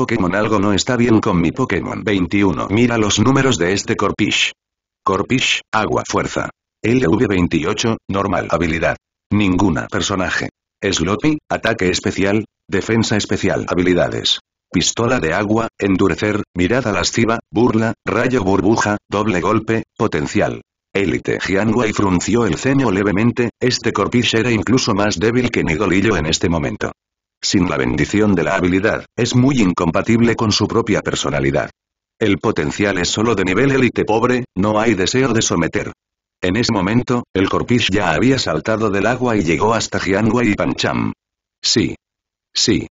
Pokémon algo no está bien con mi Pokémon 21. Mira los números de este Corpish. Corpish, agua fuerza. LV28, normal habilidad. Ninguna personaje. Sloppy, ataque especial, defensa especial habilidades. Pistola de agua, endurecer, mirada lasciva, burla, rayo burbuja, doble golpe, potencial. Élite Gianway frunció el ceño levemente, este corpish era incluso más débil que nidolillo en este momento sin la bendición de la habilidad, es muy incompatible con su propia personalidad. El potencial es solo de nivel élite pobre, no hay deseo de someter. En ese momento, el corpich ya había saltado del agua y llegó hasta Jiangwei y Pancham. Sí. Sí.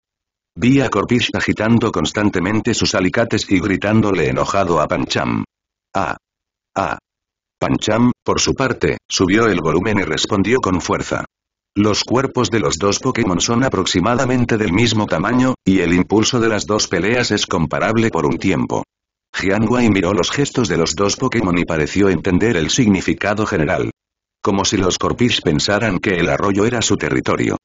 Vi a agitando constantemente sus alicates y gritándole enojado a Pancham. Ah. Ah. Pancham, por su parte, subió el volumen y respondió con fuerza. Los cuerpos de los dos Pokémon son aproximadamente del mismo tamaño, y el impulso de las dos peleas es comparable por un tiempo. Jian miró los gestos de los dos Pokémon y pareció entender el significado general. Como si los Corpis pensaran que el arroyo era su territorio.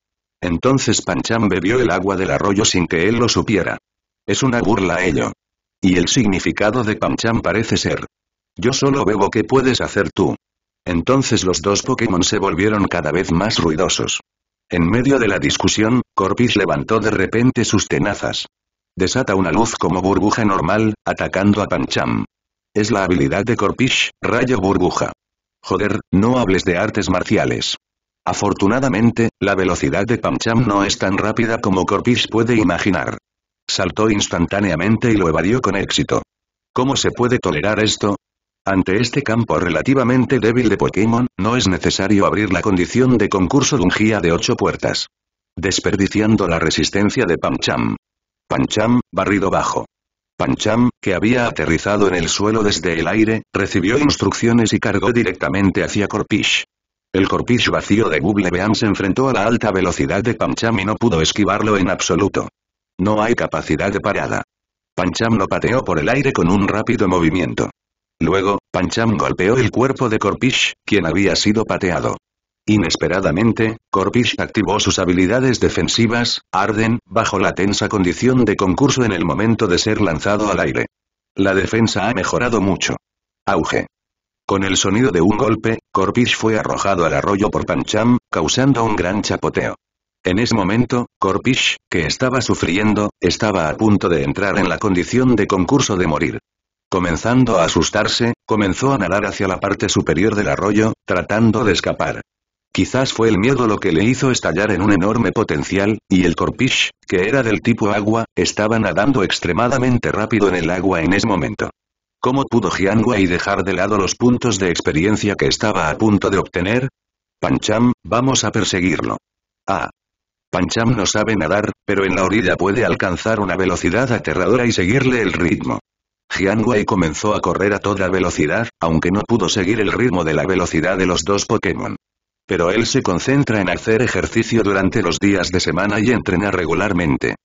Entonces Pancham bebió el agua del arroyo sin que él lo supiera. Es una burla ello. Y el significado de Pancham parece ser. Yo solo bebo que puedes hacer tú. Entonces los dos Pokémon se volvieron cada vez más ruidosos. En medio de la discusión, Corpish levantó de repente sus tenazas. Desata una luz como burbuja normal, atacando a Pancham. Es la habilidad de Corpish, rayo burbuja. Joder, no hables de artes marciales. Afortunadamente, la velocidad de Pancham no es tan rápida como Corpish puede imaginar. Saltó instantáneamente y lo evadió con éxito. ¿Cómo se puede tolerar esto? Ante este campo relativamente débil de Pokémon, no es necesario abrir la condición de concurso de un Gía de ocho puertas. Desperdiciando la resistencia de Pancham. Pancham, barrido bajo. Pancham, que había aterrizado en el suelo desde el aire, recibió instrucciones y cargó directamente hacia Corpish. El Corpish vacío de Beam se enfrentó a la alta velocidad de Pancham y no pudo esquivarlo en absoluto. No hay capacidad de parada. Pancham lo pateó por el aire con un rápido movimiento. Luego, Pancham golpeó el cuerpo de Corpish, quien había sido pateado. Inesperadamente, Corpish activó sus habilidades defensivas, Arden, bajo la tensa condición de concurso en el momento de ser lanzado al aire. La defensa ha mejorado mucho. Auge. Con el sonido de un golpe, Corpish fue arrojado al arroyo por Pancham, causando un gran chapoteo. En ese momento, Corpish, que estaba sufriendo, estaba a punto de entrar en la condición de concurso de morir. Comenzando a asustarse, comenzó a nadar hacia la parte superior del arroyo, tratando de escapar. Quizás fue el miedo lo que le hizo estallar en un enorme potencial, y el corpish, que era del tipo agua, estaba nadando extremadamente rápido en el agua en ese momento. ¿Cómo pudo y dejar de lado los puntos de experiencia que estaba a punto de obtener? Pancham, vamos a perseguirlo. Ah. Pancham no sabe nadar, pero en la orilla puede alcanzar una velocidad aterradora y seguirle el ritmo. Jiang comenzó a correr a toda velocidad, aunque no pudo seguir el ritmo de la velocidad de los dos Pokémon. Pero él se concentra en hacer ejercicio durante los días de semana y entrena regularmente.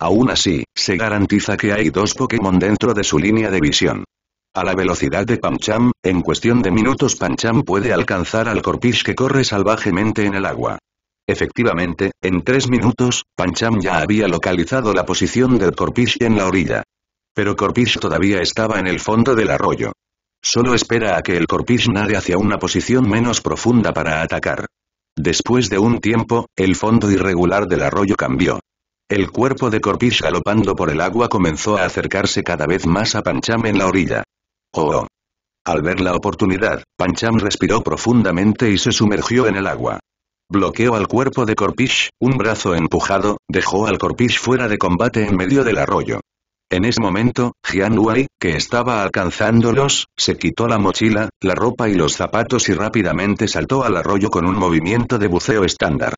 Aún así, se garantiza que hay dos Pokémon dentro de su línea de visión. A la velocidad de Pancham, en cuestión de minutos Pancham puede alcanzar al Corpish que corre salvajemente en el agua. Efectivamente, en tres minutos, Pancham ya había localizado la posición del Corpish en la orilla pero Corpish todavía estaba en el fondo del arroyo. Solo espera a que el Corpish nade hacia una posición menos profunda para atacar. Después de un tiempo, el fondo irregular del arroyo cambió. El cuerpo de Corpish galopando por el agua comenzó a acercarse cada vez más a Pancham en la orilla. Oh, oh, Al ver la oportunidad, Pancham respiró profundamente y se sumergió en el agua. Bloqueó al cuerpo de Corpish, un brazo empujado, dejó al Corpish fuera de combate en medio del arroyo. En ese momento, Jian que estaba alcanzándolos, se quitó la mochila, la ropa y los zapatos y rápidamente saltó al arroyo con un movimiento de buceo estándar.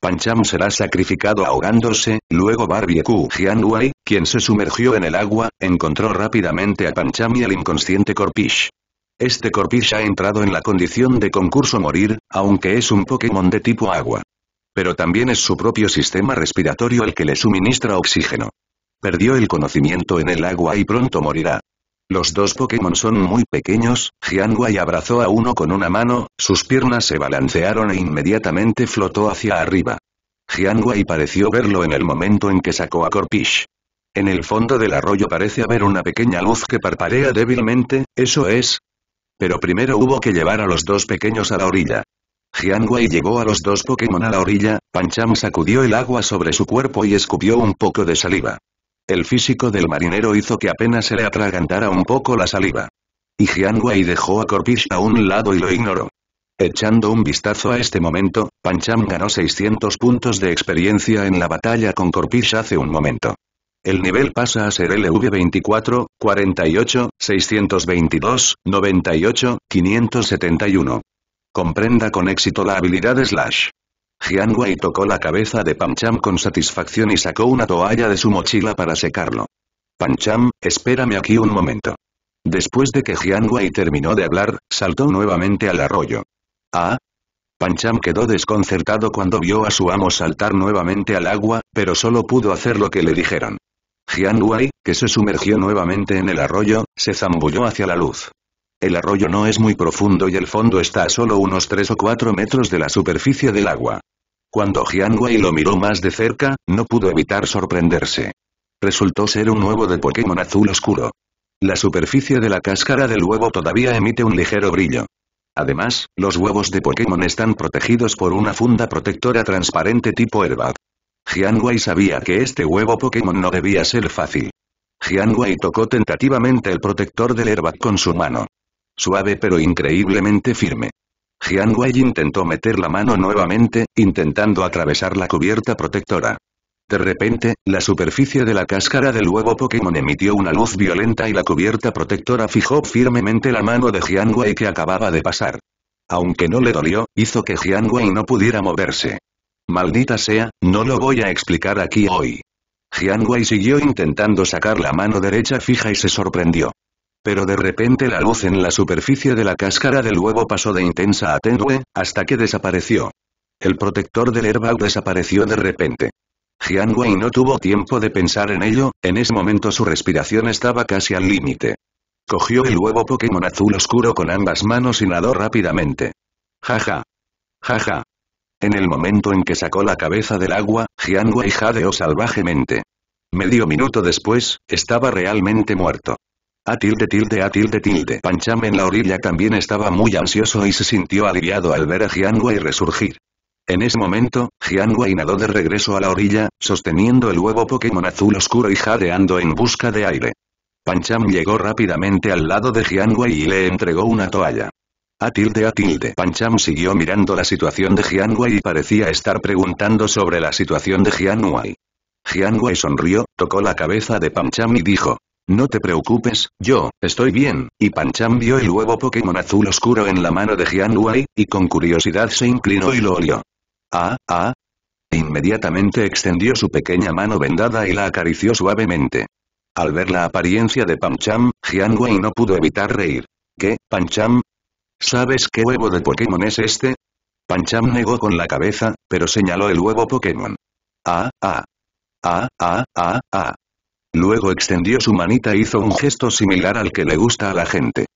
Pancham será sacrificado ahogándose, luego Barbie Q. Wei, quien se sumergió en el agua, encontró rápidamente a Pancham y al inconsciente Corpish. Este Corpish ha entrado en la condición de concurso morir, aunque es un Pokémon de tipo agua. Pero también es su propio sistema respiratorio el que le suministra oxígeno. Perdió el conocimiento en el agua y pronto morirá. Los dos Pokémon son muy pequeños, Jianguai abrazó a uno con una mano, sus piernas se balancearon e inmediatamente flotó hacia arriba. Jianguai pareció verlo en el momento en que sacó a Corpish. En el fondo del arroyo parece haber una pequeña luz que parpadea débilmente, eso es. Pero primero hubo que llevar a los dos pequeños a la orilla. Jianguai llevó a los dos Pokémon a la orilla, Pancham sacudió el agua sobre su cuerpo y escupió un poco de saliva. El físico del marinero hizo que apenas se le atragantara un poco la saliva. Y Jian dejó a Corpish a un lado y lo ignoró. Echando un vistazo a este momento, Pancham ganó 600 puntos de experiencia en la batalla con Corpish hace un momento. El nivel pasa a ser LV24, 48, 622, 98, 571. Comprenda con éxito la habilidad Slash. Jian Wei tocó la cabeza de Pancham con satisfacción y sacó una toalla de su mochila para secarlo. Pancham, espérame aquí un momento. Después de que Jian Wei terminó de hablar, saltó nuevamente al arroyo. ¿Ah? Pancham quedó desconcertado cuando vio a su amo saltar nuevamente al agua, pero solo pudo hacer lo que le dijeron. Jian Wei, que se sumergió nuevamente en el arroyo, se zambulló hacia la luz. El arroyo no es muy profundo y el fondo está a solo unos 3 o 4 metros de la superficie del agua. Cuando Jian lo miró más de cerca, no pudo evitar sorprenderse. Resultó ser un huevo de Pokémon azul oscuro. La superficie de la cáscara del huevo todavía emite un ligero brillo. Además, los huevos de Pokémon están protegidos por una funda protectora transparente tipo airbag. Jian sabía que este huevo Pokémon no debía ser fácil. Jian tocó tentativamente el protector del airbag con su mano. Suave pero increíblemente firme. Jian Wei intentó meter la mano nuevamente, intentando atravesar la cubierta protectora. De repente, la superficie de la cáscara del huevo Pokémon emitió una luz violenta y la cubierta protectora fijó firmemente la mano de Jian Wei que acababa de pasar. Aunque no le dolió, hizo que Jian Wei no pudiera moverse. Maldita sea, no lo voy a explicar aquí hoy. Jian Wei siguió intentando sacar la mano derecha fija y se sorprendió. Pero de repente la luz en la superficie de la cáscara del huevo pasó de intensa a tenue, hasta que desapareció. El protector del airbag desapareció de repente. Jiang Wei no tuvo tiempo de pensar en ello, en ese momento su respiración estaba casi al límite. Cogió el huevo Pokémon azul oscuro con ambas manos y nadó rápidamente. Jaja. Jaja. En el momento en que sacó la cabeza del agua, Jiang Wei jadeó salvajemente. Medio minuto después, estaba realmente muerto. A tilde tilde a tilde Pancham en la orilla también estaba muy ansioso y se sintió aliviado al ver a Jiangwei resurgir. En ese momento, Jiangwei nadó de regreso a la orilla, sosteniendo el huevo Pokémon azul oscuro y jadeando en busca de aire. Pancham llegó rápidamente al lado de Jiangwei y le entregó una toalla. A tilde a tilde. Pancham siguió mirando la situación de Jiangwei y parecía estar preguntando sobre la situación de Jiangwei. Jiangwei sonrió, tocó la cabeza de Pancham y dijo, no te preocupes, yo, estoy bien, y Pancham vio el huevo Pokémon azul oscuro en la mano de Jian y con curiosidad se inclinó y lo olió. Ah, ah. Inmediatamente extendió su pequeña mano vendada y la acarició suavemente. Al ver la apariencia de Pancham, Jian no pudo evitar reír. ¿Qué, Pancham? ¿Sabes qué huevo de Pokémon es este? Pancham negó con la cabeza, pero señaló el huevo Pokémon. Ah, ah. Ah, ah, ah, ah. Luego extendió su manita e hizo un gesto similar al que le gusta a la gente.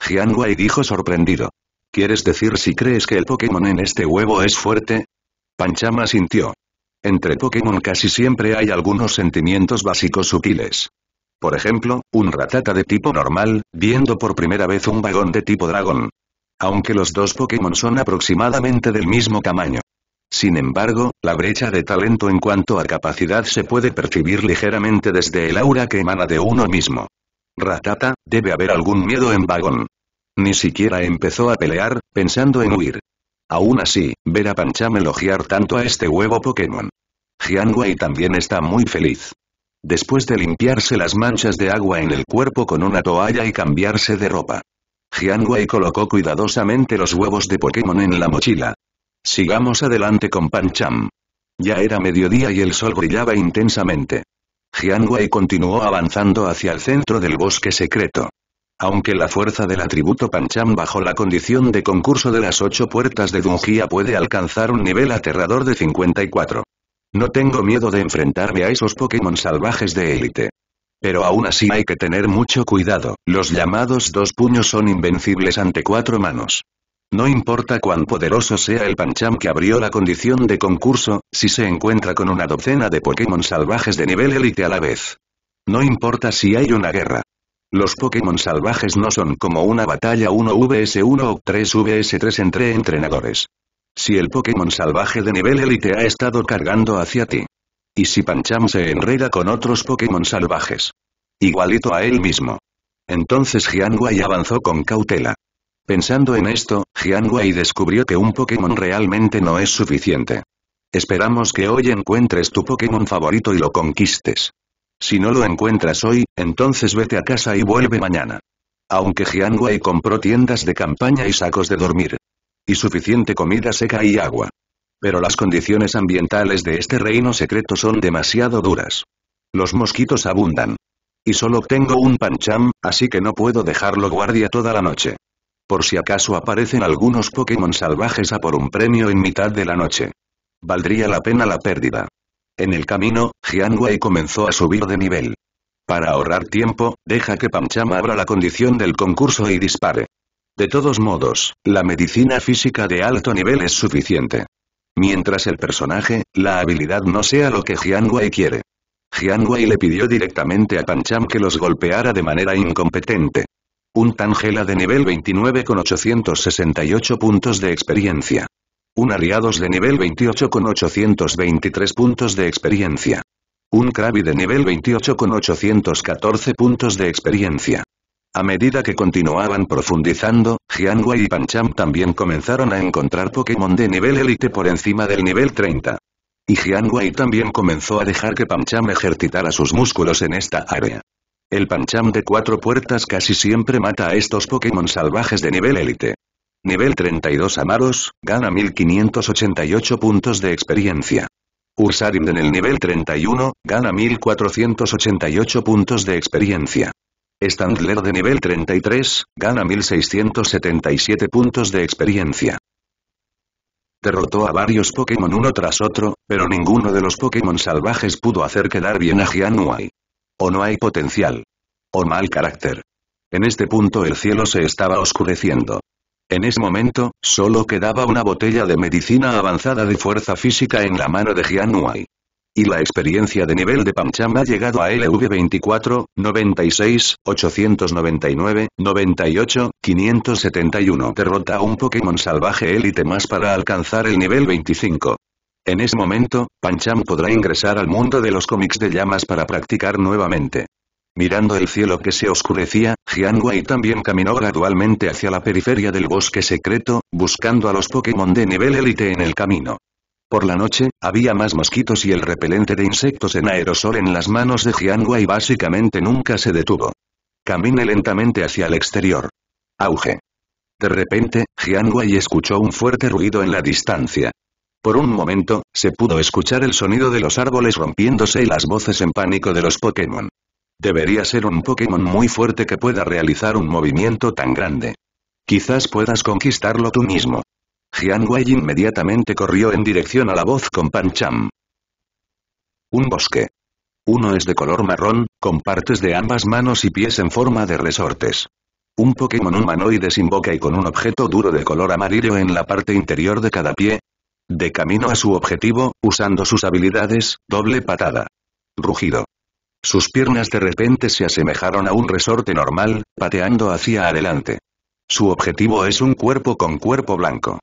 Jian dijo sorprendido. ¿Quieres decir si crees que el Pokémon en este huevo es fuerte? Panchama sintió. Entre Pokémon casi siempre hay algunos sentimientos básicos sutiles. Por ejemplo, un ratata de tipo normal, viendo por primera vez un vagón de tipo dragón. Aunque los dos Pokémon son aproximadamente del mismo tamaño. Sin embargo, la brecha de talento en cuanto a capacidad se puede percibir ligeramente desde el aura que emana de uno mismo. Ratata, debe haber algún miedo en vagón. Ni siquiera empezó a pelear, pensando en huir. Aún así, ver a Pancham elogiar tanto a este huevo Pokémon. Jian también está muy feliz. Después de limpiarse las manchas de agua en el cuerpo con una toalla y cambiarse de ropa. Jian colocó cuidadosamente los huevos de Pokémon en la mochila, Sigamos adelante con Pan Cham. Ya era mediodía y el sol brillaba intensamente. Jiang continuó avanzando hacia el centro del bosque secreto. Aunque la fuerza del atributo Pancham bajo la condición de concurso de las ocho puertas de Dungia puede alcanzar un nivel aterrador de 54. No tengo miedo de enfrentarme a esos Pokémon salvajes de élite. Pero aún así hay que tener mucho cuidado, los llamados dos puños son invencibles ante cuatro manos. No importa cuán poderoso sea el Pancham que abrió la condición de concurso, si se encuentra con una docena de Pokémon salvajes de nivel élite a la vez. No importa si hay una guerra. Los Pokémon salvajes no son como una batalla 1vs1 o 3vs3 entre entrenadores. Si el Pokémon salvaje de nivel élite ha estado cargando hacia ti. Y si Pancham se enreda con otros Pokémon salvajes. Igualito a él mismo. Entonces Jianguai avanzó con cautela. Pensando en esto, Jian descubrió que un Pokémon realmente no es suficiente. Esperamos que hoy encuentres tu Pokémon favorito y lo conquistes. Si no lo encuentras hoy, entonces vete a casa y vuelve mañana. Aunque Jian compró tiendas de campaña y sacos de dormir. Y suficiente comida seca y agua. Pero las condiciones ambientales de este reino secreto son demasiado duras. Los mosquitos abundan. Y solo tengo un pancham, así que no puedo dejarlo guardia toda la noche. Por si acaso aparecen algunos Pokémon salvajes a por un premio en mitad de la noche. Valdría la pena la pérdida. En el camino, Jiang comenzó a subir de nivel. Para ahorrar tiempo, deja que Pancham abra la condición del concurso y dispare. De todos modos, la medicina física de alto nivel es suficiente. Mientras el personaje, la habilidad no sea lo que Jiang quiere. Jiang le pidió directamente a Pancham que los golpeara de manera incompetente. Un Tangela de nivel 29 con 868 puntos de experiencia. Un Ariados de nivel 28 con 823 puntos de experiencia. Un Krabi de nivel 28 con 814 puntos de experiencia. A medida que continuaban profundizando, Jianwei y Pancham también comenzaron a encontrar Pokémon de nivel élite por encima del nivel 30. Y Jianwei también comenzó a dejar que Pancham ejercitara sus músculos en esta área. El Pancham de cuatro puertas casi siempre mata a estos Pokémon salvajes de nivel élite. Nivel 32 Amaros, gana 1588 puntos de experiencia. Ursaring en el nivel 31, gana 1488 puntos de experiencia. Standler de nivel 33, gana 1677 puntos de experiencia. Derrotó a varios Pokémon uno tras otro, pero ninguno de los Pokémon salvajes pudo hacer quedar bien a Gianuai. O no hay potencial. O mal carácter. En este punto el cielo se estaba oscureciendo. En ese momento, solo quedaba una botella de medicina avanzada de fuerza física en la mano de Wai. Y la experiencia de nivel de Pancham ha llegado a LV24, 96, 899, 98, 571. Derrota a un Pokémon salvaje élite más para alcanzar el nivel 25. En ese momento, Pancham podrá ingresar al mundo de los cómics de llamas para practicar nuevamente. Mirando el cielo que se oscurecía, Jian también caminó gradualmente hacia la periferia del bosque secreto, buscando a los Pokémon de nivel élite en el camino. Por la noche, había más mosquitos y el repelente de insectos en aerosol en las manos de Jian básicamente nunca se detuvo. Camine lentamente hacia el exterior. Auge. De repente, Jian escuchó un fuerte ruido en la distancia. Por un momento, se pudo escuchar el sonido de los árboles rompiéndose y las voces en pánico de los Pokémon. Debería ser un Pokémon muy fuerte que pueda realizar un movimiento tan grande. Quizás puedas conquistarlo tú mismo. Jian Wei inmediatamente corrió en dirección a la voz con Pancham. Un bosque. Uno es de color marrón, con partes de ambas manos y pies en forma de resortes. Un Pokémon humanoide sin boca y con un objeto duro de color amarillo en la parte interior de cada pie, de camino a su objetivo, usando sus habilidades, doble patada. Rugido. Sus piernas de repente se asemejaron a un resorte normal, pateando hacia adelante. Su objetivo es un cuerpo con cuerpo blanco.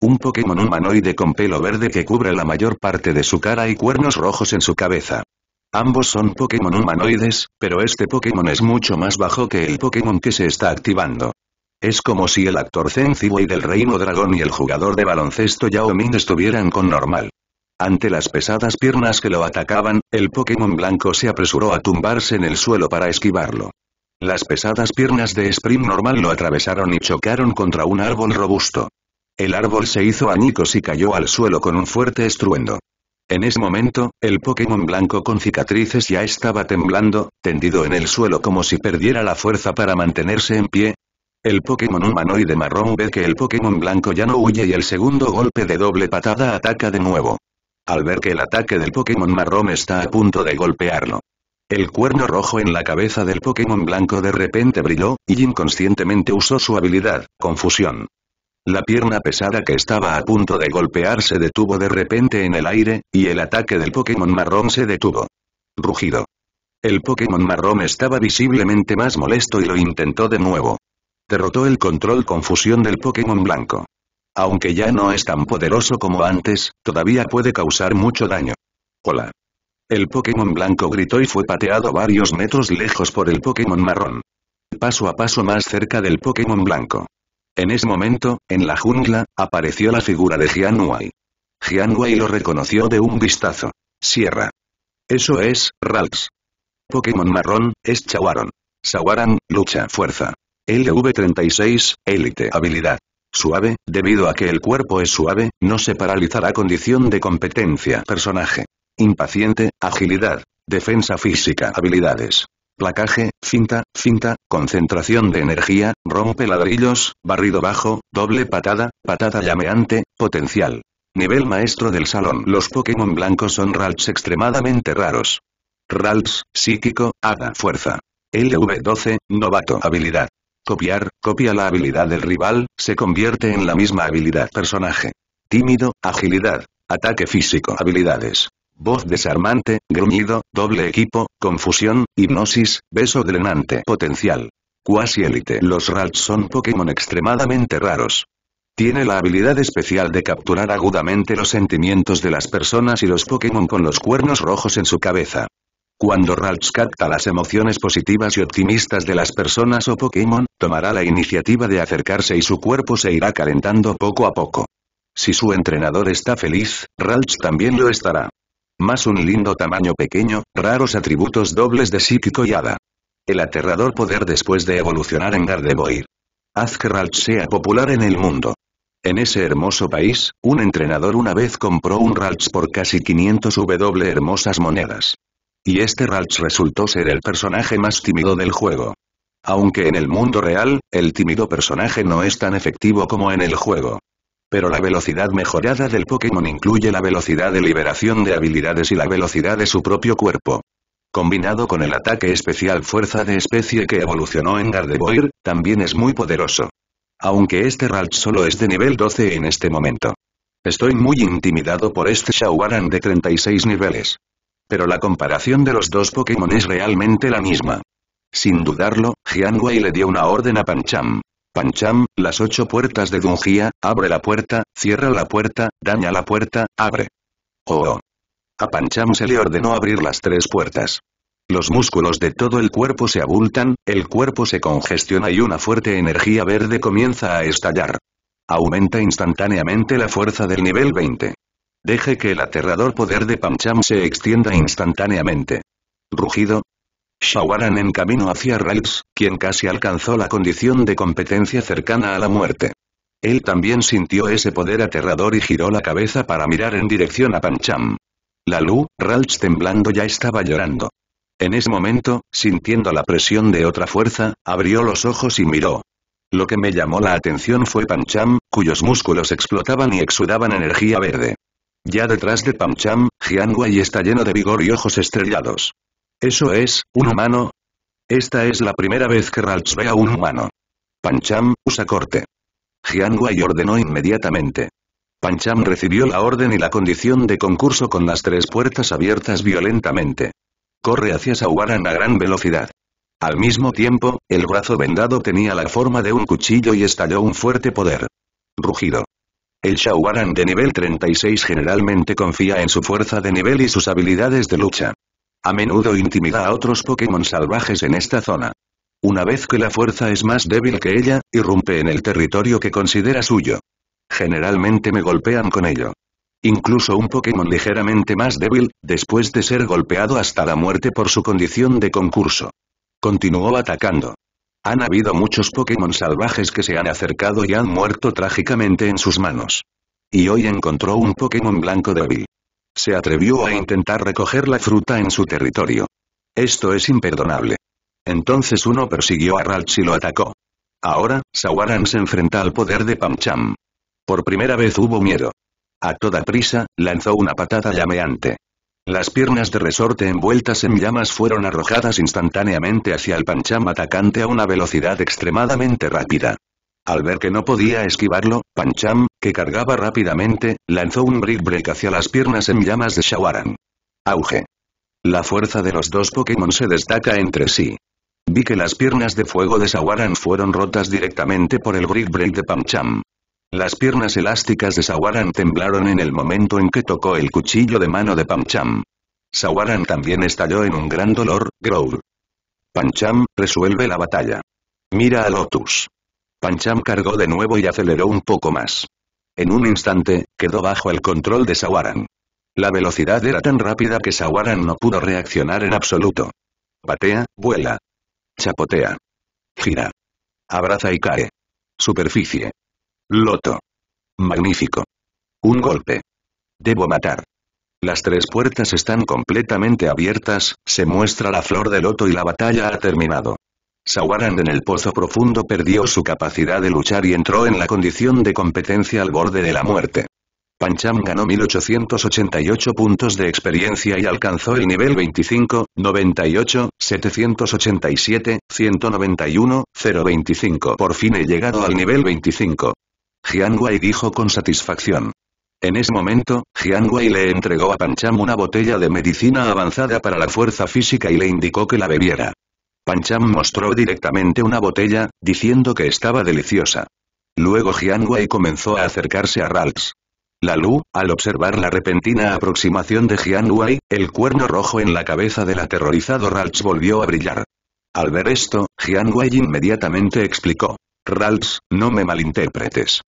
Un Pokémon humanoide con pelo verde que cubre la mayor parte de su cara y cuernos rojos en su cabeza. Ambos son Pokémon humanoides, pero este Pokémon es mucho más bajo que el Pokémon que se está activando. Es como si el actor Zen Ziwei del Reino Dragón y el jugador de baloncesto Yao Ming estuvieran con normal. Ante las pesadas piernas que lo atacaban, el Pokémon blanco se apresuró a tumbarse en el suelo para esquivarlo. Las pesadas piernas de Spring normal lo atravesaron y chocaron contra un árbol robusto. El árbol se hizo añicos y cayó al suelo con un fuerte estruendo. En ese momento, el Pokémon blanco con cicatrices ya estaba temblando, tendido en el suelo como si perdiera la fuerza para mantenerse en pie, el Pokémon humanoide marrón ve que el Pokémon blanco ya no huye y el segundo golpe de doble patada ataca de nuevo. Al ver que el ataque del Pokémon marrón está a punto de golpearlo. El cuerno rojo en la cabeza del Pokémon blanco de repente brilló, y inconscientemente usó su habilidad, confusión. La pierna pesada que estaba a punto de golpear se detuvo de repente en el aire, y el ataque del Pokémon marrón se detuvo. Rugido. El Pokémon marrón estaba visiblemente más molesto y lo intentó de nuevo derrotó el control confusión del Pokémon blanco. Aunque ya no es tan poderoso como antes, todavía puede causar mucho daño. Hola. El Pokémon blanco gritó y fue pateado varios metros lejos por el Pokémon marrón. Paso a paso más cerca del Pokémon blanco. En ese momento, en la jungla, apareció la figura de Jian Jianwei lo reconoció de un vistazo. Sierra. Eso es, Ralts. Pokémon marrón, es Chawaron. Sawaran, lucha fuerza. LV36, Élite. Habilidad. Suave, debido a que el cuerpo es suave, no se paralizará condición de competencia personaje. Impaciente, agilidad. Defensa física habilidades. Placaje, cinta, cinta, concentración de energía, rompe ladrillos, barrido bajo, doble patada, patada llameante, potencial. Nivel maestro del salón. Los Pokémon blancos son Ralts extremadamente raros. Ralts, psíquico, haga fuerza. LV12, novato habilidad copiar, copia la habilidad del rival, se convierte en la misma habilidad personaje. Tímido, agilidad, ataque físico, habilidades. Voz desarmante, gruñido, doble equipo, confusión, hipnosis, beso drenante potencial. Quasi élite. Los Ralts son Pokémon extremadamente raros. Tiene la habilidad especial de capturar agudamente los sentimientos de las personas y los Pokémon con los cuernos rojos en su cabeza. Cuando Ralts capta las emociones positivas y optimistas de las personas o Pokémon, tomará la iniciativa de acercarse y su cuerpo se irá calentando poco a poco. Si su entrenador está feliz, Ralts también lo estará. Más un lindo tamaño pequeño, raros atributos dobles de psíquico y hada. El aterrador poder después de evolucionar en Gardevoir. Haz que Ralts sea popular en el mundo. En ese hermoso país, un entrenador una vez compró un Ralts por casi 500 W hermosas monedas. Y este Ralts resultó ser el personaje más tímido del juego. Aunque en el mundo real, el tímido personaje no es tan efectivo como en el juego. Pero la velocidad mejorada del Pokémon incluye la velocidad de liberación de habilidades y la velocidad de su propio cuerpo. Combinado con el ataque especial fuerza de especie que evolucionó en Gardevoir, también es muy poderoso. Aunque este Ralts solo es de nivel 12 en este momento. Estoy muy intimidado por este Shawaran de 36 niveles. Pero la comparación de los dos Pokémon es realmente la misma. Sin dudarlo, Jian le dio una orden a Pancham. Pancham, las ocho puertas de Dungia, abre la puerta, cierra la puerta, daña la puerta, abre. oh. oh. A Pancham se le ordenó abrir las tres puertas. Los músculos de todo el cuerpo se abultan, el cuerpo se congestiona y una fuerte energía verde comienza a estallar. Aumenta instantáneamente la fuerza del nivel 20. Deje que el aterrador poder de Pancham se extienda instantáneamente. Rugido. Shawaran en camino hacia Ralts, quien casi alcanzó la condición de competencia cercana a la muerte. Él también sintió ese poder aterrador y giró la cabeza para mirar en dirección a Pancham. La Ralph temblando ya estaba llorando. En ese momento, sintiendo la presión de otra fuerza, abrió los ojos y miró. Lo que me llamó la atención fue Pancham, cuyos músculos explotaban y exudaban energía verde. Ya detrás de Pancham, Jiang y está lleno de vigor y ojos estrellados. ¿Eso es, un humano? Esta es la primera vez que Ralts ve a un humano. Pancham, usa corte. Jiang ordenó inmediatamente. Pancham recibió la orden y la condición de concurso con las tres puertas abiertas violentamente. Corre hacia Sawaran a gran velocidad. Al mismo tiempo, el brazo vendado tenía la forma de un cuchillo y estalló un fuerte poder. Rugido. El Shawaran de nivel 36 generalmente confía en su fuerza de nivel y sus habilidades de lucha. A menudo intimida a otros Pokémon salvajes en esta zona. Una vez que la fuerza es más débil que ella, irrumpe en el territorio que considera suyo. Generalmente me golpean con ello. Incluso un Pokémon ligeramente más débil, después de ser golpeado hasta la muerte por su condición de concurso. Continuó atacando. Han habido muchos Pokémon salvajes que se han acercado y han muerto trágicamente en sus manos. Y hoy encontró un Pokémon blanco débil. Se atrevió a intentar recoger la fruta en su territorio. Esto es imperdonable. Entonces uno persiguió a Ralts y lo atacó. Ahora, Sawaran se enfrenta al poder de Pamcham. Por primera vez hubo miedo. A toda prisa, lanzó una patada llameante. Las piernas de resorte envueltas en llamas fueron arrojadas instantáneamente hacia el pancham atacante a una velocidad extremadamente rápida. Al ver que no podía esquivarlo, Pancham, que cargaba rápidamente, lanzó un brick break hacia las piernas en llamas de Shawaran. Auge. La fuerza de los dos Pokémon se destaca entre sí. Vi que las piernas de fuego de Shawaran fueron rotas directamente por el brick break de Pancham. Las piernas elásticas de Sawaran temblaron en el momento en que tocó el cuchillo de mano de Pancham. Sawaran también estalló en un gran dolor, Growl. Pancham, resuelve la batalla. Mira a Lotus. Pancham cargó de nuevo y aceleró un poco más. En un instante, quedó bajo el control de Sawaran. La velocidad era tan rápida que Sawaran no pudo reaccionar en absoluto. Patea, vuela. Chapotea. Gira. Abraza y cae. Superficie. Loto. Magnífico. Un golpe. Debo matar. Las tres puertas están completamente abiertas, se muestra la flor de loto y la batalla ha terminado. Sawarand en el pozo profundo perdió su capacidad de luchar y entró en la condición de competencia al borde de la muerte. Pancham ganó 1888 puntos de experiencia y alcanzó el nivel 25, 98, 787, 191, 025. Por fin he llegado al nivel 25. Jian Wei dijo con satisfacción. En ese momento, Jian Wei le entregó a Pancham una botella de medicina avanzada para la fuerza física y le indicó que la bebiera. Pancham mostró directamente una botella, diciendo que estaba deliciosa. Luego Jian Wei comenzó a acercarse a Ralts. La Lu, al observar la repentina aproximación de Jian Wei, el cuerno rojo en la cabeza del aterrorizado Ralts volvió a brillar. Al ver esto, Jian Wei inmediatamente explicó. Ralphs, no me malinterpretes.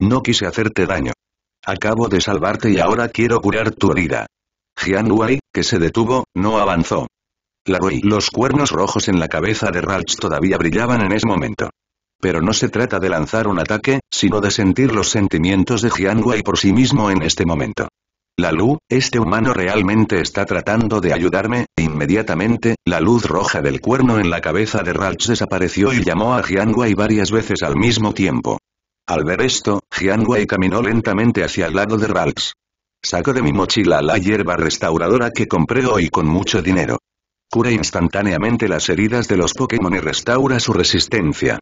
No quise hacerte daño. Acabo de salvarte y ahora quiero curar tu herida. Jian Wei, que se detuvo, no avanzó. La Rui. Los cuernos rojos en la cabeza de Ralch todavía brillaban en ese momento. Pero no se trata de lanzar un ataque, sino de sentir los sentimientos de Jian Wei por sí mismo en este momento. La Lu, este humano realmente está tratando de ayudarme, e inmediatamente, la luz roja del cuerno en la cabeza de Ralch desapareció y llamó a Jian Wei varias veces al mismo tiempo. Al ver esto, Jian caminó lentamente hacia el lado de Ralts. Saco de mi mochila la hierba restauradora que compré hoy con mucho dinero. Cura instantáneamente las heridas de los Pokémon y restaura su resistencia.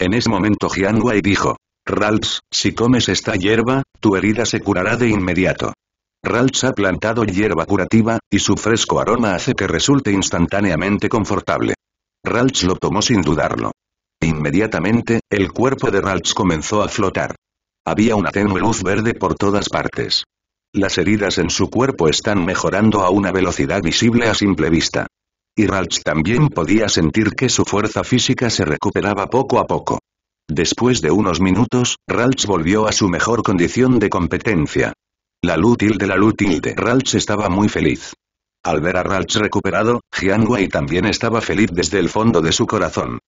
En ese momento Jian dijo, Ralts, si comes esta hierba, tu herida se curará de inmediato. Ralts ha plantado hierba curativa, y su fresco aroma hace que resulte instantáneamente confortable. Ralts lo tomó sin dudarlo. Inmediatamente, el cuerpo de Ralph comenzó a flotar. Había una tenue luz verde por todas partes. Las heridas en su cuerpo están mejorando a una velocidad visible a simple vista. Y Ralph también podía sentir que su fuerza física se recuperaba poco a poco. Después de unos minutos, Ralph volvió a su mejor condición de competencia. La lútil de la lútil de Ralph estaba muy feliz. Al ver a Ralph recuperado, Jiang Wei también estaba feliz desde el fondo de su corazón.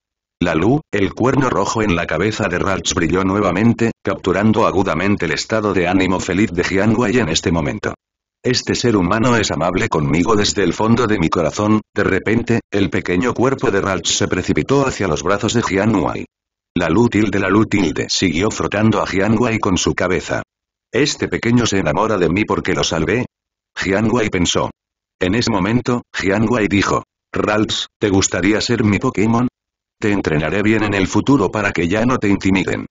La luz, el cuerno rojo en la cabeza de Ralts brilló nuevamente, capturando agudamente el estado de ánimo feliz de Jian en este momento. Este ser humano es amable conmigo desde el fondo de mi corazón, de repente, el pequeño cuerpo de Ralts se precipitó hacia los brazos de Jian La Lu tilde la luz tilde siguió frotando a Jian con su cabeza. Este pequeño se enamora de mí porque lo salvé. Jian pensó. En ese momento, Jian dijo. Ralts, ¿te gustaría ser mi Pokémon? Te entrenaré bien en el futuro para que ya no te intimiden.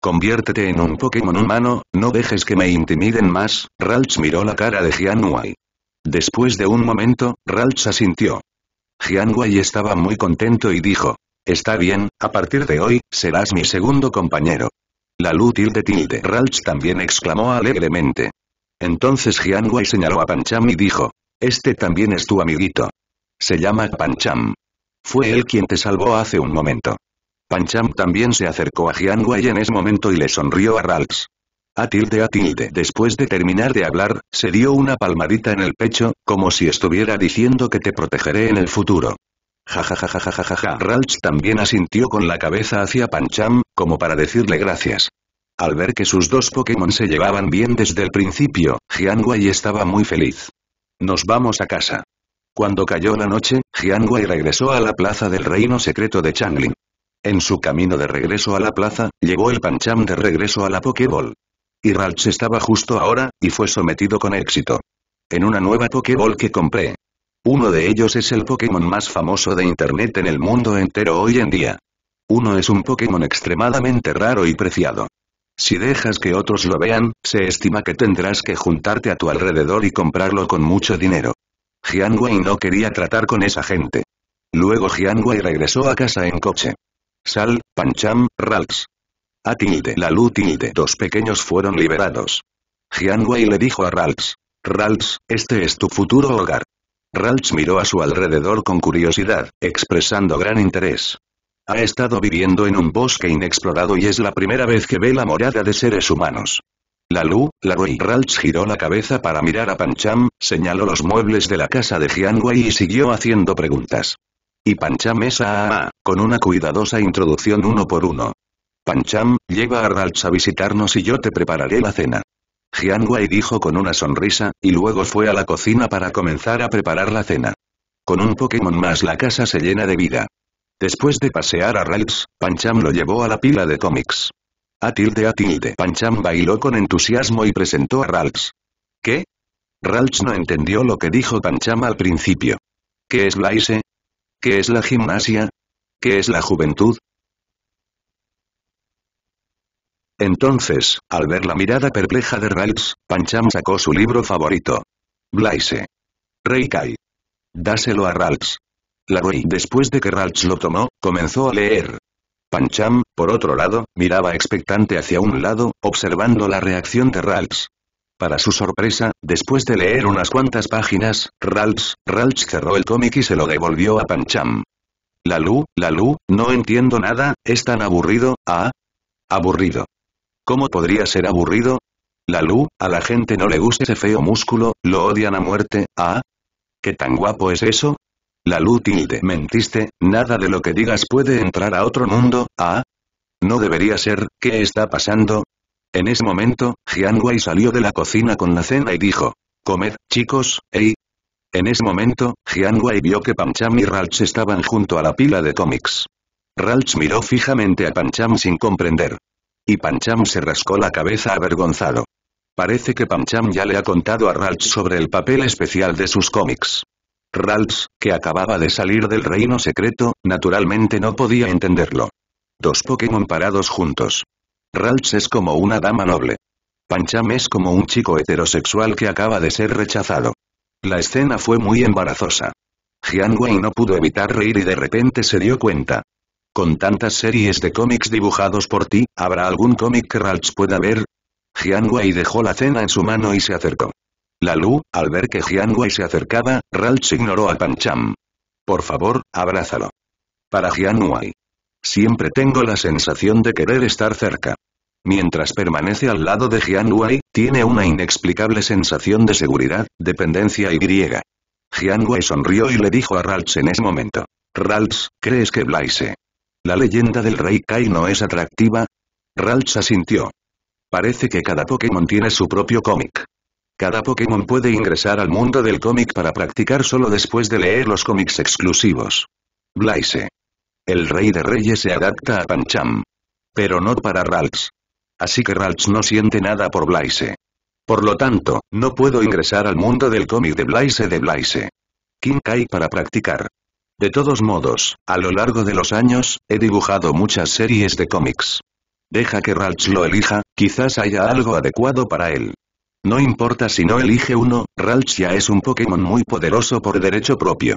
Conviértete en un Pokémon humano, no dejes que me intimiden más, Ralch miró la cara de Jianwei. Después de un momento, Ralch asintió. Jianwei estaba muy contento y dijo. Está bien, a partir de hoy, serás mi segundo compañero. La útil de tilde Ralch también exclamó alegremente. Entonces Jianwei señaló a Pancham y dijo. Este también es tu amiguito. Se llama Pancham. Fue él quien te salvó hace un momento. Pancham también se acercó a Jian en ese momento y le sonrió a tilde a tilde después de terminar de hablar, se dio una palmadita en el pecho, como si estuviera diciendo que te protegeré en el futuro. Ja ja también asintió con la cabeza hacia Pancham, como para decirle gracias. Al ver que sus dos Pokémon se llevaban bien desde el principio, Jian estaba muy feliz. Nos vamos a casa. Cuando cayó la noche, Jiang Wei regresó a la plaza del reino secreto de Changlin. En su camino de regreso a la plaza, llegó el Pancham de regreso a la Pokéball. Y Ralch estaba justo ahora, y fue sometido con éxito. En una nueva Pokéball que compré. Uno de ellos es el Pokémon más famoso de Internet en el mundo entero hoy en día. Uno es un Pokémon extremadamente raro y preciado. Si dejas que otros lo vean, se estima que tendrás que juntarte a tu alrededor y comprarlo con mucho dinero. Jian Wei no quería tratar con esa gente. Luego Jian Wei regresó a casa en coche. Sal, Pancham, Ralx. A tilde la Lu tilde dos pequeños fueron liberados. Jian Wei le dijo a Ralts. Ralts, este es tu futuro hogar. Ralts miró a su alrededor con curiosidad, expresando gran interés. Ha estado viviendo en un bosque inexplorado y es la primera vez que ve la morada de seres humanos. Lalu, la y Ralch giró la cabeza para mirar a Pancham, señaló los muebles de la casa de Jianwei y siguió haciendo preguntas. Y Pancham es a, con una cuidadosa introducción uno por uno. Pancham, lleva a Ralts a visitarnos y yo te prepararé la cena. Jianwei dijo con una sonrisa, y luego fue a la cocina para comenzar a preparar la cena. Con un Pokémon más la casa se llena de vida. Después de pasear a Ralts, Pancham lo llevó a la pila de cómics. A a tilde Pancham bailó con entusiasmo y presentó a Ralts. ¿Qué? Ralts no entendió lo que dijo Pancham al principio. ¿Qué es Blaise? ¿Qué es la gimnasia? ¿Qué es la juventud? Entonces, al ver la mirada perpleja de Ralts, Pancham sacó su libro favorito. Blaise. Reikai. Dáselo a Ralts. La Rey después de que Ralts lo tomó, comenzó a leer. Pancham, por otro lado, miraba expectante hacia un lado, observando la reacción de Ralts. Para su sorpresa, después de leer unas cuantas páginas, Ralts, Ralts cerró el cómic y se lo devolvió a Pancham. Lalu, Lalu, no entiendo nada, es tan aburrido, ah. Aburrido. ¿Cómo podría ser aburrido? Lalu, a la gente no le gusta ese feo músculo, lo odian a muerte, ah. ¿Qué tan guapo es eso? La tilde mentiste, nada de lo que digas puede entrar a otro mundo, ¿ah? No debería ser, ¿qué está pasando? En ese momento, Jian salió de la cocina con la cena y dijo, comed, chicos, ey. En ese momento, Jian vio que Pancham y Ralch estaban junto a la pila de cómics. Ralch miró fijamente a Pancham sin comprender. Y Pancham se rascó la cabeza avergonzado. Parece que Pancham ya le ha contado a Ralch sobre el papel especial de sus cómics. Ralts, que acababa de salir del reino secreto, naturalmente no podía entenderlo. Dos Pokémon parados juntos. Ralts es como una dama noble. Pancham es como un chico heterosexual que acaba de ser rechazado. La escena fue muy embarazosa. Jian Wei no pudo evitar reír y de repente se dio cuenta. Con tantas series de cómics dibujados por ti, ¿habrá algún cómic que Ralts pueda ver? Jian Wei dejó la cena en su mano y se acercó. Lalu, al ver que Jiangwei se acercaba, Ralch ignoró a Pancham. Por favor, abrázalo. Para Jiangwei. Siempre tengo la sensación de querer estar cerca. Mientras permanece al lado de Jiangwei, tiene una inexplicable sensación de seguridad, dependencia y griega. Jiangwei sonrió y le dijo a Ralch en ese momento. Ralch, ¿crees que Blaise? ¿La leyenda del rey Kai no es atractiva? Ralch asintió. Parece que cada Pokémon tiene su propio cómic. Cada Pokémon puede ingresar al mundo del cómic para practicar solo después de leer los cómics exclusivos. Blaise. El Rey de Reyes se adapta a Pancham. Pero no para Ralts. Así que Ralts no siente nada por Blaise. Por lo tanto, no puedo ingresar al mundo del cómic de Blaise de Blaise. King Kai para practicar. De todos modos, a lo largo de los años, he dibujado muchas series de cómics. Deja que Ralts lo elija, quizás haya algo adecuado para él. No importa si no elige uno, ya es un Pokémon muy poderoso por derecho propio.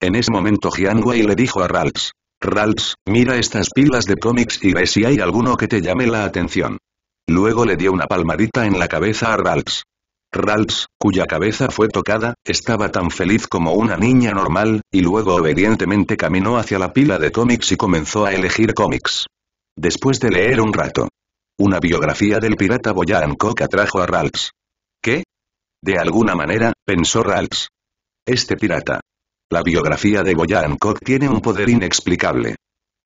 En ese momento Jianwei le dijo a Ralts. Ralts, mira estas pilas de cómics y ve si hay alguno que te llame la atención. Luego le dio una palmadita en la cabeza a Ralts. Ralts, cuya cabeza fue tocada, estaba tan feliz como una niña normal, y luego obedientemente caminó hacia la pila de cómics y comenzó a elegir cómics. Después de leer un rato. Una biografía del pirata Boyan Cook atrajo a Ralts. ¿Qué? De alguna manera, pensó Ralph. Este pirata. La biografía de Goya Hancock tiene un poder inexplicable.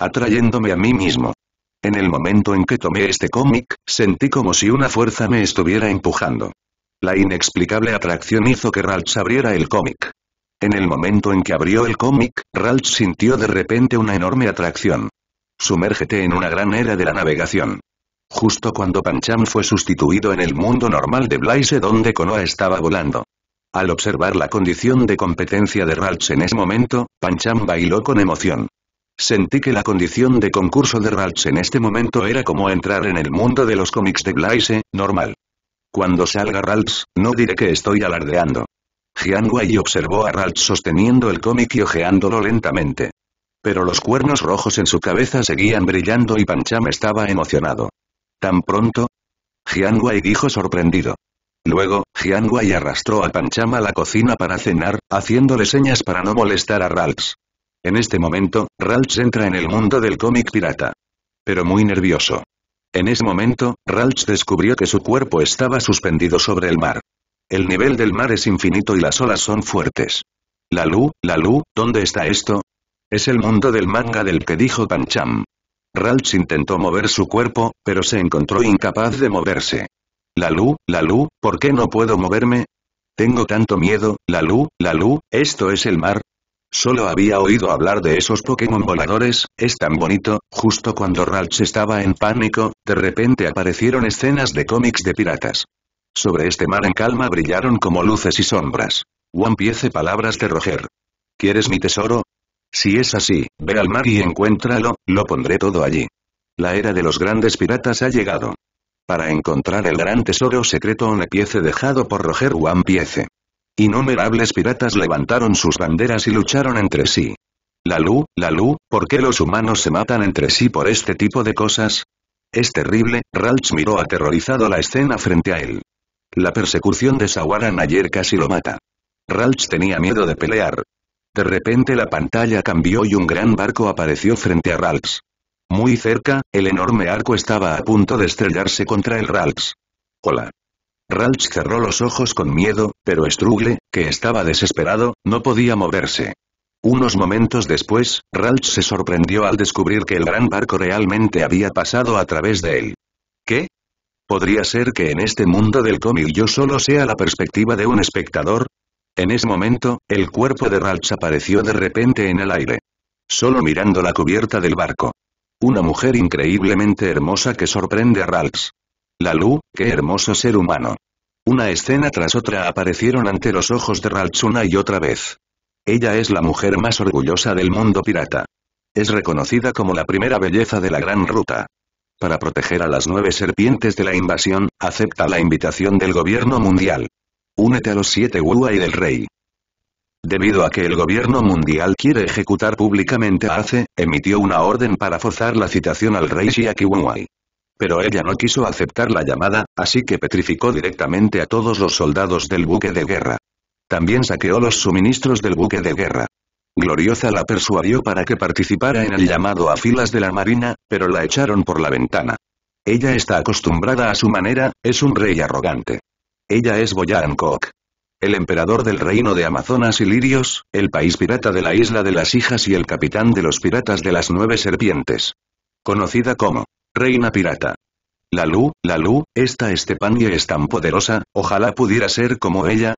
Atrayéndome a mí mismo. En el momento en que tomé este cómic, sentí como si una fuerza me estuviera empujando. La inexplicable atracción hizo que Ralph abriera el cómic. En el momento en que abrió el cómic, Ralph sintió de repente una enorme atracción. Sumérgete en una gran era de la navegación. Justo cuando Pancham fue sustituido en el mundo normal de Blaise, donde Konoha estaba volando. Al observar la condición de competencia de Ralts en ese momento, Pancham bailó con emoción. Sentí que la condición de concurso de Ralts en este momento era como entrar en el mundo de los cómics de Blaise, normal. Cuando salga Ralts, no diré que estoy alardeando. Jian observó a Ralts sosteniendo el cómic y ojeándolo lentamente. Pero los cuernos rojos en su cabeza seguían brillando y Pancham estaba emocionado. ¿Tan pronto? Jian dijo sorprendido. Luego, Jian arrastró a Pancham a la cocina para cenar, haciéndole señas para no molestar a Ralts. En este momento, Ralts entra en el mundo del cómic pirata. Pero muy nervioso. En ese momento, Ralts descubrió que su cuerpo estaba suspendido sobre el mar. El nivel del mar es infinito y las olas son fuertes. La Lalu, ¿dónde está esto? Es el mundo del manga del que dijo Pancham. Ralch intentó mover su cuerpo, pero se encontró incapaz de moverse. Lalu, Lalu, ¿por qué no puedo moverme? Tengo tanto miedo, Lalu, Lalu, ¿esto es el mar? Solo había oído hablar de esos Pokémon voladores, es tan bonito, justo cuando Ralch estaba en pánico, de repente aparecieron escenas de cómics de piratas. Sobre este mar en calma brillaron como luces y sombras. One Piece palabras de Roger. ¿Quieres mi tesoro? Si es así, ve al mar y encuéntralo, lo pondré todo allí. La era de los grandes piratas ha llegado. Para encontrar el gran tesoro secreto una Piece dejado por Roger One Piece. Innumerables piratas levantaron sus banderas y lucharon entre sí. La Lu, la Lu, ¿por qué los humanos se matan entre sí por este tipo de cosas? Es terrible, Ralch miró aterrorizado la escena frente a él. La persecución de Sawaran ayer casi lo mata. Ralch tenía miedo de pelear, de repente la pantalla cambió y un gran barco apareció frente a Ralphs. Muy cerca, el enorme arco estaba a punto de estrellarse contra el Ralphs. Hola. Ralch cerró los ojos con miedo, pero Strugle, que estaba desesperado, no podía moverse. Unos momentos después, Ralch se sorprendió al descubrir que el gran barco realmente había pasado a través de él. ¿Qué? ¿Podría ser que en este mundo del cómic yo solo sea la perspectiva de un espectador? En ese momento, el cuerpo de Ralch apareció de repente en el aire. Solo mirando la cubierta del barco. Una mujer increíblemente hermosa que sorprende a La Lu, qué hermoso ser humano. Una escena tras otra aparecieron ante los ojos de Ralch una y otra vez. Ella es la mujer más orgullosa del mundo pirata. Es reconocida como la primera belleza de la gran ruta. Para proteger a las nueve serpientes de la invasión, acepta la invitación del gobierno mundial únete a los siete Wuai del rey. Debido a que el gobierno mundial quiere ejecutar públicamente a Ace, emitió una orden para forzar la citación al rey Shiaki Wuai. Pero ella no quiso aceptar la llamada, así que petrificó directamente a todos los soldados del buque de guerra. También saqueó los suministros del buque de guerra. Gloriosa la persuadió para que participara en el llamado a filas de la marina, pero la echaron por la ventana. Ella está acostumbrada a su manera, es un rey arrogante. Ella es Boya Kok. El emperador del reino de Amazonas y Lirios, el país pirata de la isla de las hijas y el capitán de los piratas de las nueve serpientes. Conocida como Reina Pirata. La Lu, la Lu, esta Estepania es tan poderosa, ojalá pudiera ser como ella.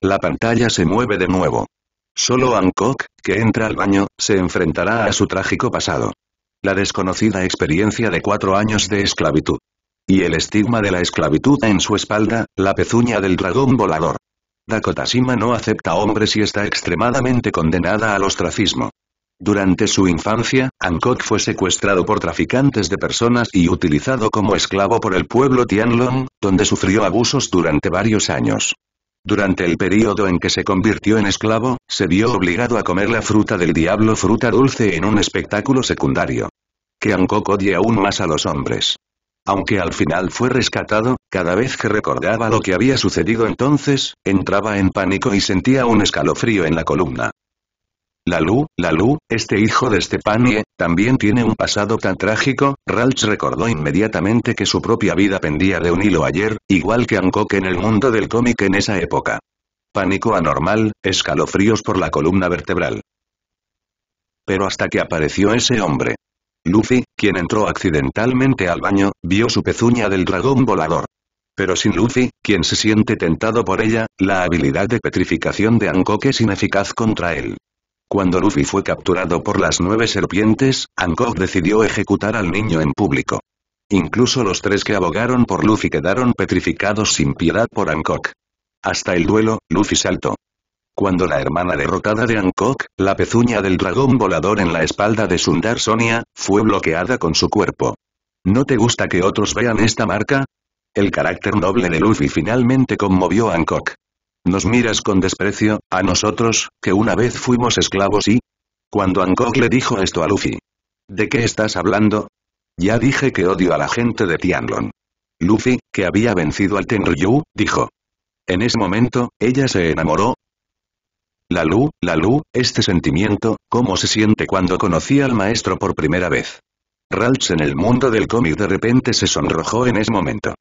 La pantalla se mueve de nuevo. Solo Hancock, que entra al baño, se enfrentará a su trágico pasado. La desconocida experiencia de cuatro años de esclavitud. Y el estigma de la esclavitud en su espalda, la pezuña del dragón volador. Dakota Shima no acepta hombres y está extremadamente condenada al ostracismo. Durante su infancia, Ankok fue secuestrado por traficantes de personas y utilizado como esclavo por el pueblo Tianlong, donde sufrió abusos durante varios años. Durante el período en que se convirtió en esclavo, se vio obligado a comer la fruta del diablo fruta dulce en un espectáculo secundario. Que Hancock odie aún más a los hombres. Aunque al final fue rescatado, cada vez que recordaba lo que había sucedido entonces, entraba en pánico y sentía un escalofrío en la columna. Lalu, Lalu, este hijo de Stepanie, también tiene un pasado tan trágico, Ralch recordó inmediatamente que su propia vida pendía de un hilo ayer, igual que Hancock en el mundo del cómic en esa época. Pánico anormal, escalofríos por la columna vertebral. Pero hasta que apareció ese hombre, Luffy, quien entró accidentalmente al baño, vio su pezuña del dragón volador. Pero sin Luffy, quien se siente tentado por ella, la habilidad de petrificación de Hancock es ineficaz contra él. Cuando Luffy fue capturado por las nueve serpientes, Hancock decidió ejecutar al niño en público. Incluso los tres que abogaron por Luffy quedaron petrificados sin piedad por Hancock. Hasta el duelo, Luffy saltó. Cuando la hermana derrotada de Hancock, la pezuña del dragón volador en la espalda de Sundar Sonia, fue bloqueada con su cuerpo. ¿No te gusta que otros vean esta marca? El carácter noble de Luffy finalmente conmovió a Hancock. Nos miras con desprecio, a nosotros, que una vez fuimos esclavos y... Cuando Hancock le dijo esto a Luffy. ¿De qué estás hablando? Ya dije que odio a la gente de Tianlong. Luffy, que había vencido al Tenryu, dijo. En ese momento, ella se enamoró, la Lalu, este sentimiento, ¿cómo se siente cuando conocí al maestro por primera vez? Ralts en el mundo del cómic de repente se sonrojó en ese momento.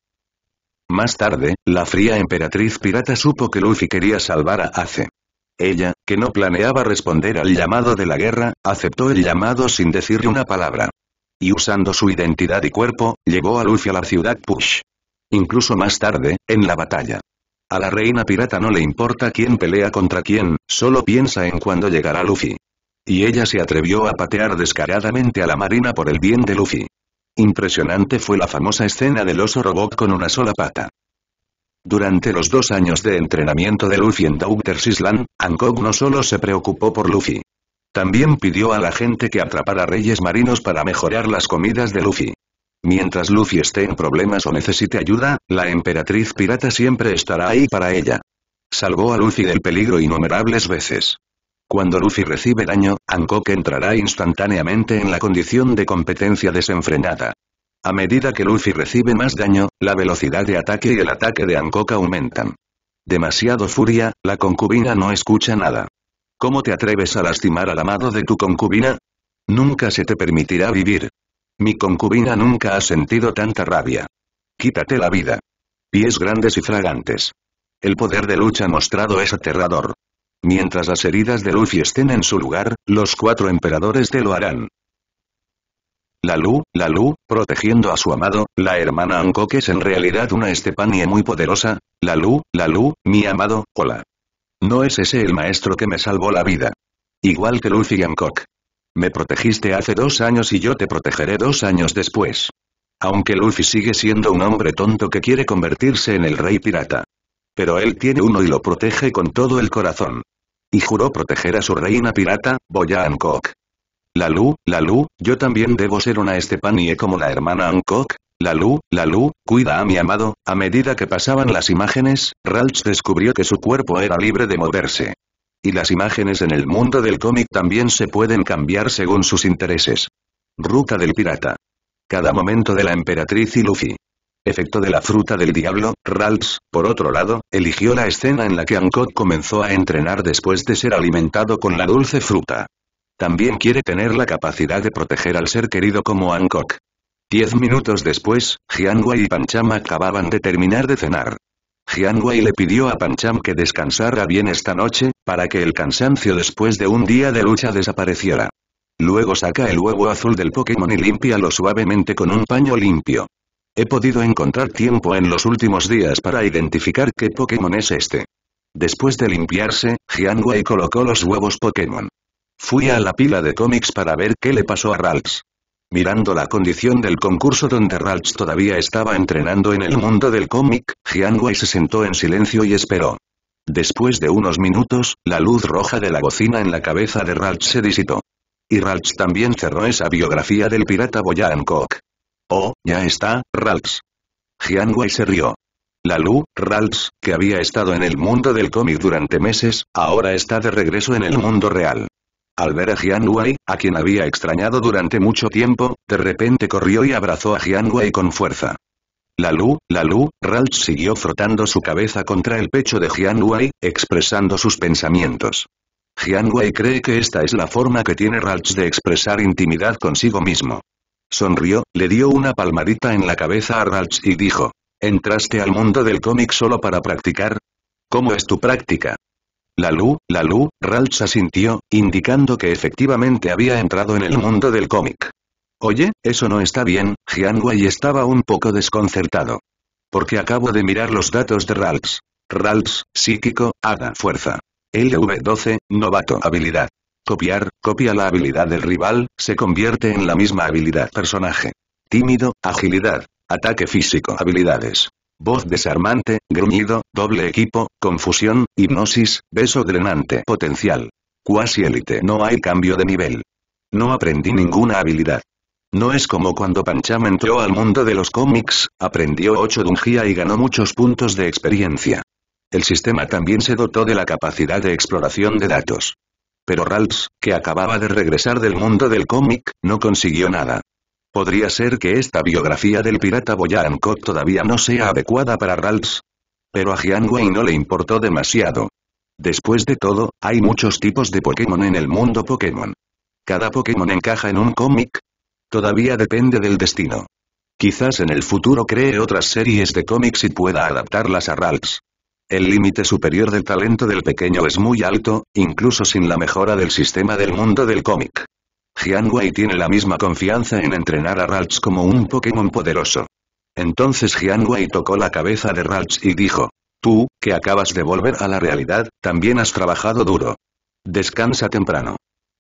Más tarde, la fría emperatriz pirata supo que Luffy quería salvar a Ace. Ella, que no planeaba responder al llamado de la guerra, aceptó el llamado sin decirle una palabra. Y usando su identidad y cuerpo, llevó a Luffy a la ciudad Push. Incluso más tarde, en la batalla. A la reina pirata no le importa quién pelea contra quién, solo piensa en cuándo llegará Luffy. Y ella se atrevió a patear descaradamente a la marina por el bien de Luffy. Impresionante fue la famosa escena del oso robot con una sola pata. Durante los dos años de entrenamiento de Luffy en Doctor's Island, Hancock no solo se preocupó por Luffy. También pidió a la gente que atrapara reyes marinos para mejorar las comidas de Luffy. Mientras Luffy esté en problemas o necesite ayuda, la emperatriz pirata siempre estará ahí para ella. Salvó a Luffy del peligro innumerables veces. Cuando Luffy recibe daño, Hancock entrará instantáneamente en la condición de competencia desenfrenada. A medida que Luffy recibe más daño, la velocidad de ataque y el ataque de Hancock aumentan. Demasiado furia, la concubina no escucha nada. ¿Cómo te atreves a lastimar al amado de tu concubina? Nunca se te permitirá vivir. Mi concubina nunca ha sentido tanta rabia. Quítate la vida. Pies grandes y fragantes. El poder de lucha mostrado es aterrador. Mientras las heridas de Luffy estén en su lugar, los cuatro emperadores te lo harán. La Lu, la Lu, protegiendo a su amado, la hermana Ankok es en realidad una Estepania muy poderosa. La Lu, la Lu, mi amado, hola. No es ese el maestro que me salvó la vida. Igual que Luffy y me protegiste hace dos años y yo te protegeré dos años después. Aunque Luffy sigue siendo un hombre tonto que quiere convertirse en el rey pirata. Pero él tiene uno y lo protege con todo el corazón. Y juró proteger a su reina pirata, Boya Hancock. la Lalu, yo también debo ser una Estepanie como la hermana Hancock, la Lalu, cuida a mi amado. A medida que pasaban las imágenes, Ralph descubrió que su cuerpo era libre de moverse. Y las imágenes en el mundo del cómic también se pueden cambiar según sus intereses. Ruta del pirata. Cada momento de la emperatriz y Luffy. Efecto de la fruta del diablo, Ralphs, por otro lado, eligió la escena en la que Hancock comenzó a entrenar después de ser alimentado con la dulce fruta. También quiere tener la capacidad de proteger al ser querido como Hancock. Diez minutos después, Jianwei y Pancham acababan de terminar de cenar. Jianwei le pidió a Pancham que descansara bien esta noche, para que el cansancio después de un día de lucha desapareciera. Luego saca el huevo azul del Pokémon y limpialo suavemente con un paño limpio. He podido encontrar tiempo en los últimos días para identificar qué Pokémon es este. Después de limpiarse, Jian colocó los huevos Pokémon. Fui a la pila de cómics para ver qué le pasó a Ralts. Mirando la condición del concurso donde Ralts todavía estaba entrenando en el mundo del cómic, Jian se sentó en silencio y esperó. Después de unos minutos, la luz roja de la bocina en la cabeza de Ralph se disipó. Y Ralph también cerró esa biografía del pirata Boyan Koch. Oh, ya está, Ralph. Jian Wei se rió. La Lu, Ralph, que había estado en el mundo del cómic durante meses, ahora está de regreso en el mundo real. Al ver a Jian Wei, a quien había extrañado durante mucho tiempo, de repente corrió y abrazó a Jian Wei con fuerza. Lalu, Lalu, Ralph siguió frotando su cabeza contra el pecho de Jian Wei, expresando sus pensamientos. Jian Wei cree que esta es la forma que tiene Ralph de expresar intimidad consigo mismo. Sonrió, le dio una palmadita en la cabeza a Ralph y dijo, ¿entraste al mundo del cómic solo para practicar? ¿Cómo es tu práctica? Lalu, Lalu, Ralph asintió, indicando que efectivamente había entrado en el mundo del cómic. Oye, eso no está bien, Jian Wei estaba un poco desconcertado. Porque acabo de mirar los datos de Ralphs. ralphs psíquico, haga fuerza. LV12, novato habilidad. Copiar, copia la habilidad del rival, se convierte en la misma habilidad personaje. Tímido, agilidad. Ataque físico, habilidades. Voz desarmante, gruñido, doble equipo, confusión, hipnosis, beso drenante potencial. Cuasi élite. No hay cambio de nivel. No aprendí ninguna habilidad. No es como cuando Pancham entró al mundo de los cómics, aprendió 8 Dungia y ganó muchos puntos de experiencia. El sistema también se dotó de la capacidad de exploración de datos. Pero Ralphs, que acababa de regresar del mundo del cómic, no consiguió nada. ¿Podría ser que esta biografía del pirata Boya todavía no sea adecuada para Ralphs? Pero a Jian no le importó demasiado. Después de todo, hay muchos tipos de Pokémon en el mundo Pokémon. Cada Pokémon encaja en un cómic, Todavía depende del destino. Quizás en el futuro cree otras series de cómics y pueda adaptarlas a Ralts. El límite superior del talento del pequeño es muy alto, incluso sin la mejora del sistema del mundo del cómic. Wei tiene la misma confianza en entrenar a Ralts como un Pokémon poderoso. Entonces Wei tocó la cabeza de Ralts y dijo, Tú, que acabas de volver a la realidad, también has trabajado duro. Descansa temprano.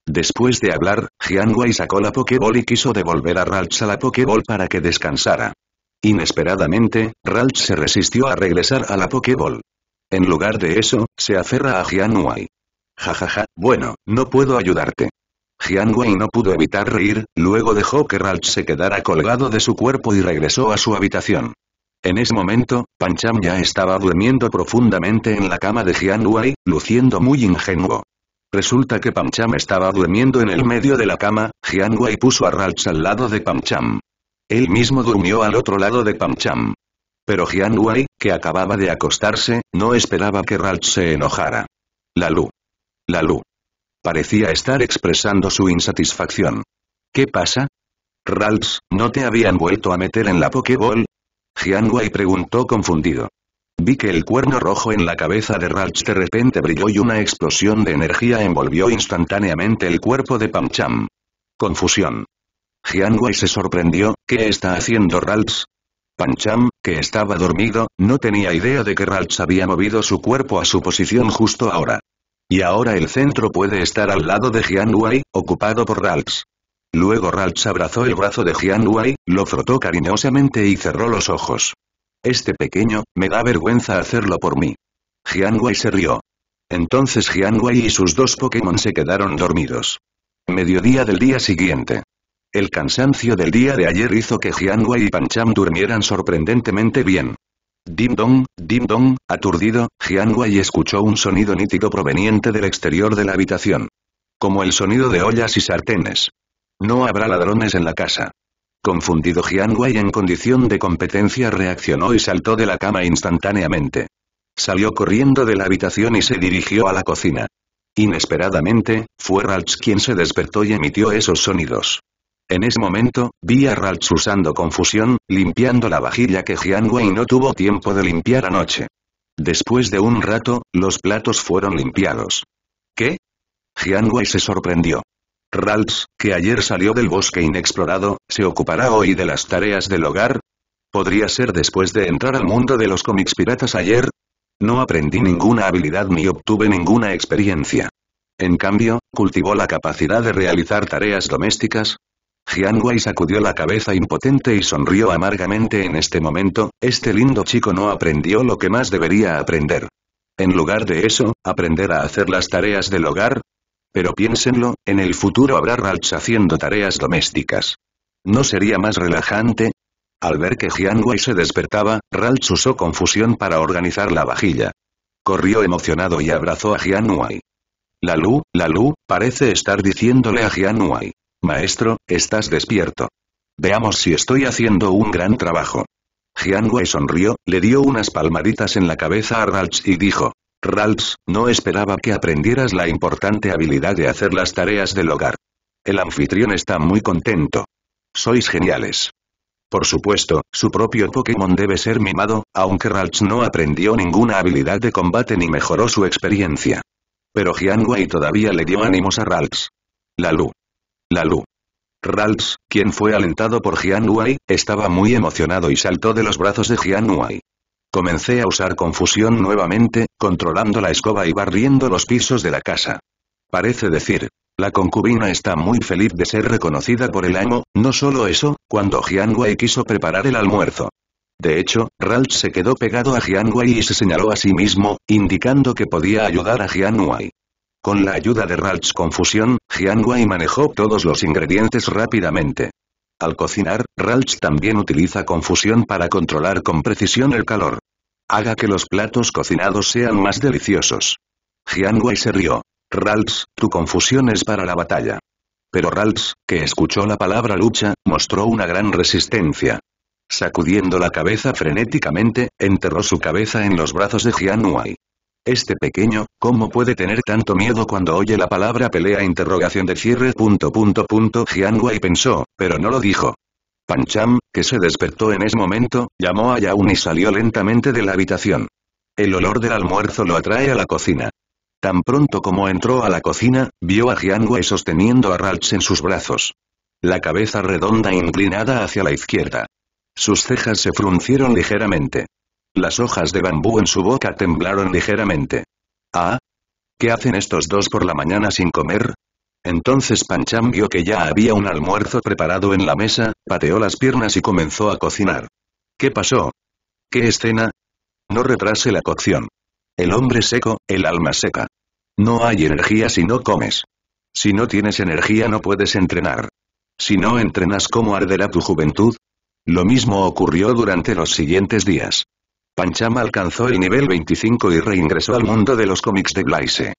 Después de hablar, Wei sacó la Pokéball y quiso devolver a Ralch a la Pokéball para que descansara. Inesperadamente, Ralch se resistió a regresar a la Pokéball. En lugar de eso, se aferra a Wei. Jajaja, bueno, no puedo ayudarte. Wei no pudo evitar reír, luego dejó que Ralch se quedara colgado de su cuerpo y regresó a su habitación. En ese momento, Pancham ya estaba durmiendo profundamente en la cama de Jian Wei, luciendo muy ingenuo. Resulta que Pamcham estaba durmiendo en el medio de la cama, Jiang puso a Ralts al lado de Pamcham. Él mismo durmió al otro lado de Pamcham. Pero Jiang que acababa de acostarse, no esperaba que Ralts se enojara. La Lalu. La Parecía estar expresando su insatisfacción. ¿Qué pasa? Ralts, ¿no te habían vuelto a meter en la Pokéball? Jiang preguntó confundido. Vi que el cuerno rojo en la cabeza de Ralts de repente brilló y una explosión de energía envolvió instantáneamente el cuerpo de Pancham. Confusión. Wei se sorprendió, ¿qué está haciendo Ralts? Pancham, que estaba dormido, no tenía idea de que Ralts había movido su cuerpo a su posición justo ahora. Y ahora el centro puede estar al lado de Wei, ocupado por Ralts. Luego Ralts abrazó el brazo de Wei, lo frotó cariñosamente y cerró los ojos. Este pequeño, me da vergüenza hacerlo por mí. Wei se rió. Entonces Wei y sus dos Pokémon se quedaron dormidos. Mediodía del día siguiente. El cansancio del día de ayer hizo que Wei y Pancham durmieran sorprendentemente bien. Dim dong, dim dong, aturdido, Wei escuchó un sonido nítido proveniente del exterior de la habitación. Como el sonido de ollas y sartenes. No habrá ladrones en la casa. Confundido Jiang Wei en condición de competencia reaccionó y saltó de la cama instantáneamente. Salió corriendo de la habitación y se dirigió a la cocina. Inesperadamente, fue Ralts quien se despertó y emitió esos sonidos. En ese momento, vi a Ralts usando confusión, limpiando la vajilla que Jiang Wei no tuvo tiempo de limpiar anoche. Después de un rato, los platos fueron limpiados. ¿Qué? Jiang Wei se sorprendió. «Ralphs, que ayer salió del bosque inexplorado, se ocupará hoy de las tareas del hogar? ¿Podría ser después de entrar al mundo de los cómics piratas ayer? No aprendí ninguna habilidad ni obtuve ninguna experiencia. En cambio, cultivó la capacidad de realizar tareas domésticas. Jiang Wei sacudió la cabeza impotente y sonrió amargamente en este momento, este lindo chico no aprendió lo que más debería aprender. En lugar de eso, aprender a hacer las tareas del hogar, pero piénsenlo, en el futuro habrá Ralts haciendo tareas domésticas. ¿No sería más relajante? Al ver que Jianwei se despertaba, Ralts usó confusión para organizar la vajilla. Corrió emocionado y abrazó a Lu, Lalu, Lu, parece estar diciéndole a Jianwei, Maestro, estás despierto. Veamos si estoy haciendo un gran trabajo. Jianwei sonrió, le dio unas palmaditas en la cabeza a Ralts y dijo, Ralphs, no esperaba que aprendieras la importante habilidad de hacer las tareas del hogar. El anfitrión está muy contento. Sois geniales. Por supuesto, su propio Pokémon debe ser mimado, aunque Ralphs no aprendió ninguna habilidad de combate ni mejoró su experiencia. Pero Jianguai todavía le dio ánimos a Ralphs. Lalu. Lalu. Ralphs, quien fue alentado por Jian estaba muy emocionado y saltó de los brazos de Jian Comencé a usar confusión nuevamente, controlando la escoba y barriendo los pisos de la casa. Parece decir, la concubina está muy feliz de ser reconocida por el amo, no solo eso, cuando Jian Wei quiso preparar el almuerzo. De hecho, Ralph se quedó pegado a Jian Wei y se señaló a sí mismo, indicando que podía ayudar a Jian Wei. Con la ayuda de Ralph's confusión, Jian Wei manejó todos los ingredientes rápidamente. Al cocinar, Ralch también utiliza confusión para controlar con precisión el calor haga que los platos cocinados sean más deliciosos. Jian se rió. ralphs, tu confusión es para la batalla. Pero ralphs, que escuchó la palabra lucha, mostró una gran resistencia. Sacudiendo la cabeza frenéticamente, enterró su cabeza en los brazos de Wei. Este pequeño, ¿cómo puede tener tanto miedo cuando oye la palabra pelea interrogación de cierre punto punto pensó, pero no lo dijo. Pancham, que se despertó en ese momento, llamó a Yaun y salió lentamente de la habitación. El olor del almuerzo lo atrae a la cocina. Tan pronto como entró a la cocina, vio a Jianwei sosteniendo a ralph en sus brazos. La cabeza redonda e inclinada hacia la izquierda. Sus cejas se fruncieron ligeramente. Las hojas de bambú en su boca temblaron ligeramente. ¿Ah? ¿Qué hacen estos dos por la mañana sin comer? Entonces Pancham vio que ya había un almuerzo preparado en la mesa, pateó las piernas y comenzó a cocinar. ¿Qué pasó? ¿Qué escena? No retrase la cocción. El hombre seco, el alma seca. No hay energía si no comes. Si no tienes energía no puedes entrenar. Si no entrenas ¿cómo arderá tu juventud? Lo mismo ocurrió durante los siguientes días. Pancham alcanzó el nivel 25 y reingresó al mundo de los cómics de Blaise.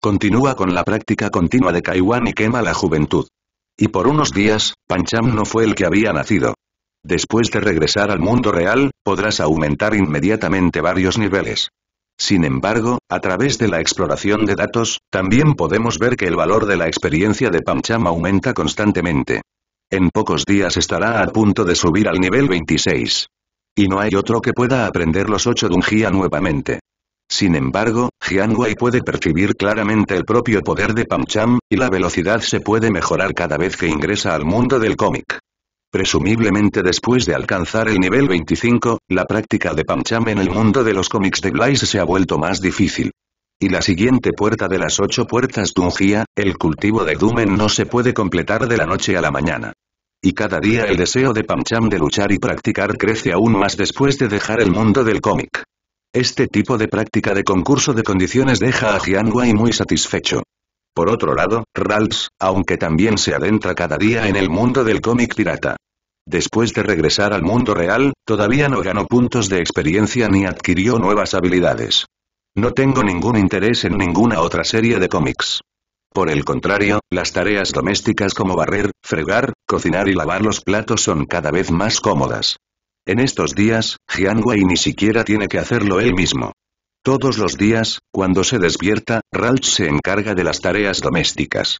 Continúa con la práctica continua de Kaiwan y quema la juventud. Y por unos días, Pancham no fue el que había nacido. Después de regresar al mundo real, podrás aumentar inmediatamente varios niveles. Sin embargo, a través de la exploración de datos, también podemos ver que el valor de la experiencia de Pancham aumenta constantemente. En pocos días estará a punto de subir al nivel 26. Y no hay otro que pueda aprender los 8 Dungia nuevamente. Sin embargo, Jiang Wei puede percibir claramente el propio poder de Pam Cham, y la velocidad se puede mejorar cada vez que ingresa al mundo del cómic. Presumiblemente después de alcanzar el nivel 25, la práctica de Pam Cham en el mundo de los cómics de Blaze se ha vuelto más difícil. Y la siguiente puerta de las ocho puertas Dungia, el cultivo de Dumen no se puede completar de la noche a la mañana. Y cada día el deseo de Pam Cham de luchar y practicar crece aún más después de dejar el mundo del cómic. Este tipo de práctica de concurso de condiciones deja a Jiang muy satisfecho. Por otro lado, Ralphs, aunque también se adentra cada día en el mundo del cómic pirata. Después de regresar al mundo real, todavía no ganó puntos de experiencia ni adquirió nuevas habilidades. No tengo ningún interés en ninguna otra serie de cómics. Por el contrario, las tareas domésticas como barrer, fregar, cocinar y lavar los platos son cada vez más cómodas. En estos días, Jian ni siquiera tiene que hacerlo él mismo. Todos los días, cuando se despierta, Ralch se encarga de las tareas domésticas.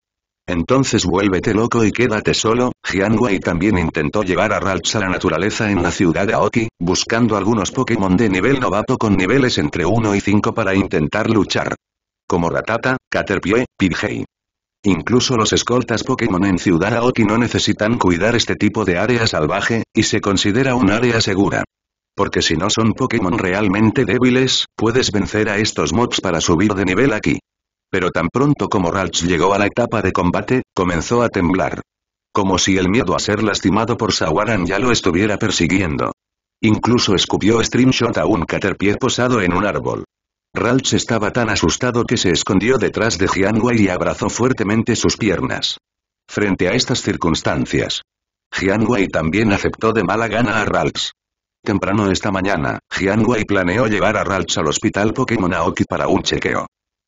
Entonces vuélvete loco y quédate solo, Jian también intentó llevar a Ralch a la naturaleza en la ciudad de Aoki, buscando algunos Pokémon de nivel novato con niveles entre 1 y 5 para intentar luchar. Como Ratata, Caterpie, Pidgey, Incluso los escoltas Pokémon en Ciudad Aoki no necesitan cuidar este tipo de área salvaje, y se considera un área segura. Porque si no son Pokémon realmente débiles, puedes vencer a estos mobs para subir de nivel aquí. Pero tan pronto como Ralts llegó a la etapa de combate, comenzó a temblar. Como si el miedo a ser lastimado por Sawaran ya lo estuviera persiguiendo. Incluso escupió Streamshot a un caterpie posado en un árbol. Ralts estaba tan asustado que se escondió detrás de Jianwei y abrazó fuertemente sus piernas. Frente a estas circunstancias, Jianwei también aceptó de mala gana a Ralts. Temprano esta mañana, Jianwei planeó llevar a Ralts al hospital Pokémon Aoki para un chequeo.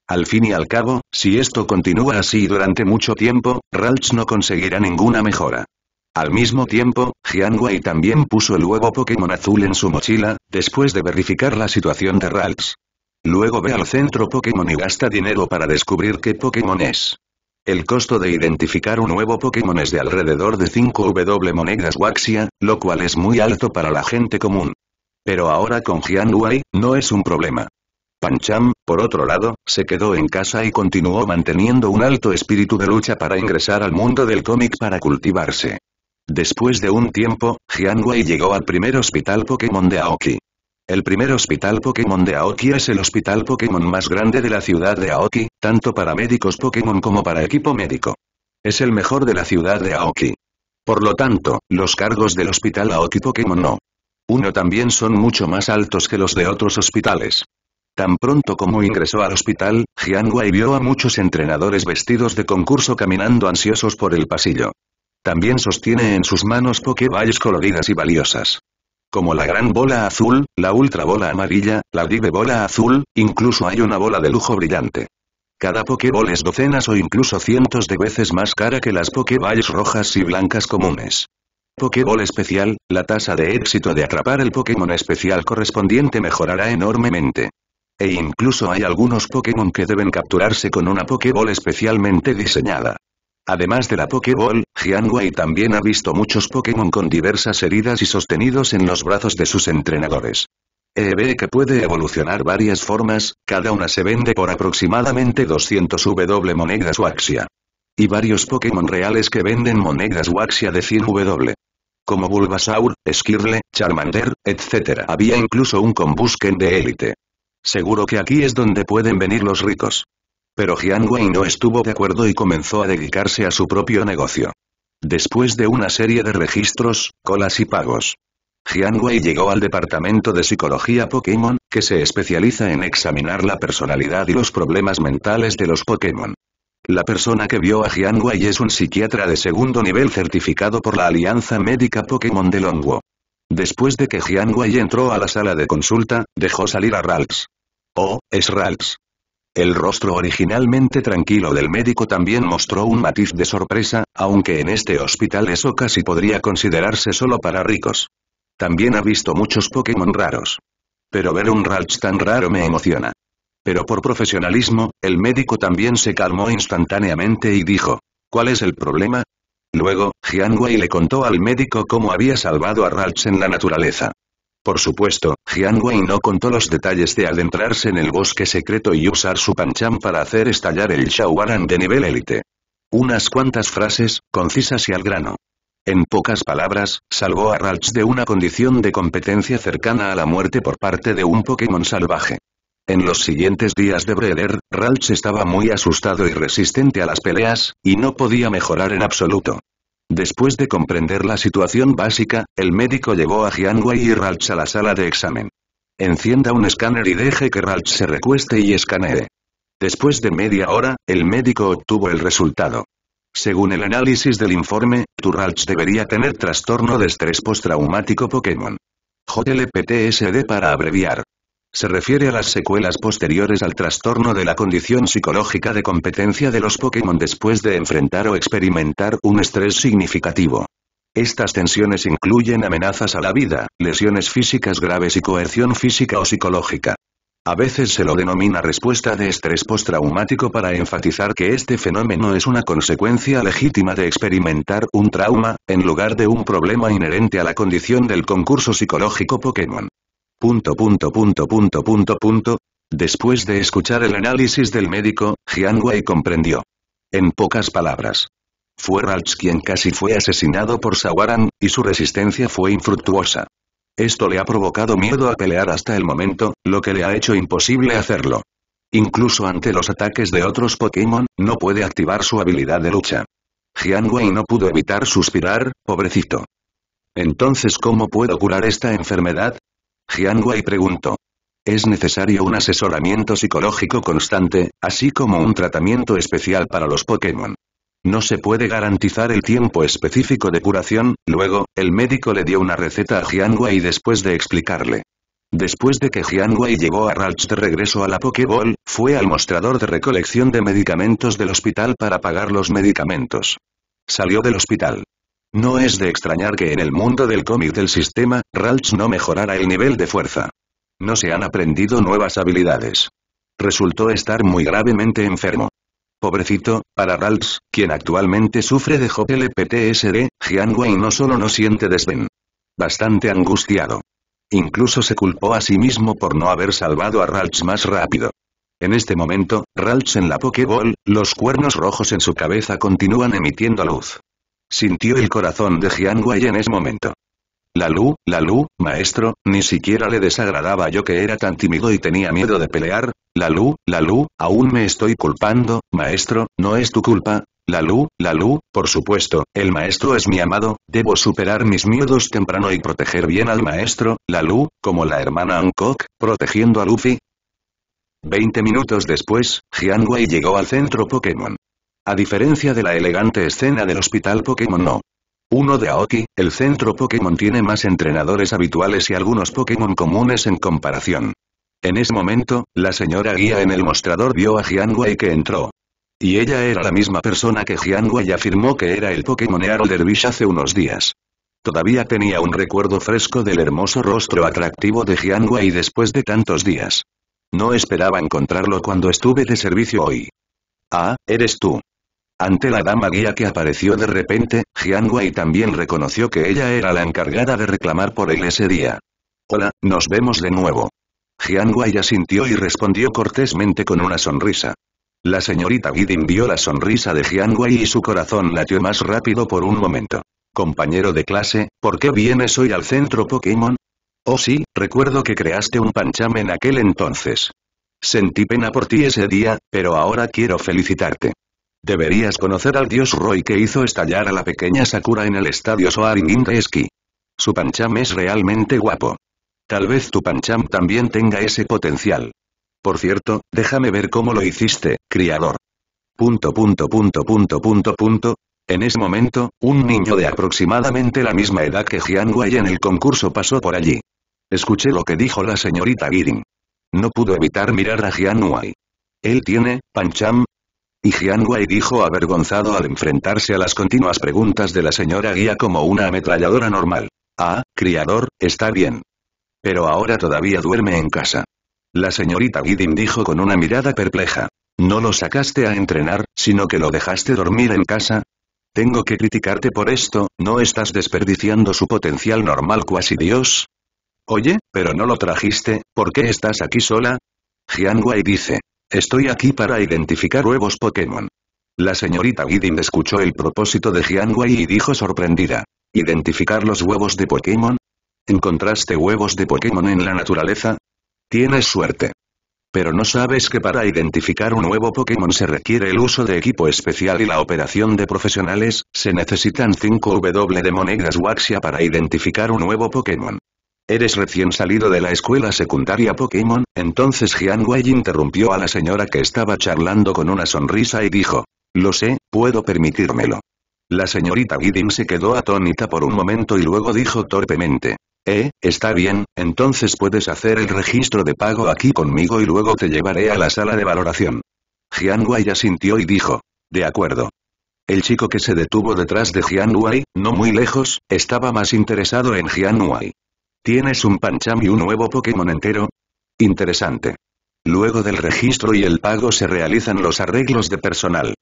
Al fin y al cabo, si esto continúa así durante mucho tiempo, Ralts no conseguirá ninguna mejora. Al mismo tiempo, Jianwei también puso el huevo Pokémon azul en su mochila, después de verificar la situación de Ralts. Luego ve al centro Pokémon y gasta dinero para descubrir qué Pokémon es. El costo de identificar un nuevo Pokémon es de alrededor de 5 W monedas Waxia, lo cual es muy alto para la gente común. Pero ahora con Jian no es un problema. Pancham, por otro lado, se quedó en casa y continuó manteniendo un alto espíritu de lucha para ingresar al mundo del cómic para cultivarse. Después de un tiempo, Jian Wei llegó al primer hospital Pokémon de Aoki. El primer hospital Pokémon de Aoki es el hospital Pokémon más grande de la ciudad de Aoki, tanto para médicos Pokémon como para equipo médico. Es el mejor de la ciudad de Aoki. Por lo tanto, los cargos del hospital Aoki Pokémon no. Uno también son mucho más altos que los de otros hospitales. Tan pronto como ingresó al hospital, Jian vio a muchos entrenadores vestidos de concurso caminando ansiosos por el pasillo. También sostiene en sus manos Pokéballs coloridas y valiosas como la gran bola azul, la ultra bola amarilla, la dive bola azul, incluso hay una bola de lujo brillante. Cada Pokéball es docenas o incluso cientos de veces más cara que las Pokéballs rojas y blancas comunes. Pokéball especial, la tasa de éxito de atrapar el Pokémon especial correspondiente mejorará enormemente. E incluso hay algunos Pokémon que deben capturarse con una Pokéball especialmente diseñada. Además de la Pokéball, Jian también ha visto muchos Pokémon con diversas heridas y sostenidos en los brazos de sus entrenadores. E.B. Eh, que puede evolucionar varias formas, cada una se vende por aproximadamente 200 W monedas Waxia. Y varios Pokémon reales que venden monedas Waxia de 100 W. Como Bulbasaur, Skirle, Charmander, etc. Había incluso un Combusken de élite. Seguro que aquí es donde pueden venir los ricos. Pero Jiang no estuvo de acuerdo y comenzó a dedicarse a su propio negocio. Después de una serie de registros, colas y pagos, Jiang llegó al departamento de psicología Pokémon, que se especializa en examinar la personalidad y los problemas mentales de los Pokémon. La persona que vio a Jiang es un psiquiatra de segundo nivel certificado por la Alianza Médica Pokémon de Longwo. Después de que Jiang entró a la sala de consulta, dejó salir a Ralts. Oh, es Ralts. El rostro originalmente tranquilo del médico también mostró un matiz de sorpresa, aunque en este hospital eso casi podría considerarse solo para ricos. También ha visto muchos Pokémon raros. Pero ver un Ralts tan raro me emociona. Pero por profesionalismo, el médico también se calmó instantáneamente y dijo, ¿cuál es el problema? Luego, Jianwei le contó al médico cómo había salvado a Ralts en la naturaleza. Por supuesto, Jiang Wei no contó los detalles de adentrarse en el bosque secreto y usar su pancham para hacer estallar el Shawaran de nivel élite. Unas cuantas frases, concisas y al grano. En pocas palabras, salvó a Ralch de una condición de competencia cercana a la muerte por parte de un Pokémon salvaje. En los siguientes días de Breeder, Ralch estaba muy asustado y resistente a las peleas, y no podía mejorar en absoluto. Después de comprender la situación básica, el médico llevó a Jiangwei y Ralch a la sala de examen. Encienda un escáner y deje que Ralch se recueste y escanee. Después de media hora, el médico obtuvo el resultado. Según el análisis del informe, tu Ralch debería tener trastorno de estrés postraumático Pokémon. JLPTSD para abreviar. Se refiere a las secuelas posteriores al trastorno de la condición psicológica de competencia de los Pokémon después de enfrentar o experimentar un estrés significativo. Estas tensiones incluyen amenazas a la vida, lesiones físicas graves y coerción física o psicológica. A veces se lo denomina respuesta de estrés postraumático para enfatizar que este fenómeno es una consecuencia legítima de experimentar un trauma, en lugar de un problema inherente a la condición del concurso psicológico Pokémon. Punto punto punto punto punto punto. Después de escuchar el análisis del médico, Jiang Wei comprendió. En pocas palabras. Fue Ralts quien casi fue asesinado por Sawaran, y su resistencia fue infructuosa. Esto le ha provocado miedo a pelear hasta el momento, lo que le ha hecho imposible hacerlo. Incluso ante los ataques de otros Pokémon, no puede activar su habilidad de lucha. Jiang Wei no pudo evitar suspirar, pobrecito. Entonces ¿cómo puedo curar esta enfermedad? Jian preguntó. Es necesario un asesoramiento psicológico constante, así como un tratamiento especial para los Pokémon. No se puede garantizar el tiempo específico de curación, luego, el médico le dio una receta a Jian después de explicarle. Después de que Jian llegó llevó a Ralch de regreso a la Pokéball, fue al mostrador de recolección de medicamentos del hospital para pagar los medicamentos. Salió del hospital. No es de extrañar que en el mundo del cómic del sistema, Ralch no mejorara el nivel de fuerza. No se han aprendido nuevas habilidades. Resultó estar muy gravemente enfermo. Pobrecito, para Ralts, quien actualmente sufre de JLPTSD, Jiang Wei no solo no siente desdén. Bastante angustiado. Incluso se culpó a sí mismo por no haber salvado a Ralts más rápido. En este momento, Ralts en la Pokéball, los cuernos rojos en su cabeza continúan emitiendo luz. Sintió el corazón de Jiang Wei en ese momento. La Lu, la maestro, ni siquiera le desagradaba yo que era tan tímido y tenía miedo de pelear. La Lu, la aún me estoy culpando, maestro, no es tu culpa. La Lu, la por supuesto, el maestro es mi amado, debo superar mis miedos temprano y proteger bien al maestro, la como la hermana Hancock, protegiendo a Luffy. Veinte minutos después, Jiang Wei llegó al centro Pokémon. A diferencia de la elegante escena del hospital Pokémon no. Uno de Aoki, el centro Pokémon tiene más entrenadores habituales y algunos Pokémon comunes en comparación. En ese momento, la señora guía en el mostrador vio a y que entró. Y ella era la misma persona que y afirmó que era el Pokémon Earl Dervish hace unos días. Todavía tenía un recuerdo fresco del hermoso rostro atractivo de y después de tantos días. No esperaba encontrarlo cuando estuve de servicio hoy. Ah, eres tú. Ante la dama guía que apareció de repente, Jian también reconoció que ella era la encargada de reclamar por él ese día. Hola, nos vemos de nuevo. Jian asintió y respondió cortésmente con una sonrisa. La señorita Guidin vio la sonrisa de Jian y su corazón latió más rápido por un momento. Compañero de clase, ¿por qué vienes hoy al centro Pokémon? Oh sí, recuerdo que creaste un panchame en aquel entonces. Sentí pena por ti ese día, pero ahora quiero felicitarte. Deberías conocer al dios Roy que hizo estallar a la pequeña Sakura en el estadio Soaring eski Su pancham es realmente guapo. Tal vez tu pancham también tenga ese potencial. Por cierto, déjame ver cómo lo hiciste, criador. Punto punto punto punto punto En ese momento, un niño de aproximadamente la misma edad que Jian en el concurso pasó por allí. Escuché lo que dijo la señorita Girin. No pudo evitar mirar a Jian Wei. Él tiene, Pancham, y Jian dijo avergonzado al enfrentarse a las continuas preguntas de la señora guía como una ametralladora normal. Ah, criador, está bien. Pero ahora todavía duerme en casa. La señorita Guidin dijo con una mirada perpleja. ¿No lo sacaste a entrenar, sino que lo dejaste dormir en casa? Tengo que criticarte por esto, ¿no estás desperdiciando su potencial normal cuasi Dios? Oye, pero no lo trajiste, ¿por qué estás aquí sola? Jian dice. Estoy aquí para identificar huevos Pokémon. La señorita Guidin escuchó el propósito de Jian y dijo sorprendida. ¿Identificar los huevos de Pokémon? ¿Encontraste huevos de Pokémon en la naturaleza? Tienes suerte. Pero no sabes que para identificar un nuevo Pokémon se requiere el uso de equipo especial y la operación de profesionales, se necesitan 5 W de monedas Waxia para identificar un nuevo Pokémon. ¿Eres recién salido de la escuela secundaria Pokémon? Entonces Jian interrumpió a la señora que estaba charlando con una sonrisa y dijo. Lo sé, puedo permitírmelo. La señorita Gidding se quedó atónita por un momento y luego dijo torpemente. Eh, está bien, entonces puedes hacer el registro de pago aquí conmigo y luego te llevaré a la sala de valoración. Jian asintió y dijo. De acuerdo. El chico que se detuvo detrás de Jian no muy lejos, estaba más interesado en Jian ¿Tienes un Pancham y un nuevo Pokémon entero? Interesante. Luego del registro y el pago se realizan los arreglos de personal.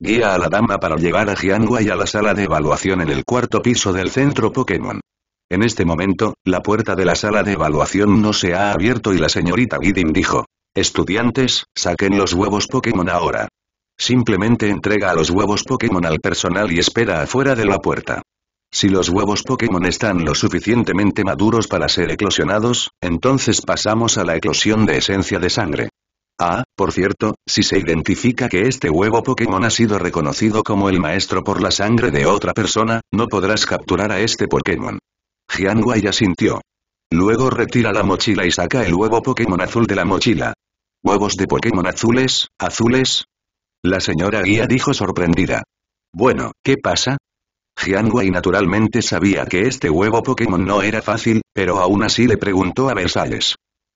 Guía a la dama para llegar a Jiangua y a la sala de evaluación en el cuarto piso del centro Pokémon. En este momento, la puerta de la sala de evaluación no se ha abierto y la señorita Guidin dijo. Estudiantes, saquen los huevos Pokémon ahora. Simplemente entrega los huevos Pokémon al personal y espera afuera de la puerta. Si los huevos Pokémon están lo suficientemente maduros para ser eclosionados, entonces pasamos a la eclosión de esencia de sangre. Ah, por cierto, si se identifica que este huevo Pokémon ha sido reconocido como el maestro por la sangre de otra persona, no podrás capturar a este Pokémon. Jiangua ya sintió. Luego retira la mochila y saca el huevo Pokémon azul de la mochila. ¿Huevos de Pokémon azules, azules? La señora guía dijo sorprendida. Bueno, ¿qué pasa? Jian naturalmente sabía que este huevo Pokémon no era fácil, pero aún así le preguntó a Versalles.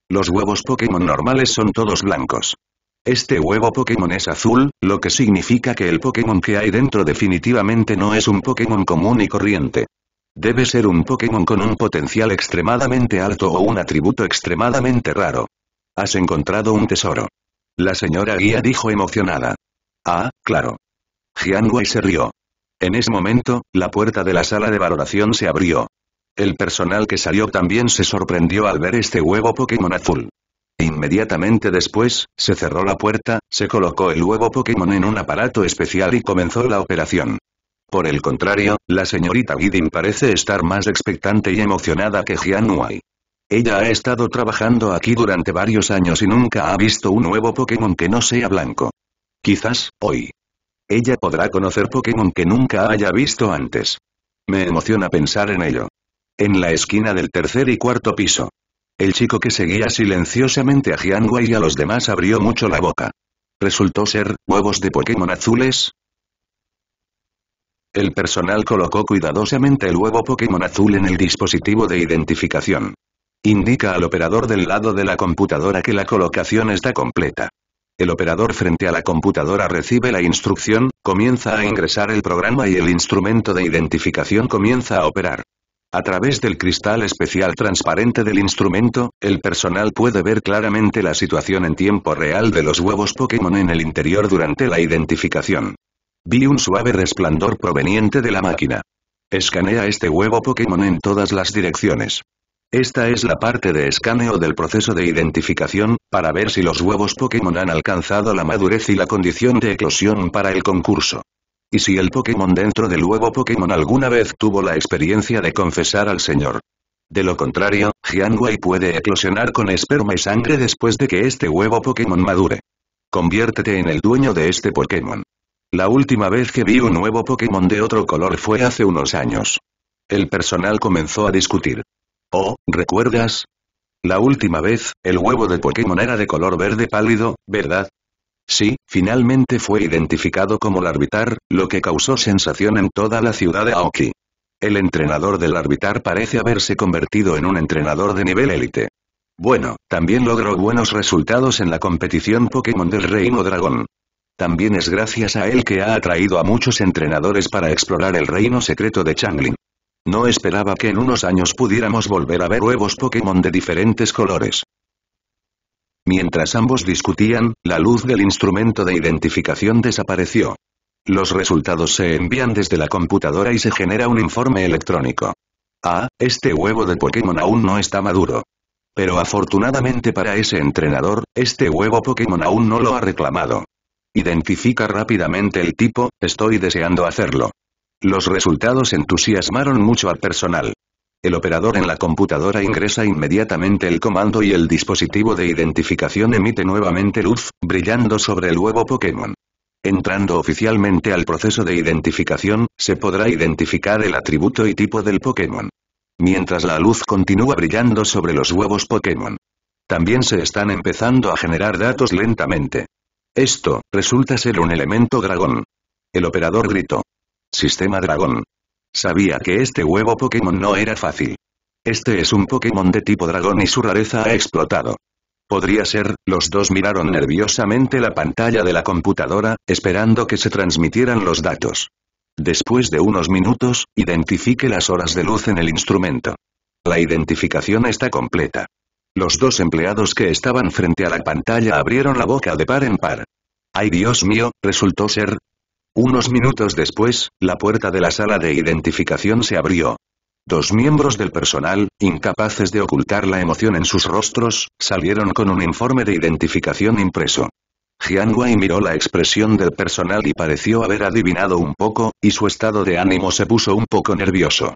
Los huevos Pokémon normales son todos blancos. Este huevo Pokémon es azul, lo que significa que el Pokémon que hay dentro definitivamente no es un Pokémon común y corriente. Debe ser un Pokémon con un potencial extremadamente alto o un atributo extremadamente raro. Has encontrado un tesoro. La señora guía dijo emocionada. Ah, claro. Jian se rió. En ese momento, la puerta de la sala de valoración se abrió. El personal que salió también se sorprendió al ver este huevo Pokémon azul. Inmediatamente después, se cerró la puerta, se colocó el huevo Pokémon en un aparato especial y comenzó la operación. Por el contrario, la señorita Guidin parece estar más expectante y emocionada que Jianuai. Ella ha estado trabajando aquí durante varios años y nunca ha visto un nuevo Pokémon que no sea blanco. Quizás, hoy, ella podrá conocer Pokémon que nunca haya visto antes. Me emociona pensar en ello. En la esquina del tercer y cuarto piso. El chico que seguía silenciosamente a Jiangua y a los demás abrió mucho la boca. ¿Resultó ser, huevos de Pokémon azules? El personal colocó cuidadosamente el huevo Pokémon azul en el dispositivo de identificación. Indica al operador del lado de la computadora que la colocación está completa el operador frente a la computadora recibe la instrucción, comienza a ingresar el programa y el instrumento de identificación comienza a operar. A través del cristal especial transparente del instrumento, el personal puede ver claramente la situación en tiempo real de los huevos Pokémon en el interior durante la identificación. Vi un suave resplandor proveniente de la máquina. Escanea este huevo Pokémon en todas las direcciones. Esta es la parte de escaneo del proceso de identificación, para ver si los huevos Pokémon han alcanzado la madurez y la condición de eclosión para el concurso. Y si el Pokémon dentro del huevo Pokémon alguna vez tuvo la experiencia de confesar al señor. De lo contrario, Gianwei puede eclosionar con esperma y sangre después de que este huevo Pokémon madure. Conviértete en el dueño de este Pokémon. La última vez que vi un nuevo Pokémon de otro color fue hace unos años. El personal comenzó a discutir. Oh, ¿recuerdas? La última vez, el huevo de Pokémon era de color verde pálido, ¿verdad? Sí, finalmente fue identificado como el Arbitar, lo que causó sensación en toda la ciudad de Aoki. El entrenador del Arbitar parece haberse convertido en un entrenador de nivel élite. Bueno, también logró buenos resultados en la competición Pokémon del Reino Dragón. También es gracias a él que ha atraído a muchos entrenadores para explorar el reino secreto de Changlin. No esperaba que en unos años pudiéramos volver a ver huevos Pokémon de diferentes colores. Mientras ambos discutían, la luz del instrumento de identificación desapareció. Los resultados se envían desde la computadora y se genera un informe electrónico. Ah, este huevo de Pokémon aún no está maduro. Pero afortunadamente para ese entrenador, este huevo Pokémon aún no lo ha reclamado. Identifica rápidamente el tipo, estoy deseando hacerlo. Los resultados entusiasmaron mucho al personal. El operador en la computadora ingresa inmediatamente el comando y el dispositivo de identificación emite nuevamente luz, brillando sobre el huevo Pokémon. Entrando oficialmente al proceso de identificación, se podrá identificar el atributo y tipo del Pokémon. Mientras la luz continúa brillando sobre los huevos Pokémon. También se están empezando a generar datos lentamente. Esto, resulta ser un elemento dragón. El operador gritó. Sistema Dragón. Sabía que este huevo Pokémon no era fácil. Este es un Pokémon de tipo dragón y su rareza ha explotado. Podría ser, los dos miraron nerviosamente la pantalla de la computadora, esperando que se transmitieran los datos. Después de unos minutos, identifique las horas de luz en el instrumento. La identificación está completa. Los dos empleados que estaban frente a la pantalla abrieron la boca de par en par. ¡Ay Dios mío! Resultó ser, unos minutos después, la puerta de la sala de identificación se abrió. Dos miembros del personal, incapaces de ocultar la emoción en sus rostros, salieron con un informe de identificación impreso. Jiang Wei miró la expresión del personal y pareció haber adivinado un poco, y su estado de ánimo se puso un poco nervioso.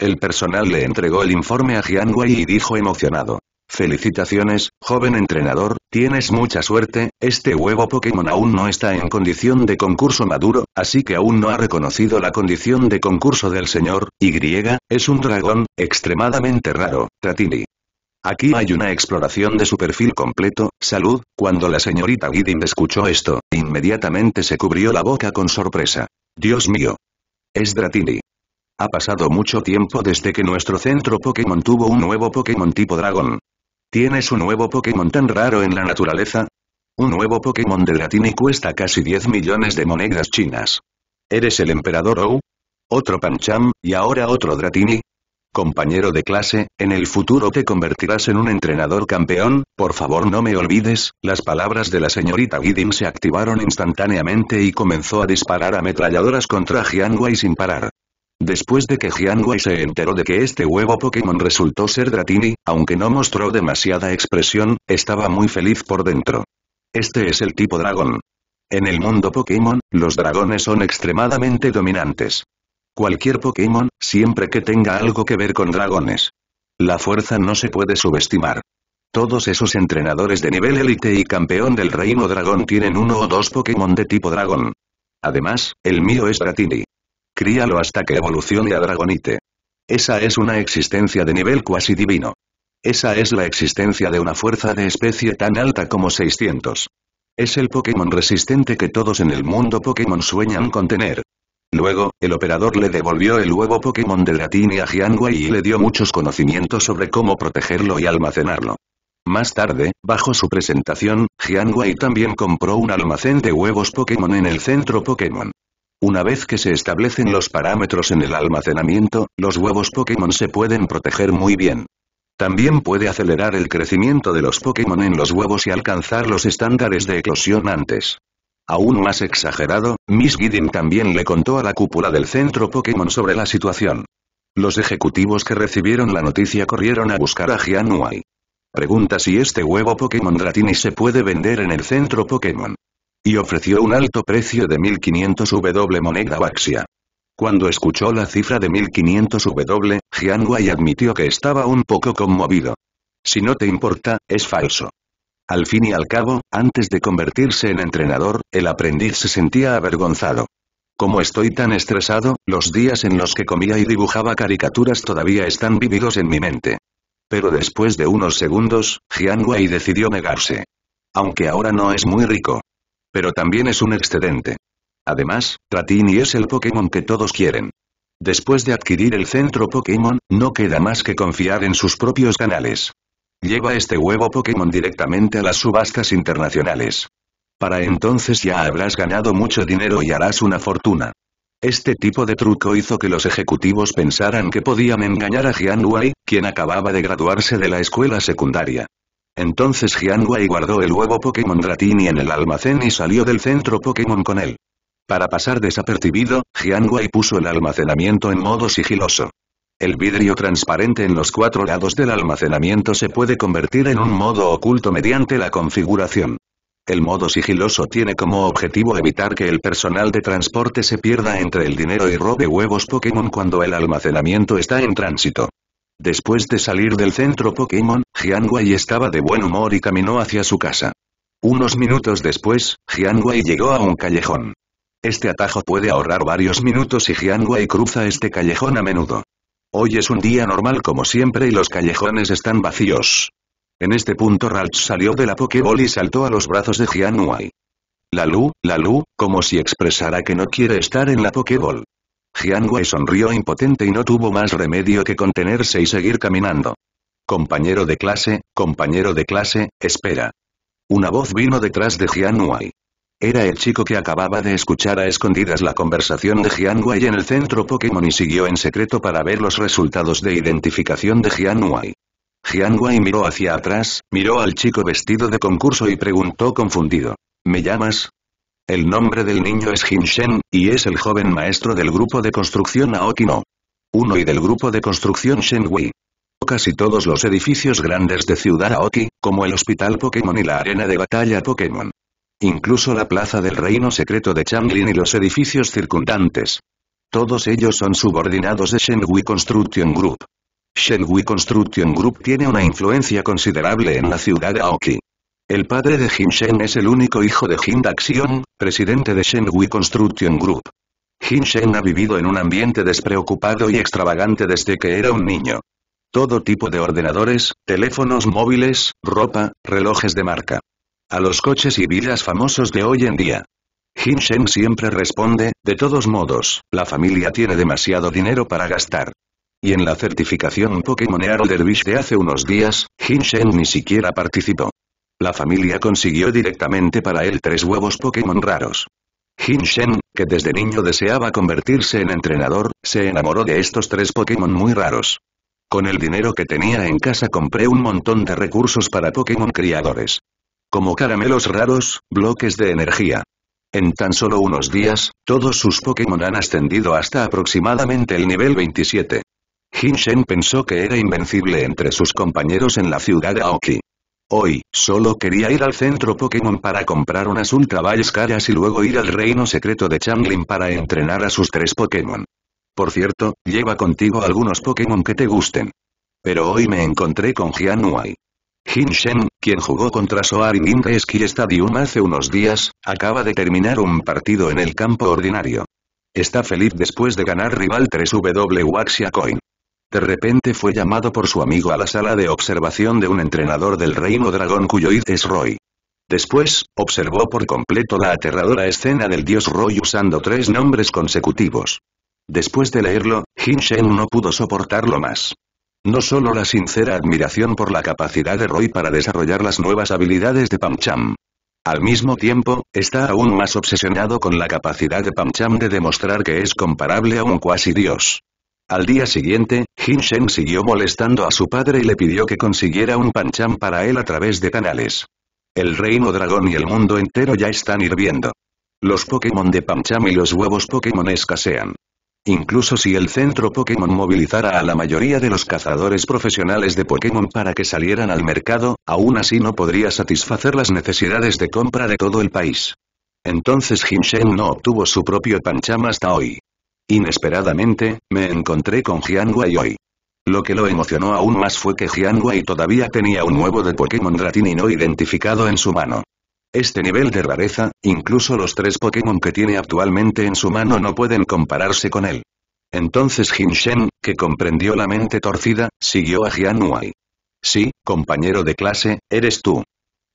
El personal le entregó el informe a Jiang Wei y dijo emocionado. Felicitaciones, joven entrenador, tienes mucha suerte, este huevo Pokémon aún no está en condición de concurso maduro, así que aún no ha reconocido la condición de concurso del señor, Y, es un dragón, extremadamente raro, Dratini. Aquí hay una exploración de su perfil completo, salud, cuando la señorita Gidding escuchó esto, inmediatamente se cubrió la boca con sorpresa. Dios mío. Es Dratini. Ha pasado mucho tiempo desde que nuestro centro Pokémon tuvo un nuevo Pokémon tipo dragón. ¿Tienes un nuevo Pokémon tan raro en la naturaleza? Un nuevo Pokémon de Dratini cuesta casi 10 millones de monedas chinas. ¿Eres el emperador Ou? Otro Pancham, y ahora otro Dratini. Compañero de clase, en el futuro te convertirás en un entrenador campeón, por favor no me olvides, las palabras de la señorita Gidim se activaron instantáneamente y comenzó a disparar ametralladoras contra Jiang y sin parar. Después de que Jianwei se enteró de que este huevo Pokémon resultó ser Dratini, aunque no mostró demasiada expresión, estaba muy feliz por dentro. Este es el tipo dragón. En el mundo Pokémon, los dragones son extremadamente dominantes. Cualquier Pokémon, siempre que tenga algo que ver con dragones. La fuerza no se puede subestimar. Todos esos entrenadores de nivel élite y campeón del reino dragón tienen uno o dos Pokémon de tipo dragón. Además, el mío es Dratini. Críalo hasta que evolucione a Dragonite. Esa es una existencia de nivel cuasi divino. Esa es la existencia de una fuerza de especie tan alta como 600. Es el Pokémon resistente que todos en el mundo Pokémon sueñan con tener. Luego, el operador le devolvió el huevo Pokémon de Latini a Jianwei y le dio muchos conocimientos sobre cómo protegerlo y almacenarlo. Más tarde, bajo su presentación, Jian también compró un almacén de huevos Pokémon en el centro Pokémon. Una vez que se establecen los parámetros en el almacenamiento, los huevos Pokémon se pueden proteger muy bien. También puede acelerar el crecimiento de los Pokémon en los huevos y alcanzar los estándares de eclosión antes. Aún más exagerado, Miss Gideon también le contó a la cúpula del centro Pokémon sobre la situación. Los ejecutivos que recibieron la noticia corrieron a buscar a Gianuai. Pregunta si este huevo Pokémon Dratini se puede vender en el centro Pokémon. Y ofreció un alto precio de 1500 W moneda baxia. Cuando escuchó la cifra de 1500 W, Jiang Wei admitió que estaba un poco conmovido. Si no te importa, es falso. Al fin y al cabo, antes de convertirse en entrenador, el aprendiz se sentía avergonzado. Como estoy tan estresado, los días en los que comía y dibujaba caricaturas todavía están vividos en mi mente. Pero después de unos segundos, Jiang Wei decidió negarse. Aunque ahora no es muy rico, pero también es un excedente. Además, Tratini es el Pokémon que todos quieren. Después de adquirir el centro Pokémon, no queda más que confiar en sus propios canales. Lleva este huevo Pokémon directamente a las subastas internacionales. Para entonces ya habrás ganado mucho dinero y harás una fortuna. Este tipo de truco hizo que los ejecutivos pensaran que podían engañar a Jian quien acababa de graduarse de la escuela secundaria. Entonces Jian guardó el huevo Pokémon Dratini en el almacén y salió del centro Pokémon con él. Para pasar desapercibido, Jian puso el almacenamiento en modo sigiloso. El vidrio transparente en los cuatro lados del almacenamiento se puede convertir en un modo oculto mediante la configuración. El modo sigiloso tiene como objetivo evitar que el personal de transporte se pierda entre el dinero y robe huevos Pokémon cuando el almacenamiento está en tránsito. Después de salir del centro Pokémon, Jian estaba de buen humor y caminó hacia su casa. Unos minutos después, Jian llegó a un callejón. Este atajo puede ahorrar varios minutos y Jian cruza este callejón a menudo. Hoy es un día normal como siempre y los callejones están vacíos. En este punto Ralph salió de la Pokéball y saltó a los brazos de Jian Wei. La Lalu, como si expresara que no quiere estar en la Pokéball. Jian sonrió impotente y no tuvo más remedio que contenerse y seguir caminando. Compañero de clase, compañero de clase, espera. Una voz vino detrás de Jian Era el chico que acababa de escuchar a escondidas la conversación de Jian en el centro Pokémon y siguió en secreto para ver los resultados de identificación de Jian Wei. miró hacia atrás, miró al chico vestido de concurso y preguntó confundido. ¿Me llamas? El nombre del niño es Shen y es el joven maestro del grupo de construcción Aoki no. Uno y del grupo de construcción Shenwei. Casi todos los edificios grandes de Ciudad Aoki, como el Hospital Pokémon y la Arena de Batalla Pokémon. Incluso la Plaza del Reino Secreto de Changlin y los edificios circundantes. Todos ellos son subordinados de Shenwei Construction Group. Shenwei Construction Group tiene una influencia considerable en la ciudad Aoki. El padre de Jin Shen es el único hijo de Jin Daxion, presidente de Shenhui Construction Group. Jin Shen ha vivido en un ambiente despreocupado y extravagante desde que era un niño. Todo tipo de ordenadores, teléfonos móviles, ropa, relojes de marca. A los coches y villas famosos de hoy en día. Jin Shen siempre responde, de todos modos, la familia tiene demasiado dinero para gastar. Y en la certificación Pokémon Arrow Dervish de hace unos días, Jin Shen ni siquiera participó. La familia consiguió directamente para él tres huevos Pokémon raros. Jin Shen, que desde niño deseaba convertirse en entrenador, se enamoró de estos tres Pokémon muy raros. Con el dinero que tenía en casa compré un montón de recursos para Pokémon criadores. Como caramelos raros, bloques de energía. En tan solo unos días, todos sus Pokémon han ascendido hasta aproximadamente el nivel 27. Jin Shen pensó que era invencible entre sus compañeros en la ciudad de Aoki. Hoy, solo quería ir al centro Pokémon para comprar unas Ultra Balls caras y luego ir al reino secreto de Changlin para entrenar a sus tres Pokémon. Por cierto, lleva contigo algunos Pokémon que te gusten. Pero hoy me encontré con Wai. Jin Shen, quien jugó contra Soarin y Stadium hace unos días, acaba de terminar un partido en el campo ordinario. Está feliz después de ganar rival 3W Waxia Coin. De repente fue llamado por su amigo a la sala de observación de un entrenador del reino dragón cuyo id es Roy. Después, observó por completo la aterradora escena del dios Roy usando tres nombres consecutivos. Después de leerlo, Jin Shen no pudo soportarlo más. No solo la sincera admiración por la capacidad de Roy para desarrollar las nuevas habilidades de Pan-Cham. Al mismo tiempo, está aún más obsesionado con la capacidad de Pan-Cham de demostrar que es comparable a un cuasi dios. Al día siguiente, Jin Shen siguió molestando a su padre y le pidió que consiguiera un Pancham para él a través de canales. El reino dragón y el mundo entero ya están hirviendo. Los Pokémon de Pancham y los huevos Pokémon escasean. Incluso si el centro Pokémon movilizara a la mayoría de los cazadores profesionales de Pokémon para que salieran al mercado, aún así no podría satisfacer las necesidades de compra de todo el país. Entonces Shen no obtuvo su propio Pancham hasta hoy. Inesperadamente, me encontré con Jian hoy. Lo que lo emocionó aún más fue que Jian todavía tenía un huevo de Pokémon Dratini no identificado en su mano. Este nivel de rareza, incluso los tres Pokémon que tiene actualmente en su mano no pueden compararse con él. Entonces Shen, que comprendió la mente torcida, siguió a Jian Sí, compañero de clase, eres tú.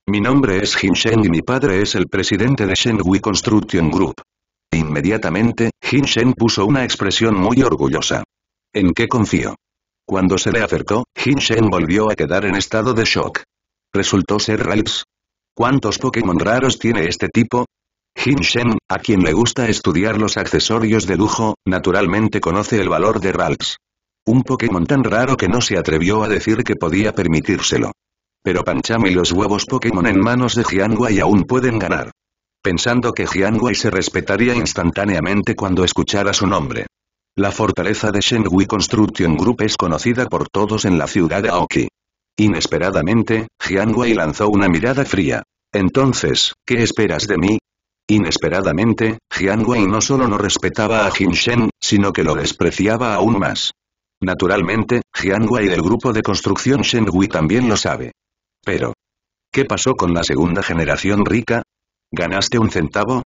Mi nombre es Shen y mi padre es el presidente de Shenhui Construction Group. Inmediatamente, Jin puso una expresión muy orgullosa. ¿En qué confío? Cuando se le acercó, Jin Shen volvió a quedar en estado de shock. Resultó ser Ralts? ¿Cuántos Pokémon raros tiene este tipo? Jin Shen, a quien le gusta estudiar los accesorios de lujo, naturalmente conoce el valor de Ralps. Un Pokémon tan raro que no se atrevió a decir que podía permitírselo. Pero Pancham y los huevos Pokémon en manos de Jiangua y aún pueden ganar pensando que Jiang Wei se respetaría instantáneamente cuando escuchara su nombre. La fortaleza de Shenhui Construction Group es conocida por todos en la ciudad de Aoki. Inesperadamente, Jiang Wei lanzó una mirada fría. Entonces, ¿qué esperas de mí? Inesperadamente, Jiang Wei no solo no respetaba a Jin Shen, sino que lo despreciaba aún más. Naturalmente, Jiang Wei del grupo de construcción Shenhui también lo sabe. Pero, ¿qué pasó con la segunda generación rica? ¿Ganaste un centavo?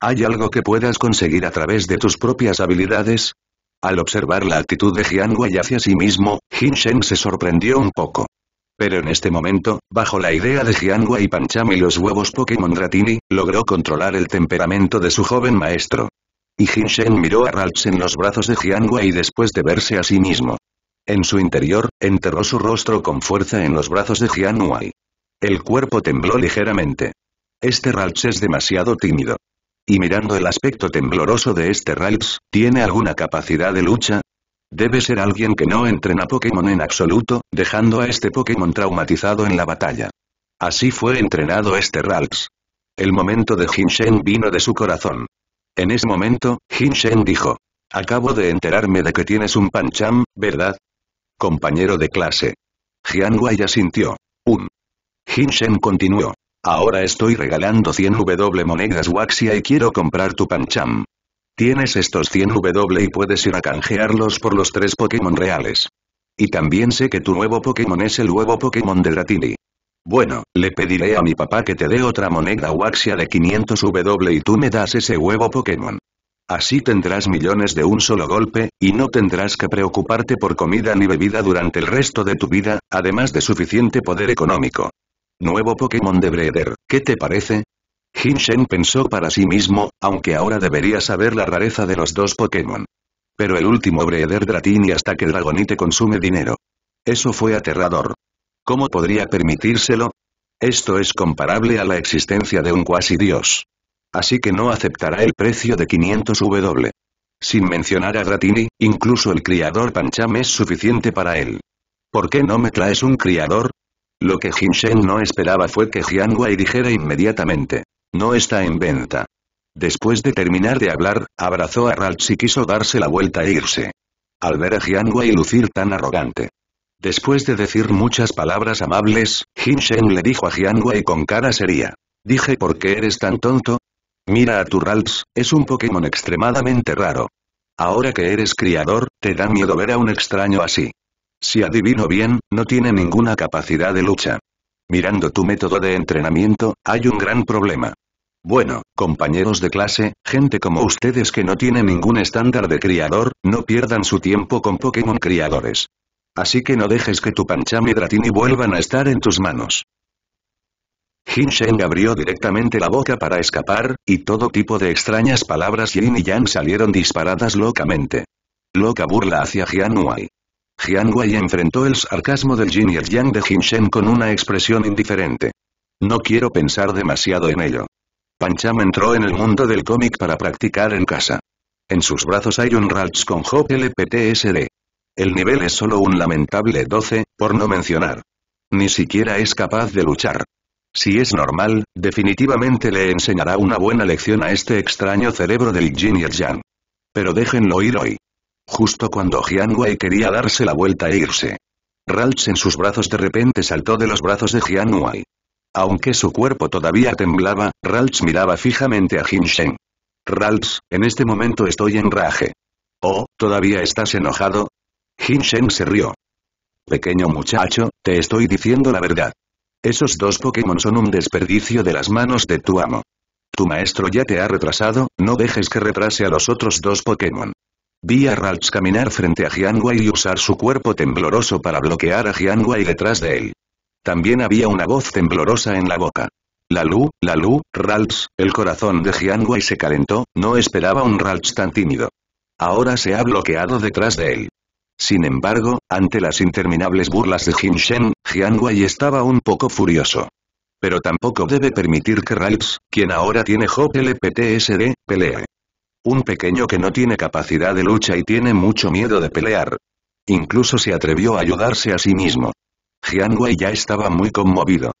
¿Hay algo que puedas conseguir a través de tus propias habilidades? Al observar la actitud de Jiang hacia sí mismo, Jin se sorprendió un poco. Pero en este momento, bajo la idea de Jiangua y Pancham y los huevos Pokémon Ratini, logró controlar el temperamento de su joven maestro. Y Jinshen miró a Ralts en los brazos de Jiang y después de verse a sí mismo. En su interior, enterró su rostro con fuerza en los brazos de Huai. El cuerpo tembló ligeramente. Este Ralts es demasiado tímido. Y mirando el aspecto tembloroso de este Ralts, ¿tiene alguna capacidad de lucha? Debe ser alguien que no entrena Pokémon en absoluto, dejando a este Pokémon traumatizado en la batalla. Así fue entrenado este Ralts. El momento de Hinshen vino de su corazón. En ese momento, Hinshen dijo. Acabo de enterarme de que tienes un Pancham, ¿verdad? Compañero de clase. Jianhua ya sintió. Un. Hinshen continuó. Ahora estoy regalando 100 W monedas Waxia y quiero comprar tu Pancham. Tienes estos 100 W y puedes ir a canjearlos por los tres Pokémon reales. Y también sé que tu nuevo Pokémon es el huevo Pokémon de Dratini. Bueno, le pediré a mi papá que te dé otra moneda Waxia de 500 W y tú me das ese huevo Pokémon. Así tendrás millones de un solo golpe, y no tendrás que preocuparte por comida ni bebida durante el resto de tu vida, además de suficiente poder económico. Nuevo Pokémon de Breeder, ¿qué te parece? Hinshen pensó para sí mismo, aunque ahora debería saber la rareza de los dos Pokémon. Pero el último Breeder Dratini hasta que Dragonite consume dinero. Eso fue aterrador. ¿Cómo podría permitírselo? Esto es comparable a la existencia de un cuasi dios. Así que no aceptará el precio de 500 W. Sin mencionar a Dratini, incluso el criador Pancham es suficiente para él. ¿Por qué no me traes un criador? Lo que Jin Shen no esperaba fue que Jiang Wei dijera inmediatamente. No está en venta. Después de terminar de hablar, abrazó a Ralts y quiso darse la vuelta e irse. Al ver a Jiang Wei lucir tan arrogante. Después de decir muchas palabras amables, Jin Shen le dijo a Jiang con cara seria. Dije ¿por qué eres tan tonto? Mira a tu Ralts, es un Pokémon extremadamente raro. Ahora que eres criador, te da miedo ver a un extraño así. Si adivino bien, no tiene ninguna capacidad de lucha. Mirando tu método de entrenamiento, hay un gran problema. Bueno, compañeros de clase, gente como ustedes que no tiene ningún estándar de criador, no pierdan su tiempo con Pokémon criadores. Así que no dejes que tu Pancham y Dratini vuelvan a estar en tus manos. Shen abrió directamente la boca para escapar, y todo tipo de extrañas palabras Yin y Yang salieron disparadas locamente. Loca burla hacia Jianuai. Jian Wei enfrentó el sarcasmo del Jin y Yang de Jin con una expresión indiferente. No quiero pensar demasiado en ello. Pan Cham entró en el mundo del cómic para practicar en casa. En sus brazos hay un Ralts con LPTSD. El nivel es solo un lamentable 12, por no mencionar. Ni siquiera es capaz de luchar. Si es normal, definitivamente le enseñará una buena lección a este extraño cerebro del Jin y Yang. Pero déjenlo ir hoy. Justo cuando Jian quería darse la vuelta e irse. Ralts en sus brazos de repente saltó de los brazos de Jian Aunque su cuerpo todavía temblaba, Ralts miraba fijamente a Jin Shen. Ralts, en este momento estoy en raje. Oh, ¿todavía estás enojado? Jin Shen se rió. Pequeño muchacho, te estoy diciendo la verdad. Esos dos Pokémon son un desperdicio de las manos de tu amo. Tu maestro ya te ha retrasado, no dejes que retrase a los otros dos Pokémon. Vi a Ralts caminar frente a Jianguai y usar su cuerpo tembloroso para bloquear a Jianguai detrás de él. También había una voz temblorosa en la boca. La Lu, Ralts, el corazón de Jianguai se calentó, no esperaba un Ralts tan tímido. Ahora se ha bloqueado detrás de él. Sin embargo, ante las interminables burlas de Jin Shen, estaba un poco furioso. Pero tampoco debe permitir que Ralts, quien ahora tiene Hop pelee. Un pequeño que no tiene capacidad de lucha y tiene mucho miedo de pelear. Incluso se atrevió a ayudarse a sí mismo. Jiang Wei ya estaba muy conmovido.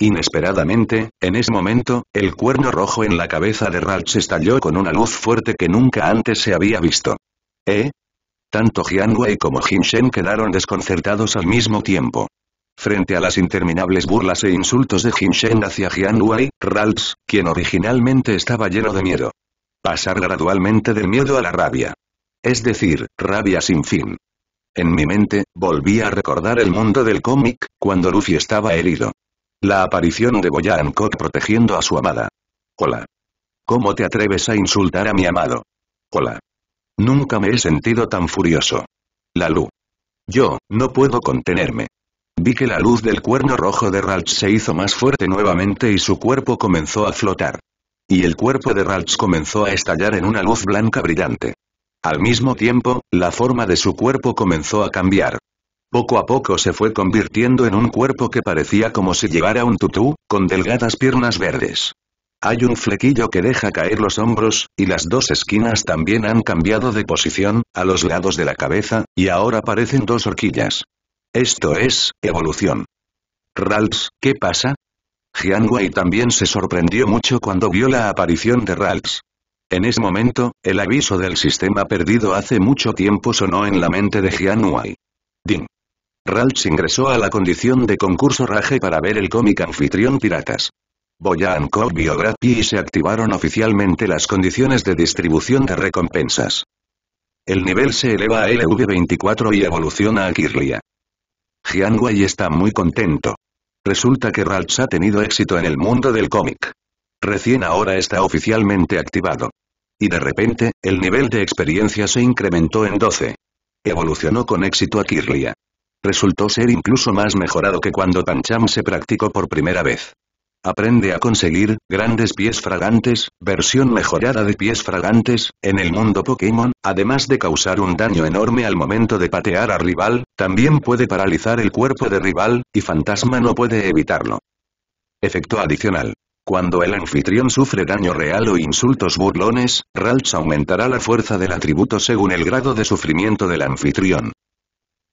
Inesperadamente, en ese momento, el cuerno rojo en la cabeza de Ralch estalló con una luz fuerte que nunca antes se había visto. ¿Eh? Tanto Jiang Wei como Jin Shen quedaron desconcertados al mismo tiempo. Frente a las interminables burlas e insultos de Jin Shen hacia Jiang Wei, Ralts, quien originalmente estaba lleno de miedo, Pasar gradualmente del miedo a la rabia. Es decir, rabia sin fin. En mi mente, volví a recordar el mundo del cómic, cuando Luffy estaba herido. La aparición de Boyan Hancock protegiendo a su amada. Hola. ¿Cómo te atreves a insultar a mi amado? Hola. Nunca me he sentido tan furioso. La luz. Yo, no puedo contenerme. Vi que la luz del cuerno rojo de Ralph se hizo más fuerte nuevamente y su cuerpo comenzó a flotar. Y el cuerpo de Ralts comenzó a estallar en una luz blanca brillante. Al mismo tiempo, la forma de su cuerpo comenzó a cambiar. Poco a poco se fue convirtiendo en un cuerpo que parecía como si llevara un tutú, con delgadas piernas verdes. Hay un flequillo que deja caer los hombros, y las dos esquinas también han cambiado de posición, a los lados de la cabeza, y ahora parecen dos horquillas. Esto es, evolución. Ralts, ¿qué pasa? Jian también se sorprendió mucho cuando vio la aparición de Ralts. En ese momento, el aviso del sistema perdido hace mucho tiempo sonó en la mente de Jian Ding. Ralts ingresó a la condición de concurso Rage para ver el cómic anfitrión Piratas. Boyan Co Biography y se activaron oficialmente las condiciones de distribución de recompensas. El nivel se eleva a LV24 y evoluciona a Kirlia. Jian está muy contento. Resulta que Ralts ha tenido éxito en el mundo del cómic. Recién ahora está oficialmente activado. Y de repente, el nivel de experiencia se incrementó en 12. Evolucionó con éxito a Kirlia. Resultó ser incluso más mejorado que cuando Pancham se practicó por primera vez. Aprende a conseguir, grandes pies fragantes, versión mejorada de pies fragantes, en el mundo Pokémon, además de causar un daño enorme al momento de patear a rival, también puede paralizar el cuerpo de rival, y Fantasma no puede evitarlo. Efecto adicional. Cuando el anfitrión sufre daño real o insultos burlones, Ralts aumentará la fuerza del atributo según el grado de sufrimiento del anfitrión.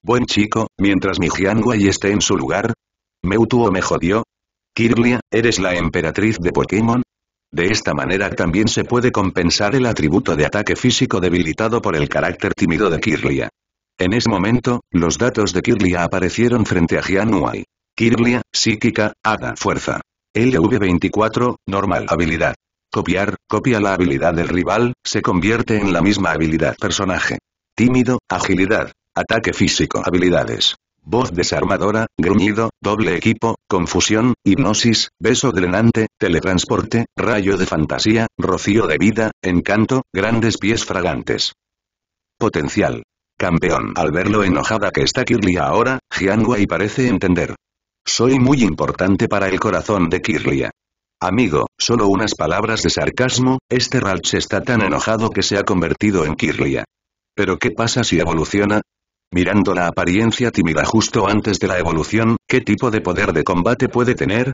Buen chico, mientras mi Jianguay esté en su lugar, Meutuo me jodió, Kirlia, ¿eres la emperatriz de Pokémon? De esta manera también se puede compensar el atributo de ataque físico debilitado por el carácter tímido de Kirlia. En ese momento, los datos de Kirlia aparecieron frente a Gianuai. Kirlia, psíquica, haga fuerza. LV24, normal habilidad. Copiar, copia la habilidad del rival, se convierte en la misma habilidad personaje. Tímido, agilidad. Ataque físico, habilidades voz desarmadora, gruñido, doble equipo, confusión, hipnosis, beso drenante, teletransporte, rayo de fantasía, rocío de vida, encanto, grandes pies fragantes. Potencial. Campeón. Al ver lo enojada que está Kirlia ahora, y parece entender. Soy muy importante para el corazón de Kirlia. Amigo, solo unas palabras de sarcasmo, este Ralch está tan enojado que se ha convertido en Kirlia. ¿Pero qué pasa si evoluciona? Mirando la apariencia tímida justo antes de la evolución, ¿qué tipo de poder de combate puede tener?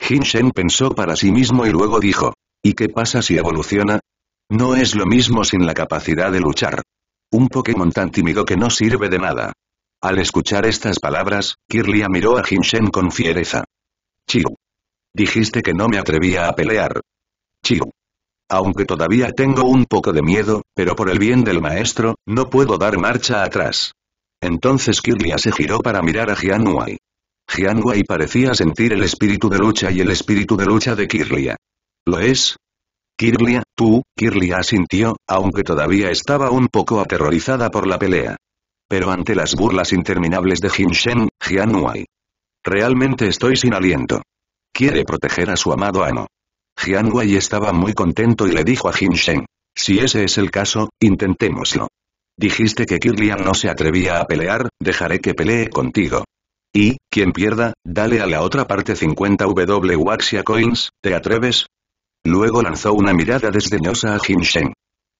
Jin pensó para sí mismo y luego dijo, ¿y qué pasa si evoluciona? No es lo mismo sin la capacidad de luchar. Un Pokémon tan tímido que no sirve de nada. Al escuchar estas palabras, Kirlia miró a Hinshen con fiereza. Chiu. Dijiste que no me atrevía a pelear. Chiu. Aunque todavía tengo un poco de miedo, pero por el bien del maestro, no puedo dar marcha atrás. Entonces Kirlia se giró para mirar a Jian Wai. parecía sentir el espíritu de lucha y el espíritu de lucha de Kirlia. ¿Lo es? Kirlia, tú, Kirlia asintió, aunque todavía estaba un poco aterrorizada por la pelea. Pero ante las burlas interminables de Jin Shen, Realmente estoy sin aliento. Quiere proteger a su amado amo. Jian estaba muy contento y le dijo a Jin Si ese es el caso, intentémoslo. Dijiste que Kirlian no se atrevía a pelear, dejaré que pelee contigo. Y, quien pierda, dale a la otra parte 50 Waxia Coins, ¿te atreves? Luego lanzó una mirada desdeñosa a Shen.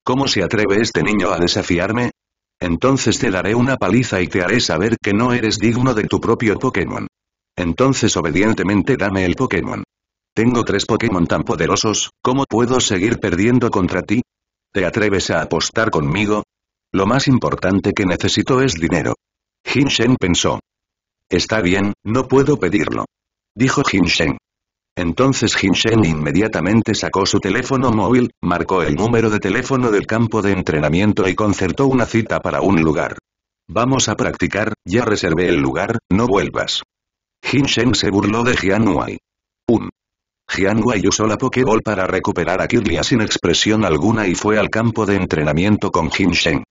¿Cómo se atreve este niño a desafiarme? Entonces te daré una paliza y te haré saber que no eres digno de tu propio Pokémon. Entonces obedientemente dame el Pokémon. Tengo tres Pokémon tan poderosos, ¿cómo puedo seguir perdiendo contra ti? ¿Te atreves a apostar conmigo? Lo más importante que necesito es dinero. Jin Shen pensó. Está bien, no puedo pedirlo. Dijo Jin Shen. Entonces Jin Shen inmediatamente sacó su teléfono móvil, marcó el número de teléfono del campo de entrenamiento y concertó una cita para un lugar. Vamos a practicar, ya reservé el lugar, no vuelvas. Jin Shen se burló de Jian Wai. Un. Um. Jian Wai usó la Pokéball para recuperar a Kirlia sin expresión alguna y fue al campo de entrenamiento con Jin Shen.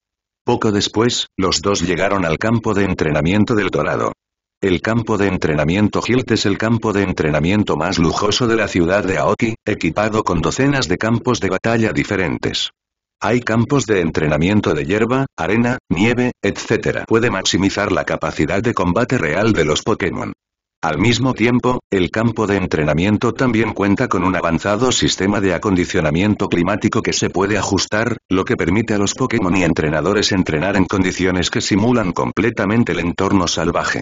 Poco después, los dos llegaron al campo de entrenamiento del Dorado. El campo de entrenamiento Hilt es el campo de entrenamiento más lujoso de la ciudad de Aoki, equipado con docenas de campos de batalla diferentes. Hay campos de entrenamiento de hierba, arena, nieve, etc. Puede maximizar la capacidad de combate real de los Pokémon. Al mismo tiempo, el campo de entrenamiento también cuenta con un avanzado sistema de acondicionamiento climático que se puede ajustar, lo que permite a los Pokémon y entrenadores entrenar en condiciones que simulan completamente el entorno salvaje.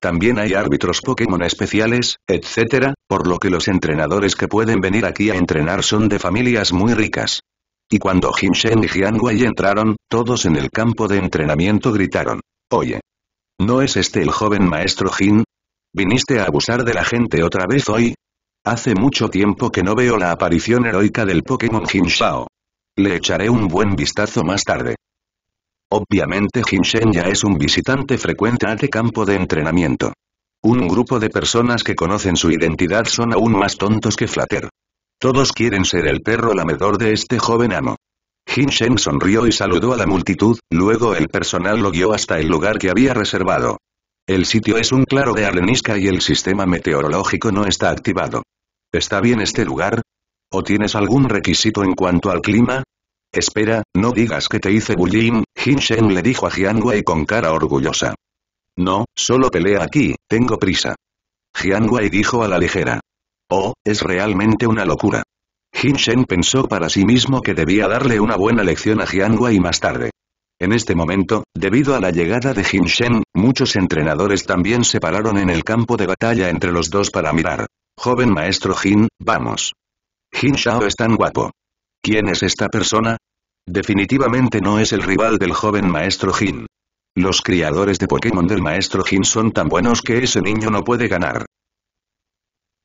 También hay árbitros Pokémon especiales, etc., por lo que los entrenadores que pueden venir aquí a entrenar son de familias muy ricas. Y cuando Jin Shen y Jiang entraron, todos en el campo de entrenamiento gritaron, «Oye, ¿No es este el joven maestro Jin? ¿Viniste a abusar de la gente otra vez hoy? Hace mucho tiempo que no veo la aparición heroica del Pokémon Hinshao. Le echaré un buen vistazo más tarde. Obviamente Hinshen ya es un visitante frecuente a este campo de entrenamiento. Un grupo de personas que conocen su identidad son aún más tontos que Flatter. Todos quieren ser el perro lamedor de este joven amo. Hinshen sonrió y saludó a la multitud, luego el personal lo guió hasta el lugar que había reservado. El sitio es un claro de arenisca y el sistema meteorológico no está activado. ¿Está bien este lugar? ¿O tienes algún requisito en cuanto al clima? Espera, no digas que te hice bullying, Shen le dijo a Jiang Wei con cara orgullosa. No, solo pelea aquí, tengo prisa. Jiang Wei dijo a la ligera. Oh, es realmente una locura. Shen pensó para sí mismo que debía darle una buena lección a Jiang Wei más tarde. En este momento, debido a la llegada de Jin Shen, muchos entrenadores también se pararon en el campo de batalla entre los dos para mirar. Joven maestro Jin, vamos. Jin Shao es tan guapo. ¿Quién es esta persona? Definitivamente no es el rival del joven maestro Jin. Los criadores de Pokémon del maestro Jin son tan buenos que ese niño no puede ganar.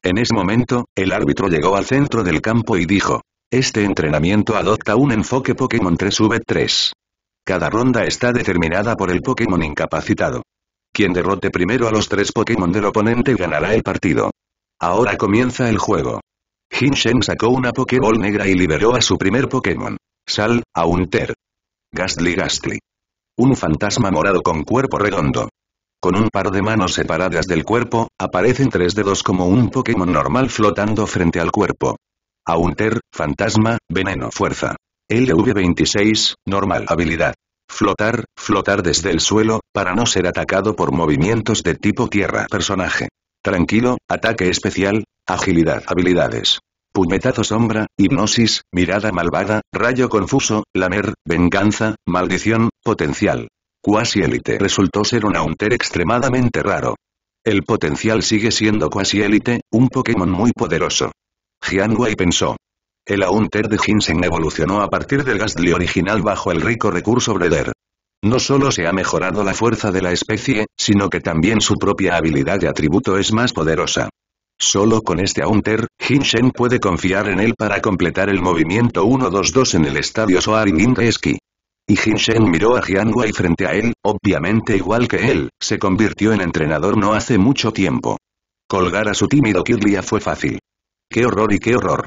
En ese momento, el árbitro llegó al centro del campo y dijo, este entrenamiento adopta un enfoque Pokémon 3V3. Cada ronda está determinada por el Pokémon incapacitado. Quien derrote primero a los tres Pokémon del oponente ganará el partido. Ahora comienza el juego. Hinshen sacó una Pokéball negra y liberó a su primer Pokémon. Sal, Aunter. Gastly Gastly. Un fantasma morado con cuerpo redondo. Con un par de manos separadas del cuerpo, aparecen tres dedos como un Pokémon normal flotando frente al cuerpo. Aunter, fantasma, veneno fuerza. LV26, normal habilidad. Flotar, flotar desde el suelo, para no ser atacado por movimientos de tipo tierra personaje. Tranquilo, ataque especial, agilidad habilidades. Puñetazo sombra, hipnosis, mirada malvada, rayo confuso, lamer, venganza, maldición, potencial. Quasi élite resultó ser un Aunter extremadamente raro. El potencial sigue siendo Quasi élite, un Pokémon muy poderoso. Jian pensó, el Aunter de Ginseng evolucionó a partir del Gastly original bajo el rico recurso Breder. No solo se ha mejorado la fuerza de la especie, sino que también su propia habilidad de atributo es más poderosa. Solo con este Aunter, Ginseng puede confiar en él para completar el movimiento 1-2-2 en el estadio Soaring Eski. Y Ginseng miró a Jian Wei frente a él, obviamente igual que él, se convirtió en entrenador no hace mucho tiempo. Colgar a su tímido Kirlia fue fácil. ¡Qué horror y qué horror!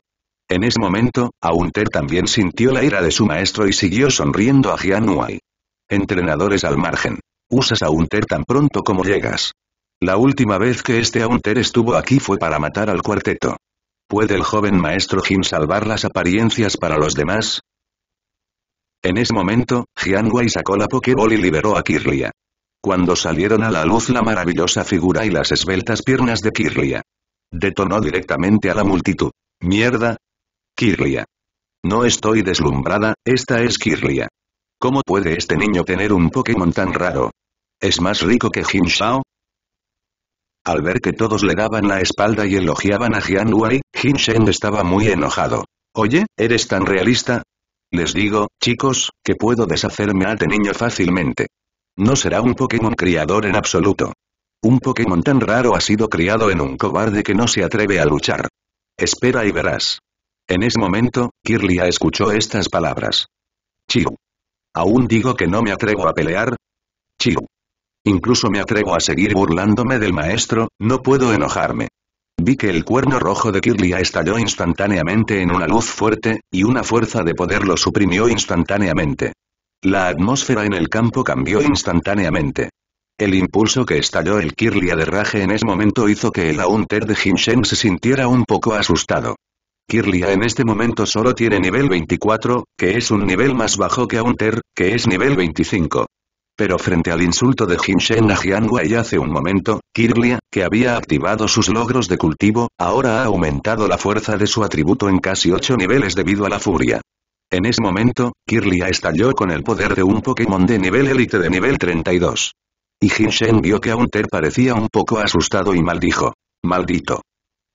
En ese momento, Aunter también sintió la ira de su maestro y siguió sonriendo a Wai. Entrenadores al margen. Usas Aunter tan pronto como llegas. La última vez que este Aunter estuvo aquí fue para matar al cuarteto. ¿Puede el joven maestro Jin salvar las apariencias para los demás? En ese momento, Wai sacó la Pokéball y liberó a Kirlia. Cuando salieron a la luz la maravillosa figura y las esbeltas piernas de Kirlia. Detonó directamente a la multitud. Mierda, Kirlia. No estoy deslumbrada, esta es Kirlia. ¿Cómo puede este niño tener un Pokémon tan raro? ¿Es más rico que Jin Shao? Al ver que todos le daban la espalda y elogiaban a Jian Jin Shen estaba muy enojado. Oye, ¿eres tan realista? Les digo, chicos, que puedo deshacerme a este niño fácilmente. No será un Pokémon criador en absoluto. Un Pokémon tan raro ha sido criado en un cobarde que no se atreve a luchar. Espera y verás. En ese momento, Kirlia escuchó estas palabras. Chiu. ¿Aún digo que no me atrevo a pelear? Chiu. Incluso me atrevo a seguir burlándome del maestro, no puedo enojarme. Vi que el cuerno rojo de Kirlia estalló instantáneamente en una luz fuerte, y una fuerza de poder lo suprimió instantáneamente. La atmósfera en el campo cambió instantáneamente. El impulso que estalló el Kirlia de Raje en ese momento hizo que el Aunter de Jinshen se sintiera un poco asustado. Kirlia en este momento solo tiene nivel 24, que es un nivel más bajo que Hunter, que es nivel 25. Pero frente al insulto de Jinshen a Jianwei hace un momento, Kirlia, que había activado sus logros de cultivo, ahora ha aumentado la fuerza de su atributo en casi 8 niveles debido a la furia. En ese momento, Kirlia estalló con el poder de un Pokémon de nivel élite de nivel 32. Y Jinshen vio que Hunter parecía un poco asustado y maldijo. Maldito.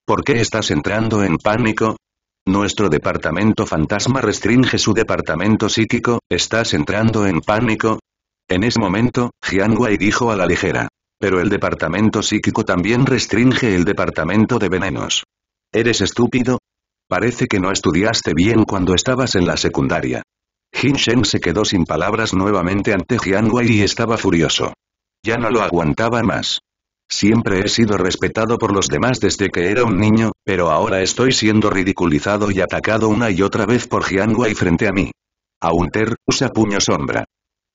¿Por qué estás entrando en pánico? Nuestro departamento fantasma restringe su departamento psíquico, ¿estás entrando en pánico? En ese momento, Jiang Wei dijo a la ligera. Pero el departamento psíquico también restringe el departamento de venenos. ¿Eres estúpido? Parece que no estudiaste bien cuando estabas en la secundaria. Jin Shen se quedó sin palabras nuevamente ante Jiang Wei y estaba furioso. Ya no lo aguantaba más. Siempre he sido respetado por los demás desde que era un niño, pero ahora estoy siendo ridiculizado y atacado una y otra vez por Jiang Wei frente a mí. Aunter, usa puño sombra.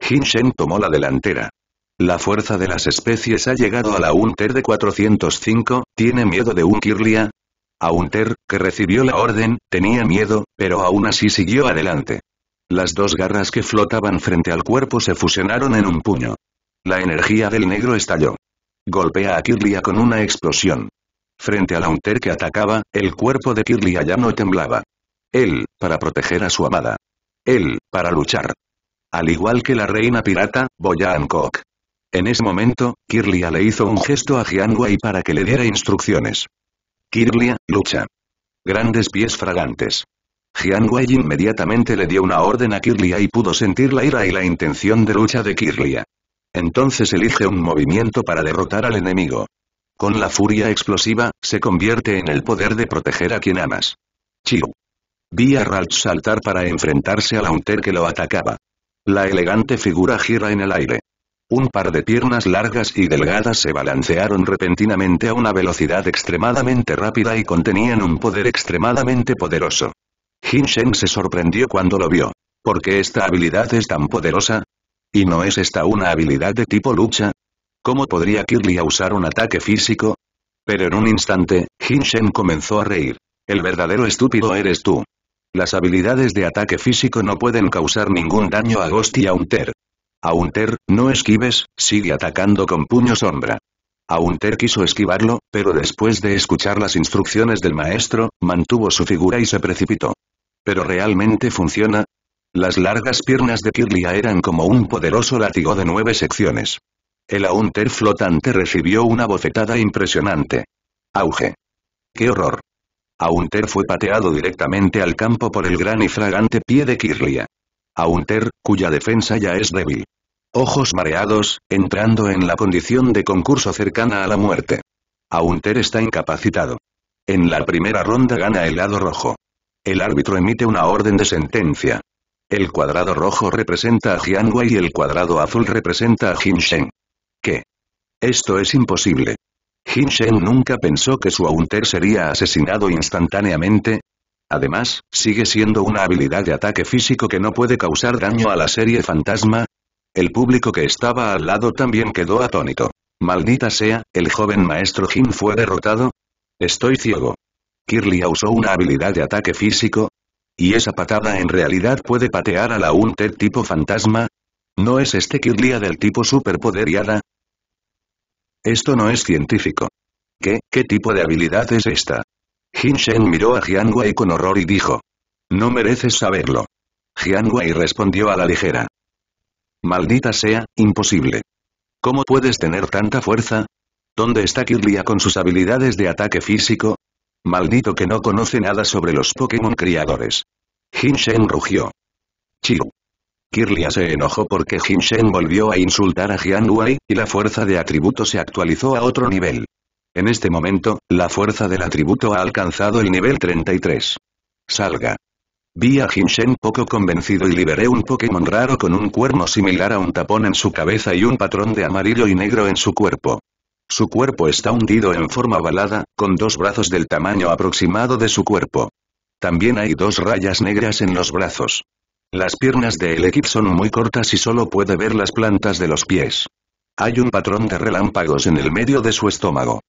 Jin Shen tomó la delantera. La fuerza de las especies ha llegado a la Aunter de 405, ¿tiene miedo de un Kirlia? Aunter, que recibió la orden, tenía miedo, pero aún así siguió adelante. Las dos garras que flotaban frente al cuerpo se fusionaron en un puño. La energía del negro estalló. Golpea a Kirlia con una explosión. Frente al Hunter que atacaba, el cuerpo de Kirlia ya no temblaba. Él, para proteger a su amada. Él, para luchar. Al igual que la reina pirata, Boyan Kok. En ese momento, Kirlia le hizo un gesto a Jianguai para que le diera instrucciones. Kirlia, lucha. Grandes pies fragantes. Jianguai inmediatamente le dio una orden a Kirlia y pudo sentir la ira y la intención de lucha de Kirlia. Entonces elige un movimiento para derrotar al enemigo. Con la furia explosiva, se convierte en el poder de proteger a quien amas. Chiu. Vi a Ralph saltar para enfrentarse a la hunter que lo atacaba. La elegante figura gira en el aire. Un par de piernas largas y delgadas se balancearon repentinamente a una velocidad extremadamente rápida y contenían un poder extremadamente poderoso. Shen se sorprendió cuando lo vio. ¿Por qué esta habilidad es tan poderosa? ¿Y no es esta una habilidad de tipo lucha? ¿Cómo podría Kirlia usar un ataque físico? Pero en un instante, Hinshen comenzó a reír. El verdadero estúpido eres tú. Las habilidades de ataque físico no pueden causar ningún daño a Ghost y a Hunter. A Unter, no esquives, sigue atacando con puño sombra. A Hunter quiso esquivarlo, pero después de escuchar las instrucciones del maestro, mantuvo su figura y se precipitó. ¿Pero realmente funciona? Las largas piernas de Kirlia eran como un poderoso látigo de nueve secciones. El Aunter flotante recibió una bofetada impresionante. Auge. ¡Qué horror! Aunter fue pateado directamente al campo por el gran y fragante pie de Kirlia. Aunter, cuya defensa ya es débil. Ojos mareados, entrando en la condición de concurso cercana a la muerte. Aunter está incapacitado. En la primera ronda gana el lado rojo. El árbitro emite una orden de sentencia. El cuadrado rojo representa a Jiang y el cuadrado azul representa a Jin Sheng. ¿Qué? Esto es imposible. Jin Sheng nunca pensó que su Aunter sería asesinado instantáneamente. Además, sigue siendo una habilidad de ataque físico que no puede causar daño a la serie fantasma. El público que estaba al lado también quedó atónito. Maldita sea, el joven maestro Jin fue derrotado. Estoy ciego. ¿Kirly usó una habilidad de ataque físico, ¿Y esa patada en realidad puede patear a la Unted tipo fantasma? ¿No es este Kirlia del tipo superpoder Esto no es científico. ¿Qué, qué tipo de habilidad es esta? Jin Shen miró a Jiang Wei con horror y dijo. No mereces saberlo. Jiang Wei respondió a la ligera. Maldita sea, imposible. ¿Cómo puedes tener tanta fuerza? ¿Dónde está Kirlia con sus habilidades de ataque físico? Maldito que no conoce nada sobre los Pokémon criadores. Hinshen rugió. Chiu. Kirlia se enojó porque Hinshen volvió a insultar a Jian Wei, y la fuerza de atributo se actualizó a otro nivel. En este momento, la fuerza del atributo ha alcanzado el nivel 33. Salga. Vi a Hinshen poco convencido y liberé un Pokémon raro con un cuerno similar a un tapón en su cabeza y un patrón de amarillo y negro en su cuerpo. Su cuerpo está hundido en forma ovalada, con dos brazos del tamaño aproximado de su cuerpo. También hay dos rayas negras en los brazos. Las piernas de Elekid son muy cortas y solo puede ver las plantas de los pies. Hay un patrón de relámpagos en el medio de su estómago.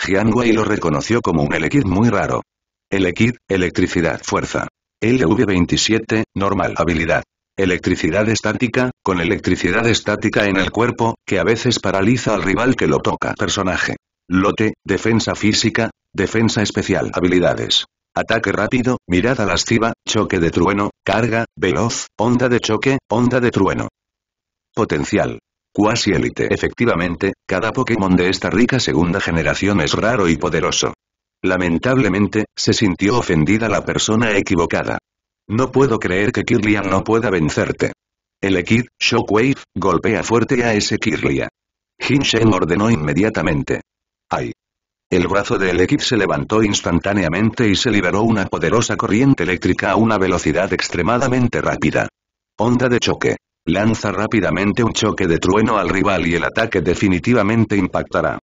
Jian Wei lo reconoció como un Elekid muy raro. Elekid, electricidad fuerza. LV27, normal habilidad. Electricidad estática, con electricidad estática en el cuerpo, que a veces paraliza al rival que lo toca. Personaje. Lote, defensa física, defensa especial. Habilidades. Ataque rápido, mirada lasciva, choque de trueno, carga, veloz, onda de choque, onda de trueno. Potencial. cuasi élite. Efectivamente, cada Pokémon de esta rica segunda generación es raro y poderoso. Lamentablemente, se sintió ofendida la persona equivocada. No puedo creer que Kirlia no pueda vencerte. El Ekid, Shockwave, golpea fuerte a ese Kirlia. Hinshen ordenó inmediatamente. ¡Ay! El brazo del Ekid se levantó instantáneamente y se liberó una poderosa corriente eléctrica a una velocidad extremadamente rápida. Onda de choque. Lanza rápidamente un choque de trueno al rival y el ataque definitivamente impactará.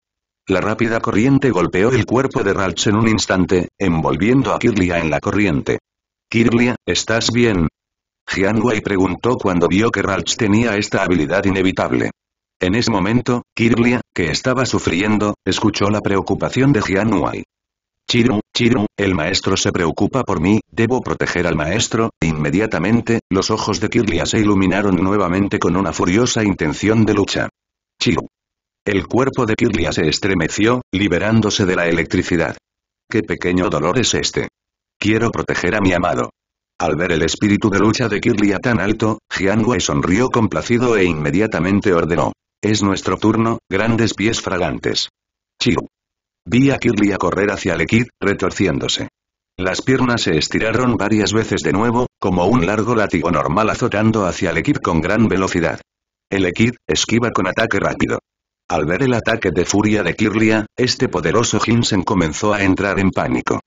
La rápida corriente golpeó el cuerpo de Ralch en un instante, envolviendo a Kirlia en la corriente. Kirlia, ¿estás bien? Jian preguntó cuando vio que Ralch tenía esta habilidad inevitable. En ese momento, Kirlia, que estaba sufriendo, escuchó la preocupación de Jian Chiru, Chiru, el maestro se preocupa por mí, debo proteger al maestro, inmediatamente, los ojos de Kirlia se iluminaron nuevamente con una furiosa intención de lucha. Chiru. El cuerpo de Kirlia se estremeció, liberándose de la electricidad. ¿Qué pequeño dolor es este? Quiero proteger a mi amado. Al ver el espíritu de lucha de Kirlia tan alto, Jian sonrió complacido e inmediatamente ordenó. Es nuestro turno, grandes pies fragantes. Chiu. Vi a Kirlia correr hacia Lekid, retorciéndose. Las piernas se estiraron varias veces de nuevo, como un largo látigo normal azotando hacia Lekid con gran velocidad. El Equid esquiva con ataque rápido. Al ver el ataque de furia de Kirlia, este poderoso Jinsen comenzó a entrar en pánico.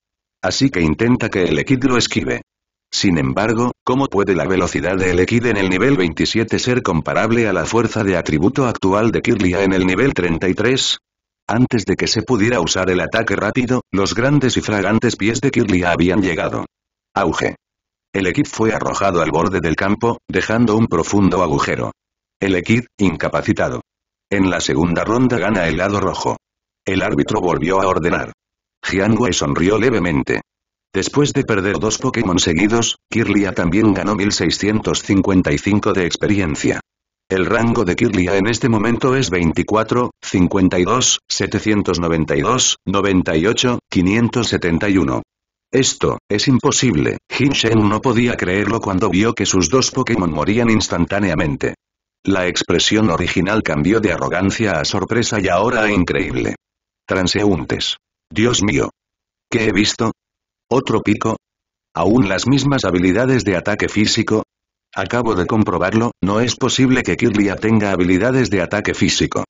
Así que intenta que el Equid lo esquive. Sin embargo, ¿cómo puede la velocidad del Equid en el nivel 27 ser comparable a la fuerza de atributo actual de Kirlia en el nivel 33? Antes de que se pudiera usar el ataque rápido, los grandes y fragantes pies de Kirlia habían llegado. Auge. El Equid fue arrojado al borde del campo, dejando un profundo agujero. El Equid, incapacitado. En la segunda ronda gana el lado rojo. El árbitro volvió a ordenar. Jian sonrió levemente. Después de perder dos Pokémon seguidos, Kirlia también ganó 1655 de experiencia. El rango de Kirlia en este momento es 24, 52, 792, 98, 571. Esto, es imposible, Jin Shen no podía creerlo cuando vio que sus dos Pokémon morían instantáneamente. La expresión original cambió de arrogancia a sorpresa y ahora a increíble. Transeúntes. Dios mío. ¿Qué he visto? ¿Otro pico? ¿Aún las mismas habilidades de ataque físico? Acabo de comprobarlo, no es posible que Kirlia tenga habilidades de ataque físico.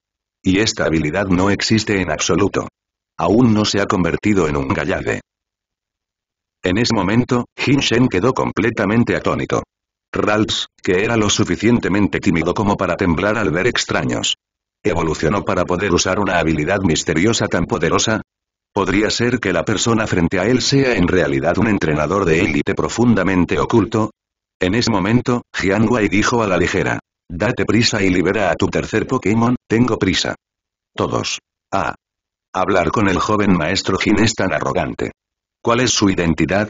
Y esta habilidad no existe en absoluto. Aún no se ha convertido en un gallade. En ese momento, Hinshen quedó completamente atónito. Ralts, que era lo suficientemente tímido como para temblar al ver extraños. Evolucionó para poder usar una habilidad misteriosa tan poderosa, Podría ser que la persona frente a él sea en realidad un entrenador de élite profundamente oculto. En ese momento, Jian dijo a la ligera. Date prisa y libera a tu tercer Pokémon, tengo prisa. Todos. A. Ah. Hablar con el joven maestro Jin es tan arrogante. ¿Cuál es su identidad?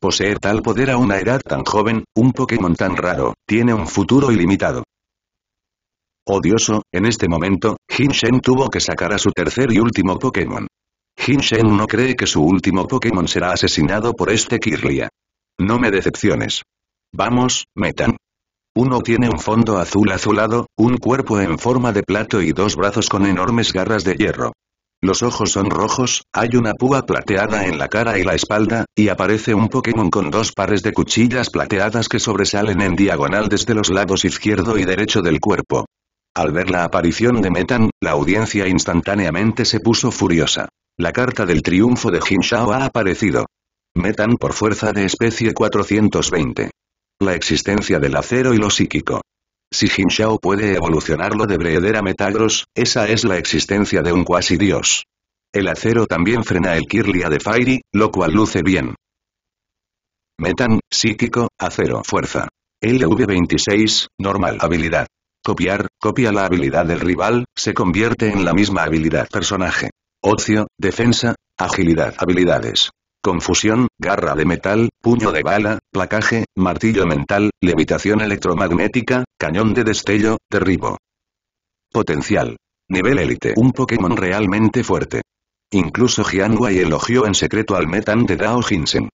Poseer tal poder a una edad tan joven, un Pokémon tan raro, tiene un futuro ilimitado. Odioso, en este momento, Jin Shen tuvo que sacar a su tercer y último Pokémon. Shen no cree que su último Pokémon será asesinado por este Kirlia. No me decepciones. Vamos, Metan. Uno tiene un fondo azul azulado, un cuerpo en forma de plato y dos brazos con enormes garras de hierro. Los ojos son rojos, hay una púa plateada en la cara y la espalda, y aparece un Pokémon con dos pares de cuchillas plateadas que sobresalen en diagonal desde los lados izquierdo y derecho del cuerpo. Al ver la aparición de Metan, la audiencia instantáneamente se puso furiosa. La carta del triunfo de Jin ha aparecido. Metan por fuerza de especie 420. La existencia del acero y lo psíquico. Si Jin puede evolucionarlo de Breeder a Metagross, esa es la existencia de un cuasi dios. El acero también frena el Kirlia de Fairy, lo cual luce bien. Metan, psíquico, acero, fuerza. LV26, normal, habilidad. Copiar, copia la habilidad del rival, se convierte en la misma habilidad personaje. Ocio, defensa, agilidad, habilidades. Confusión, garra de metal, puño de bala, placaje, martillo mental, levitación electromagnética, cañón de destello, derribo. Potencial. Nivel élite. Un Pokémon realmente fuerte. Incluso Jian elogió en secreto al Metan de Dao Hinsen.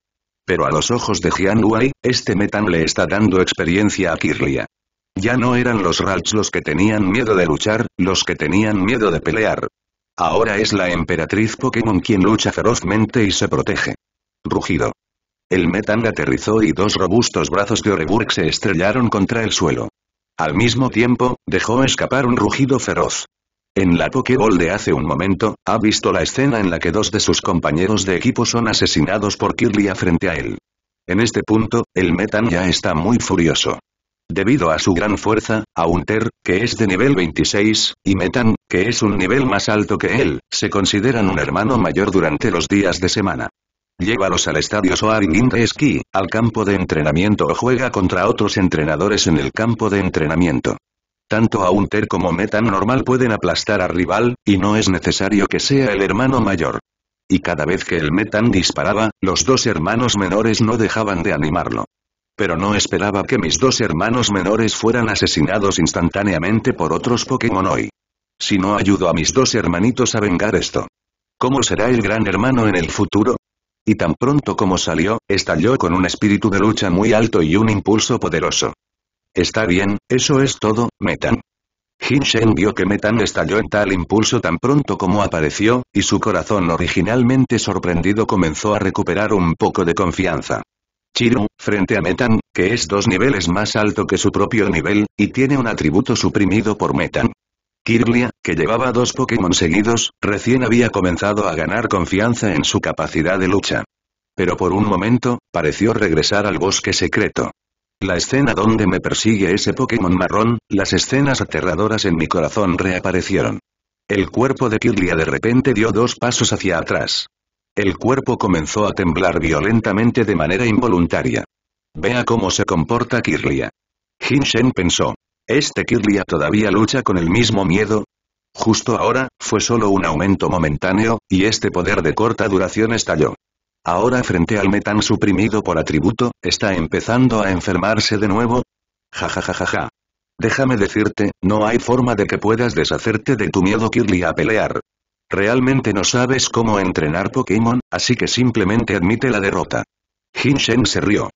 Pero a los ojos de Jian este Metan le está dando experiencia a Kirlia. Ya no eran los Ralts los que tenían miedo de luchar, los que tenían miedo de pelear, Ahora es la emperatriz Pokémon quien lucha ferozmente y se protege. Rugido. El Metan aterrizó y dos robustos brazos de Oreburg se estrellaron contra el suelo. Al mismo tiempo, dejó escapar un rugido feroz. En la Pokéball de hace un momento, ha visto la escena en la que dos de sus compañeros de equipo son asesinados por Kirlia frente a él. En este punto, el Metan ya está muy furioso. Debido a su gran fuerza, Aunter, que es de nivel 26, y Metan, que es un nivel más alto que él, se consideran un hermano mayor durante los días de semana. Llévalos al estadio Soaring de esquí, al campo de entrenamiento o juega contra otros entrenadores en el campo de entrenamiento. Tanto Aunter como Metan normal pueden aplastar al rival, y no es necesario que sea el hermano mayor. Y cada vez que el Metan disparaba, los dos hermanos menores no dejaban de animarlo pero no esperaba que mis dos hermanos menores fueran asesinados instantáneamente por otros Pokémon hoy. Si no ayudo a mis dos hermanitos a vengar esto. ¿Cómo será el gran hermano en el futuro? Y tan pronto como salió, estalló con un espíritu de lucha muy alto y un impulso poderoso. Está bien, eso es todo, Metan. Hinshen vio que Metan estalló en tal impulso tan pronto como apareció, y su corazón originalmente sorprendido comenzó a recuperar un poco de confianza. Chiru, frente a Metan, que es dos niveles más alto que su propio nivel, y tiene un atributo suprimido por Metan. Kirlia, que llevaba dos Pokémon seguidos, recién había comenzado a ganar confianza en su capacidad de lucha. Pero por un momento, pareció regresar al bosque secreto. La escena donde me persigue ese Pokémon marrón, las escenas aterradoras en mi corazón reaparecieron. El cuerpo de Kirlia de repente dio dos pasos hacia atrás. El cuerpo comenzó a temblar violentamente de manera involuntaria. Vea cómo se comporta Kirlia. Jin pensó. ¿Este Kirlia todavía lucha con el mismo miedo? Justo ahora, fue solo un aumento momentáneo, y este poder de corta duración estalló. Ahora frente al metan suprimido por atributo, está empezando a enfermarse de nuevo. Ja ja ja ja ja. Déjame decirte, no hay forma de que puedas deshacerte de tu miedo Kirlia a pelear. Realmente no sabes cómo entrenar Pokémon, así que simplemente admite la derrota. Shen se rió.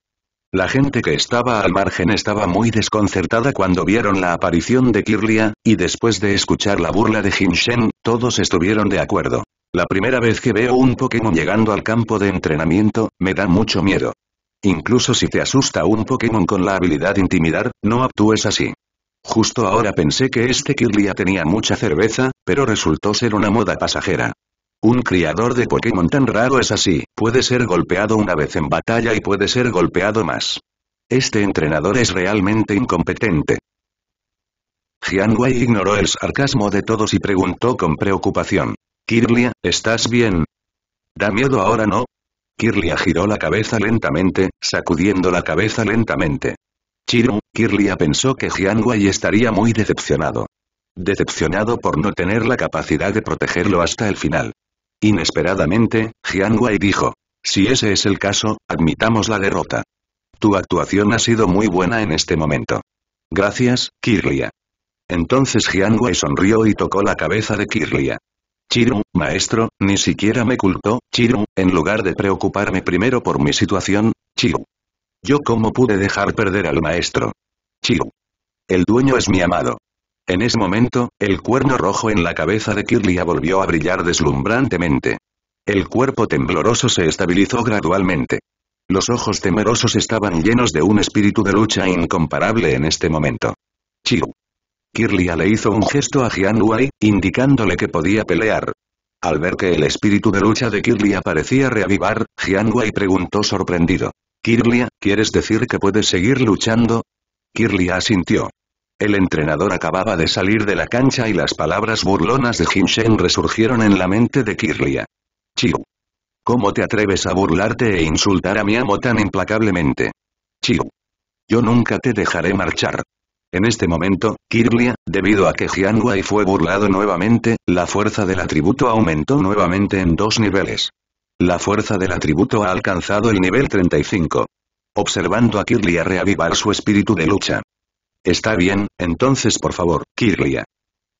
La gente que estaba al margen estaba muy desconcertada cuando vieron la aparición de Kirlia, y después de escuchar la burla de Shen, todos estuvieron de acuerdo. La primera vez que veo un Pokémon llegando al campo de entrenamiento, me da mucho miedo. Incluso si te asusta un Pokémon con la habilidad intimidar, no actúes así. Justo ahora pensé que este Kirlia tenía mucha cerveza, pero resultó ser una moda pasajera. Un criador de Pokémon tan raro es así, puede ser golpeado una vez en batalla y puede ser golpeado más. Este entrenador es realmente incompetente. Jian ignoró el sarcasmo de todos y preguntó con preocupación. Kirlia, ¿estás bien? ¿Da miedo ahora no? Kirlia giró la cabeza lentamente, sacudiendo la cabeza lentamente. Chiru, Kirlia pensó que Jian estaría muy decepcionado decepcionado por no tener la capacidad de protegerlo hasta el final. Inesperadamente, Jiang Wei dijo, si ese es el caso, admitamos la derrota. Tu actuación ha sido muy buena en este momento. Gracias, Kirlia. Entonces Jiang Wei sonrió y tocó la cabeza de Kirlia. Chiru, maestro, ni siquiera me culpó, Chiru, en lugar de preocuparme primero por mi situación, Chiru. Yo cómo pude dejar perder al maestro. Chiru. El dueño es mi amado. En ese momento, el cuerno rojo en la cabeza de Kirlia volvió a brillar deslumbrantemente. El cuerpo tembloroso se estabilizó gradualmente. Los ojos temerosos estaban llenos de un espíritu de lucha incomparable en este momento. Chiu. Kirlia le hizo un gesto a Jian indicándole que podía pelear. Al ver que el espíritu de lucha de Kirlia parecía reavivar, Jian preguntó sorprendido. Kirlia, ¿quieres decir que puedes seguir luchando? Kirlia asintió. El entrenador acababa de salir de la cancha y las palabras burlonas de Jim resurgieron en la mente de Kirlia. Chiu. ¿Cómo te atreves a burlarte e insultar a mi amo tan implacablemente? Chiu. Yo nunca te dejaré marchar. En este momento, Kirlia, debido a que Jiang fue burlado nuevamente, la fuerza del atributo aumentó nuevamente en dos niveles. La fuerza del atributo ha alcanzado el nivel 35. Observando a Kirlia reavivar su espíritu de lucha, Está bien, entonces por favor, Kirlia.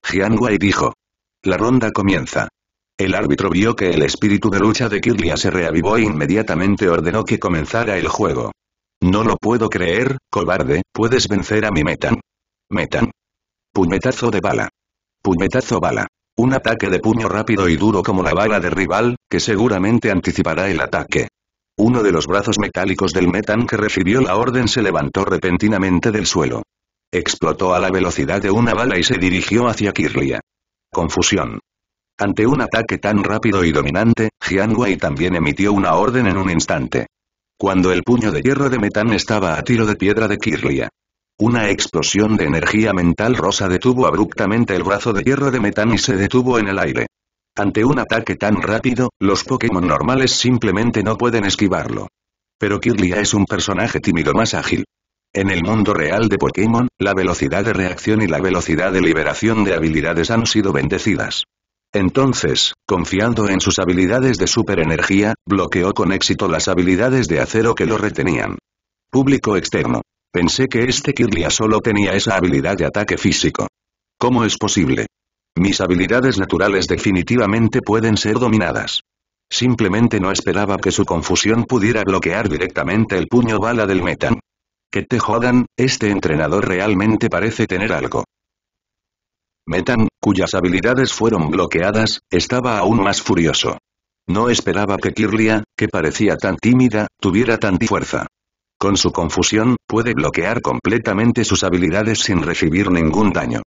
Jian dijo. La ronda comienza. El árbitro vio que el espíritu de lucha de Kirlia se reavivó e inmediatamente ordenó que comenzara el juego. No lo puedo creer, cobarde, puedes vencer a mi Metan. Metan. Puñetazo de bala. Puñetazo bala. Un ataque de puño rápido y duro como la bala de rival, que seguramente anticipará el ataque. Uno de los brazos metálicos del Metan que recibió la orden se levantó repentinamente del suelo explotó a la velocidad de una bala y se dirigió hacia Kirlia. Confusión. Ante un ataque tan rápido y dominante, Jian también emitió una orden en un instante. Cuando el puño de hierro de Metan estaba a tiro de piedra de Kirlia. Una explosión de energía mental rosa detuvo abruptamente el brazo de hierro de Metan y se detuvo en el aire. Ante un ataque tan rápido, los Pokémon normales simplemente no pueden esquivarlo. Pero Kirlia es un personaje tímido más ágil. En el mundo real de Pokémon, la velocidad de reacción y la velocidad de liberación de habilidades han sido bendecidas. Entonces, confiando en sus habilidades de superenergía, bloqueó con éxito las habilidades de acero que lo retenían. Público externo. Pensé que este Kirlia solo tenía esa habilidad de ataque físico. ¿Cómo es posible? Mis habilidades naturales definitivamente pueden ser dominadas. Simplemente no esperaba que su confusión pudiera bloquear directamente el puño bala del Metan. Que te jodan, este entrenador realmente parece tener algo. Metan, cuyas habilidades fueron bloqueadas, estaba aún más furioso. No esperaba que Kirlia, que parecía tan tímida, tuviera tanta fuerza. Con su confusión, puede bloquear completamente sus habilidades sin recibir ningún daño.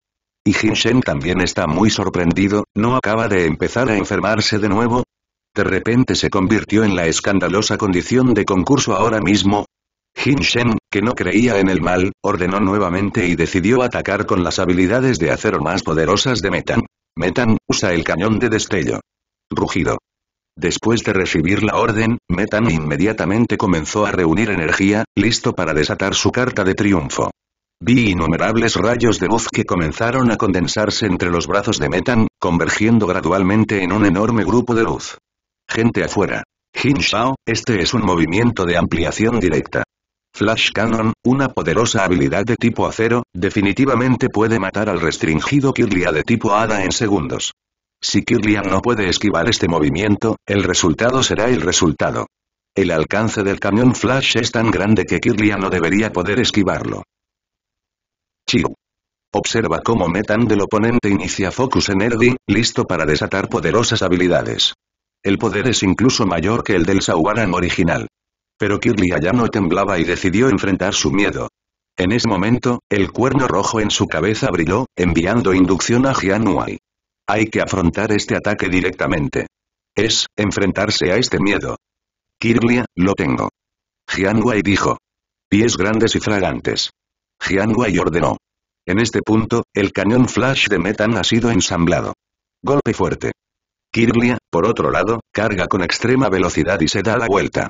Y Jinshen también está muy sorprendido, ¿no acaba de empezar a enfermarse de nuevo? De repente se convirtió en la escandalosa condición de concurso ahora mismo, Jin Shen, que no creía en el mal, ordenó nuevamente y decidió atacar con las habilidades de acero más poderosas de Metan. Metan, usa el cañón de destello. Rugido. Después de recibir la orden, Metan inmediatamente comenzó a reunir energía, listo para desatar su carta de triunfo. Vi innumerables rayos de luz que comenzaron a condensarse entre los brazos de Metan, convergiendo gradualmente en un enorme grupo de luz. Gente afuera. Jin Shao, este es un movimiento de ampliación directa. Flash Cannon, una poderosa habilidad de tipo acero, definitivamente puede matar al restringido Kirlia de tipo Hada en segundos. Si Kirlia no puede esquivar este movimiento, el resultado será el resultado. El alcance del camión Flash es tan grande que Kirlia no debería poder esquivarlo. Chiu. Observa cómo Metan del oponente inicia Focus Energy, listo para desatar poderosas habilidades. El poder es incluso mayor que el del Sawaran original. Pero Kirlia ya no temblaba y decidió enfrentar su miedo. En ese momento, el cuerno rojo en su cabeza brilló, enviando inducción a Jianuai. Hay que afrontar este ataque directamente. Es, enfrentarse a este miedo. Kirlia, lo tengo. Jianuai dijo. Pies grandes y fragantes. Jianuai ordenó. En este punto, el cañón flash de Metan ha sido ensamblado. Golpe fuerte. Kirlia, por otro lado, carga con extrema velocidad y se da la vuelta.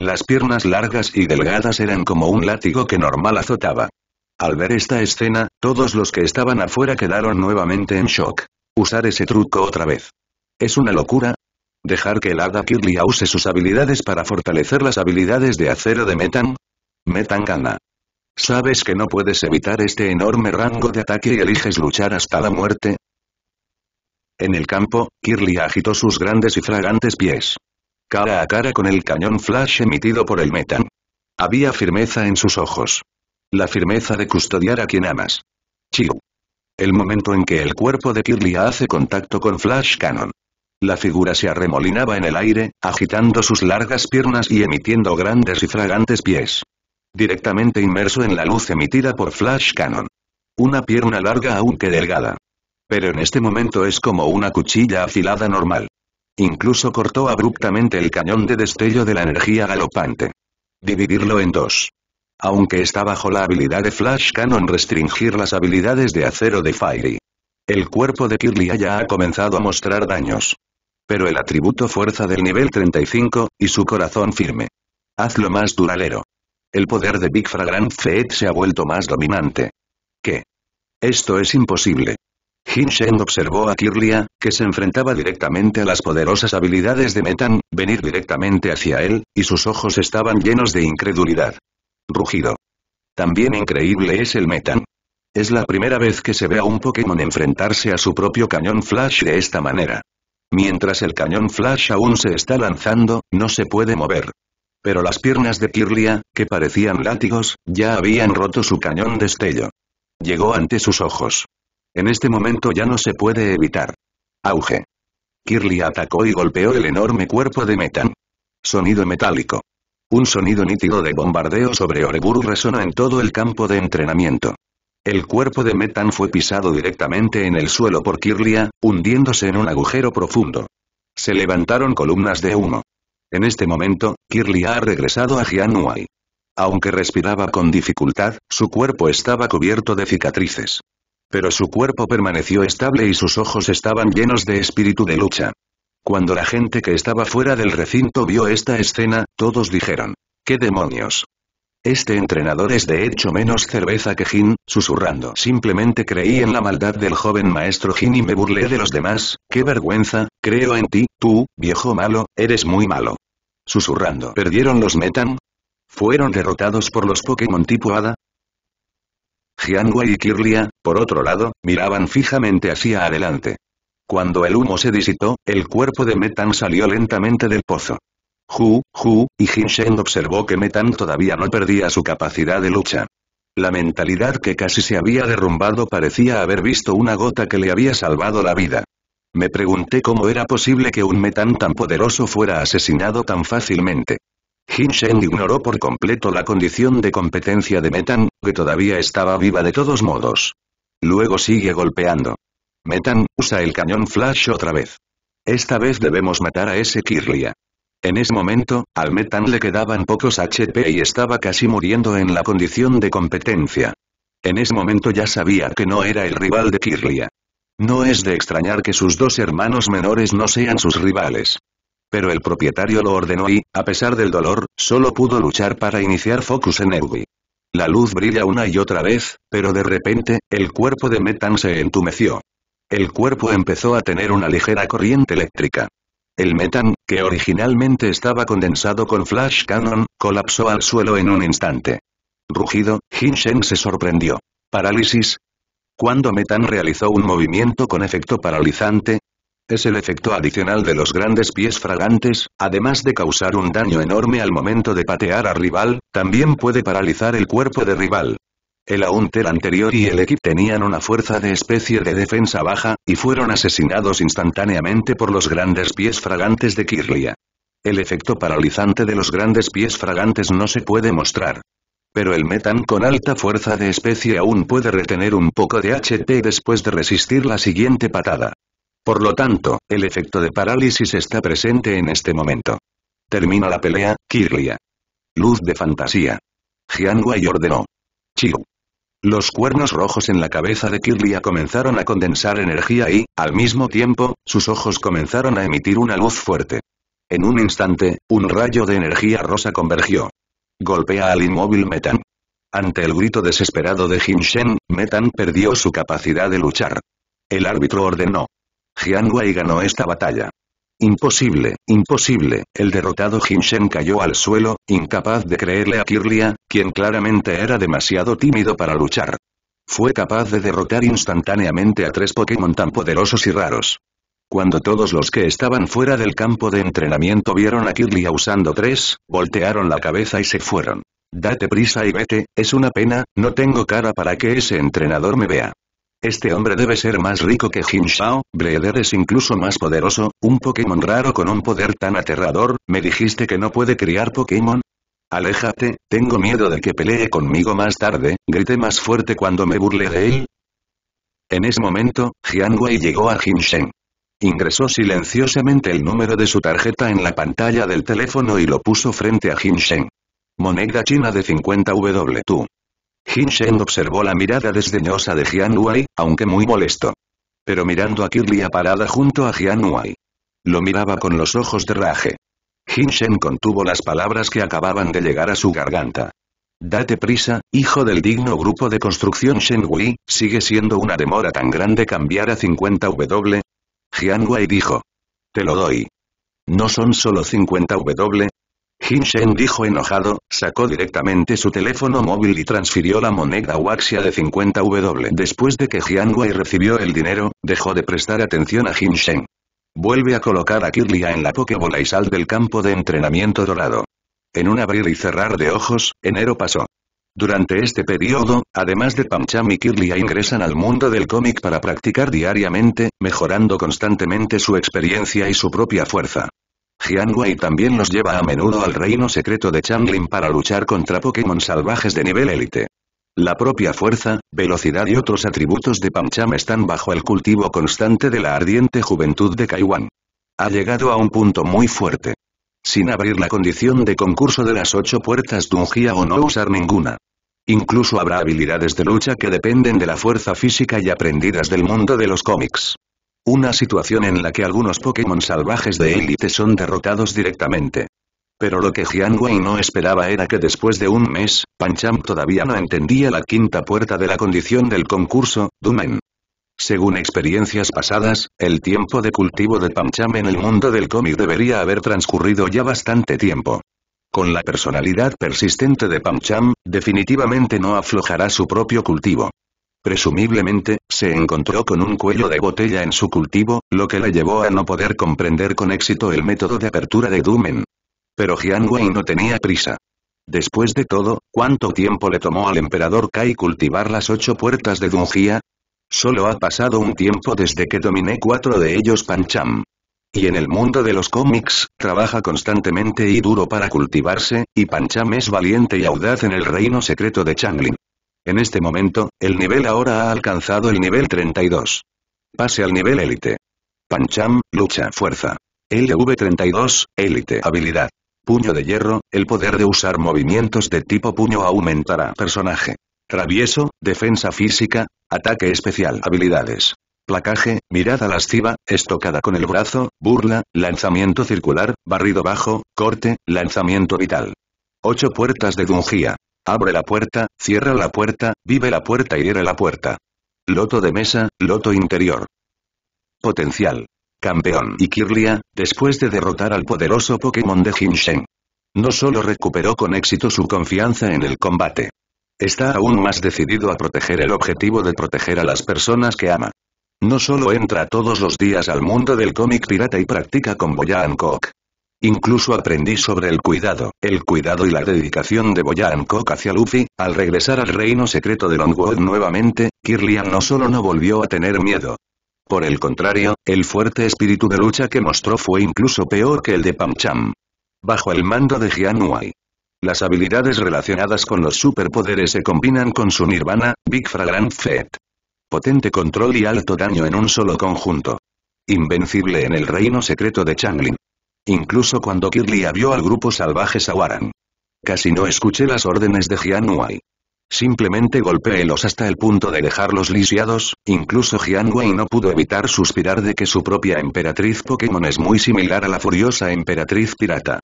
Las piernas largas y delgadas eran como un látigo que normal azotaba. Al ver esta escena, todos los que estaban afuera quedaron nuevamente en shock. Usar ese truco otra vez. ¿Es una locura? ¿Dejar que el Hada Kirlia use sus habilidades para fortalecer las habilidades de acero de Metan? Metan gana. ¿Sabes que no puedes evitar este enorme rango de ataque y eliges luchar hasta la muerte? En el campo, Kirlia agitó sus grandes y fragantes pies cara a cara con el cañón flash emitido por el Metan. Había firmeza en sus ojos. La firmeza de custodiar a quien amas. Chiu. El momento en que el cuerpo de Kirlia hace contacto con Flash Cannon. La figura se arremolinaba en el aire, agitando sus largas piernas y emitiendo grandes y fragantes pies. Directamente inmerso en la luz emitida por Flash Cannon. Una pierna larga aunque delgada. Pero en este momento es como una cuchilla afilada normal. Incluso cortó abruptamente el cañón de destello de la energía galopante. Dividirlo en dos. Aunque está bajo la habilidad de Flash Cannon restringir las habilidades de acero de Fiery. El cuerpo de Kirlia ya ha comenzado a mostrar daños. Pero el atributo fuerza del nivel 35, y su corazón firme. Hazlo más duradero. El poder de Big Fragrant Feet se ha vuelto más dominante. ¿Qué? Esto es imposible. Jin observó a Kirlia, que se enfrentaba directamente a las poderosas habilidades de Metan, venir directamente hacia él, y sus ojos estaban llenos de incredulidad. Rugido. También increíble es el Metan. Es la primera vez que se ve a un Pokémon enfrentarse a su propio cañón Flash de esta manera. Mientras el cañón Flash aún se está lanzando, no se puede mover. Pero las piernas de Kirlia, que parecían látigos, ya habían roto su cañón destello. Llegó ante sus ojos. En este momento ya no se puede evitar. Auge. Kirli atacó y golpeó el enorme cuerpo de Metan. Sonido metálico. Un sonido nítido de bombardeo sobre Oreburu resona en todo el campo de entrenamiento. El cuerpo de Metan fue pisado directamente en el suelo por Kirlia, hundiéndose en un agujero profundo. Se levantaron columnas de humo. En este momento, Kirlia ha regresado a Gianuai. Aunque respiraba con dificultad, su cuerpo estaba cubierto de cicatrices. Pero su cuerpo permaneció estable y sus ojos estaban llenos de espíritu de lucha. Cuando la gente que estaba fuera del recinto vio esta escena, todos dijeron, ¿qué demonios? Este entrenador es de hecho menos cerveza que Jin, susurrando. Simplemente creí en la maldad del joven maestro Jin y me burlé de los demás, qué vergüenza, creo en ti, tú, viejo malo, eres muy malo. Susurrando. ¿Perdieron los Metan? ¿Fueron derrotados por los Pokémon tipo Hada? Wei y Kirlia, por otro lado, miraban fijamente hacia adelante. Cuando el humo se disitó, el cuerpo de Metan salió lentamente del pozo. Hu, Hu, y Shen observó que Metan todavía no perdía su capacidad de lucha. La mentalidad que casi se había derrumbado parecía haber visto una gota que le había salvado la vida. Me pregunté cómo era posible que un Metan tan poderoso fuera asesinado tan fácilmente. Shen ignoró por completo la condición de competencia de Metan, que todavía estaba viva de todos modos. Luego sigue golpeando. Metan, usa el cañón flash otra vez. Esta vez debemos matar a ese Kirlia. En ese momento, al Metan le quedaban pocos HP y estaba casi muriendo en la condición de competencia. En ese momento ya sabía que no era el rival de Kirlia. No es de extrañar que sus dos hermanos menores no sean sus rivales. Pero el propietario lo ordenó y, a pesar del dolor, solo pudo luchar para iniciar Focus Energy. La luz brilla una y otra vez, pero de repente, el cuerpo de Metan se entumeció. El cuerpo empezó a tener una ligera corriente eléctrica. El metan, que originalmente estaba condensado con Flash Cannon, colapsó al suelo en un instante. Rugido, Hinshen se sorprendió. ¿Parálisis? Cuando Metan realizó un movimiento con efecto paralizante, es el efecto adicional de los grandes pies fragantes, además de causar un daño enorme al momento de patear a rival, también puede paralizar el cuerpo de rival. El Aunter anterior y el equipo tenían una fuerza de especie de defensa baja, y fueron asesinados instantáneamente por los grandes pies fragantes de Kirlia. El efecto paralizante de los grandes pies fragantes no se puede mostrar. Pero el Metan con alta fuerza de especie aún puede retener un poco de HP después de resistir la siguiente patada. Por lo tanto, el efecto de parálisis está presente en este momento. Termina la pelea, Kirlia. Luz de fantasía. Jiang Wei ordenó. Chiu. Los cuernos rojos en la cabeza de Kirlia comenzaron a condensar energía y, al mismo tiempo, sus ojos comenzaron a emitir una luz fuerte. En un instante, un rayo de energía rosa convergió. Golpea al inmóvil Metan. Ante el grito desesperado de Jin Shen, Metan perdió su capacidad de luchar. El árbitro ordenó. Jian ganó esta batalla. Imposible, imposible, el derrotado Shen cayó al suelo, incapaz de creerle a Kirlia, quien claramente era demasiado tímido para luchar. Fue capaz de derrotar instantáneamente a tres Pokémon tan poderosos y raros. Cuando todos los que estaban fuera del campo de entrenamiento vieron a Kirlia usando tres, voltearon la cabeza y se fueron. Date prisa y vete, es una pena, no tengo cara para que ese entrenador me vea. Este hombre debe ser más rico que Jin Shao, es incluso más poderoso, un Pokémon raro con un poder tan aterrador, ¿me dijiste que no puede criar Pokémon? Aléjate, tengo miedo de que pelee conmigo más tarde, grité más fuerte cuando me burlé de él. En ese momento, Jiang Wei llegó a Jin Sheng. Ingresó silenciosamente el número de su tarjeta en la pantalla del teléfono y lo puso frente a Jin Sheng. Moneda china de 50 W. Jin Shen observó la mirada desdeñosa de Jian Wei, aunque muy molesto. Pero mirando a Kirlia parada junto a Jian Wei. Lo miraba con los ojos de raje. Jin Shen contuvo las palabras que acababan de llegar a su garganta. Date prisa, hijo del digno grupo de construcción Wei, sigue siendo una demora tan grande cambiar a 50 W. Jian Wei dijo. Te lo doy. No son solo 50 W, Shen dijo enojado, sacó directamente su teléfono móvil y transfirió la moneda Waxia de 50 W. Después de que jiang recibió el dinero, dejó de prestar atención a Shen. Vuelve a colocar a Kirlia en la pokebola y sal del campo de entrenamiento dorado. En un abrir y cerrar de ojos, enero pasó. Durante este periodo, además de Pancham y Kirlia ingresan al mundo del cómic para practicar diariamente, mejorando constantemente su experiencia y su propia fuerza. Jian también los lleva a menudo al reino secreto de Changlin para luchar contra Pokémon salvajes de nivel élite. La propia fuerza, velocidad y otros atributos de Pancham están bajo el cultivo constante de la ardiente juventud de Kaiwan. Ha llegado a un punto muy fuerte. Sin abrir la condición de concurso de las ocho puertas Dungia o no usar ninguna. Incluso habrá habilidades de lucha que dependen de la fuerza física y aprendidas del mundo de los cómics. Una situación en la que algunos Pokémon salvajes de élite son derrotados directamente. Pero lo que Jian Wei no esperaba era que después de un mes, Pancham todavía no entendía la quinta puerta de la condición del concurso, Dumen. Según experiencias pasadas, el tiempo de cultivo de Pancham en el mundo del cómic debería haber transcurrido ya bastante tiempo. Con la personalidad persistente de Pancham, definitivamente no aflojará su propio cultivo. Presumiblemente, se encontró con un cuello de botella en su cultivo, lo que le llevó a no poder comprender con éxito el método de apertura de Dumen. Pero Jian Wei no tenía prisa. Después de todo, ¿cuánto tiempo le tomó al emperador Kai cultivar las ocho puertas de Dungia? Solo ha pasado un tiempo desde que dominé cuatro de ellos Pancham. Y en el mundo de los cómics, trabaja constantemente y duro para cultivarse, y Pancham es valiente y audaz en el reino secreto de Changlin. En este momento, el nivel ahora ha alcanzado el nivel 32. Pase al nivel élite. Pancham, lucha fuerza. LV32, élite habilidad. Puño de hierro, el poder de usar movimientos de tipo puño aumentará. Personaje. Travieso, defensa física, ataque especial. Habilidades. Placaje, mirada lasciva, estocada con el brazo, burla, lanzamiento circular, barrido bajo, corte, lanzamiento vital. 8 puertas de Dungia. Abre la puerta, cierra la puerta, vive la puerta y era la puerta. Loto de mesa, loto interior. Potencial. Campeón y Kirlia, después de derrotar al poderoso Pokémon de Shen, No solo recuperó con éxito su confianza en el combate. Está aún más decidido a proteger el objetivo de proteger a las personas que ama. No solo entra todos los días al mundo del cómic pirata y practica con Boyan Kok Incluso aprendí sobre el cuidado, el cuidado y la dedicación de Boyan Kok hacia Luffy, al regresar al reino secreto de Longwood nuevamente, Kirlian no solo no volvió a tener miedo. Por el contrario, el fuerte espíritu de lucha que mostró fue incluso peor que el de Pan-Cham. Bajo el mando de Jian-Wai. Las habilidades relacionadas con los superpoderes se combinan con su Nirvana, Big Fragrant Fed. Potente control y alto daño en un solo conjunto. Invencible en el reino secreto de Changlin, incluso cuando Kirlia vio al grupo salvaje Sawaran. Casi no escuché las órdenes de Wei. Simplemente golpeélos hasta el punto de dejarlos lisiados, incluso y no pudo evitar suspirar de que su propia emperatriz Pokémon es muy similar a la furiosa emperatriz pirata.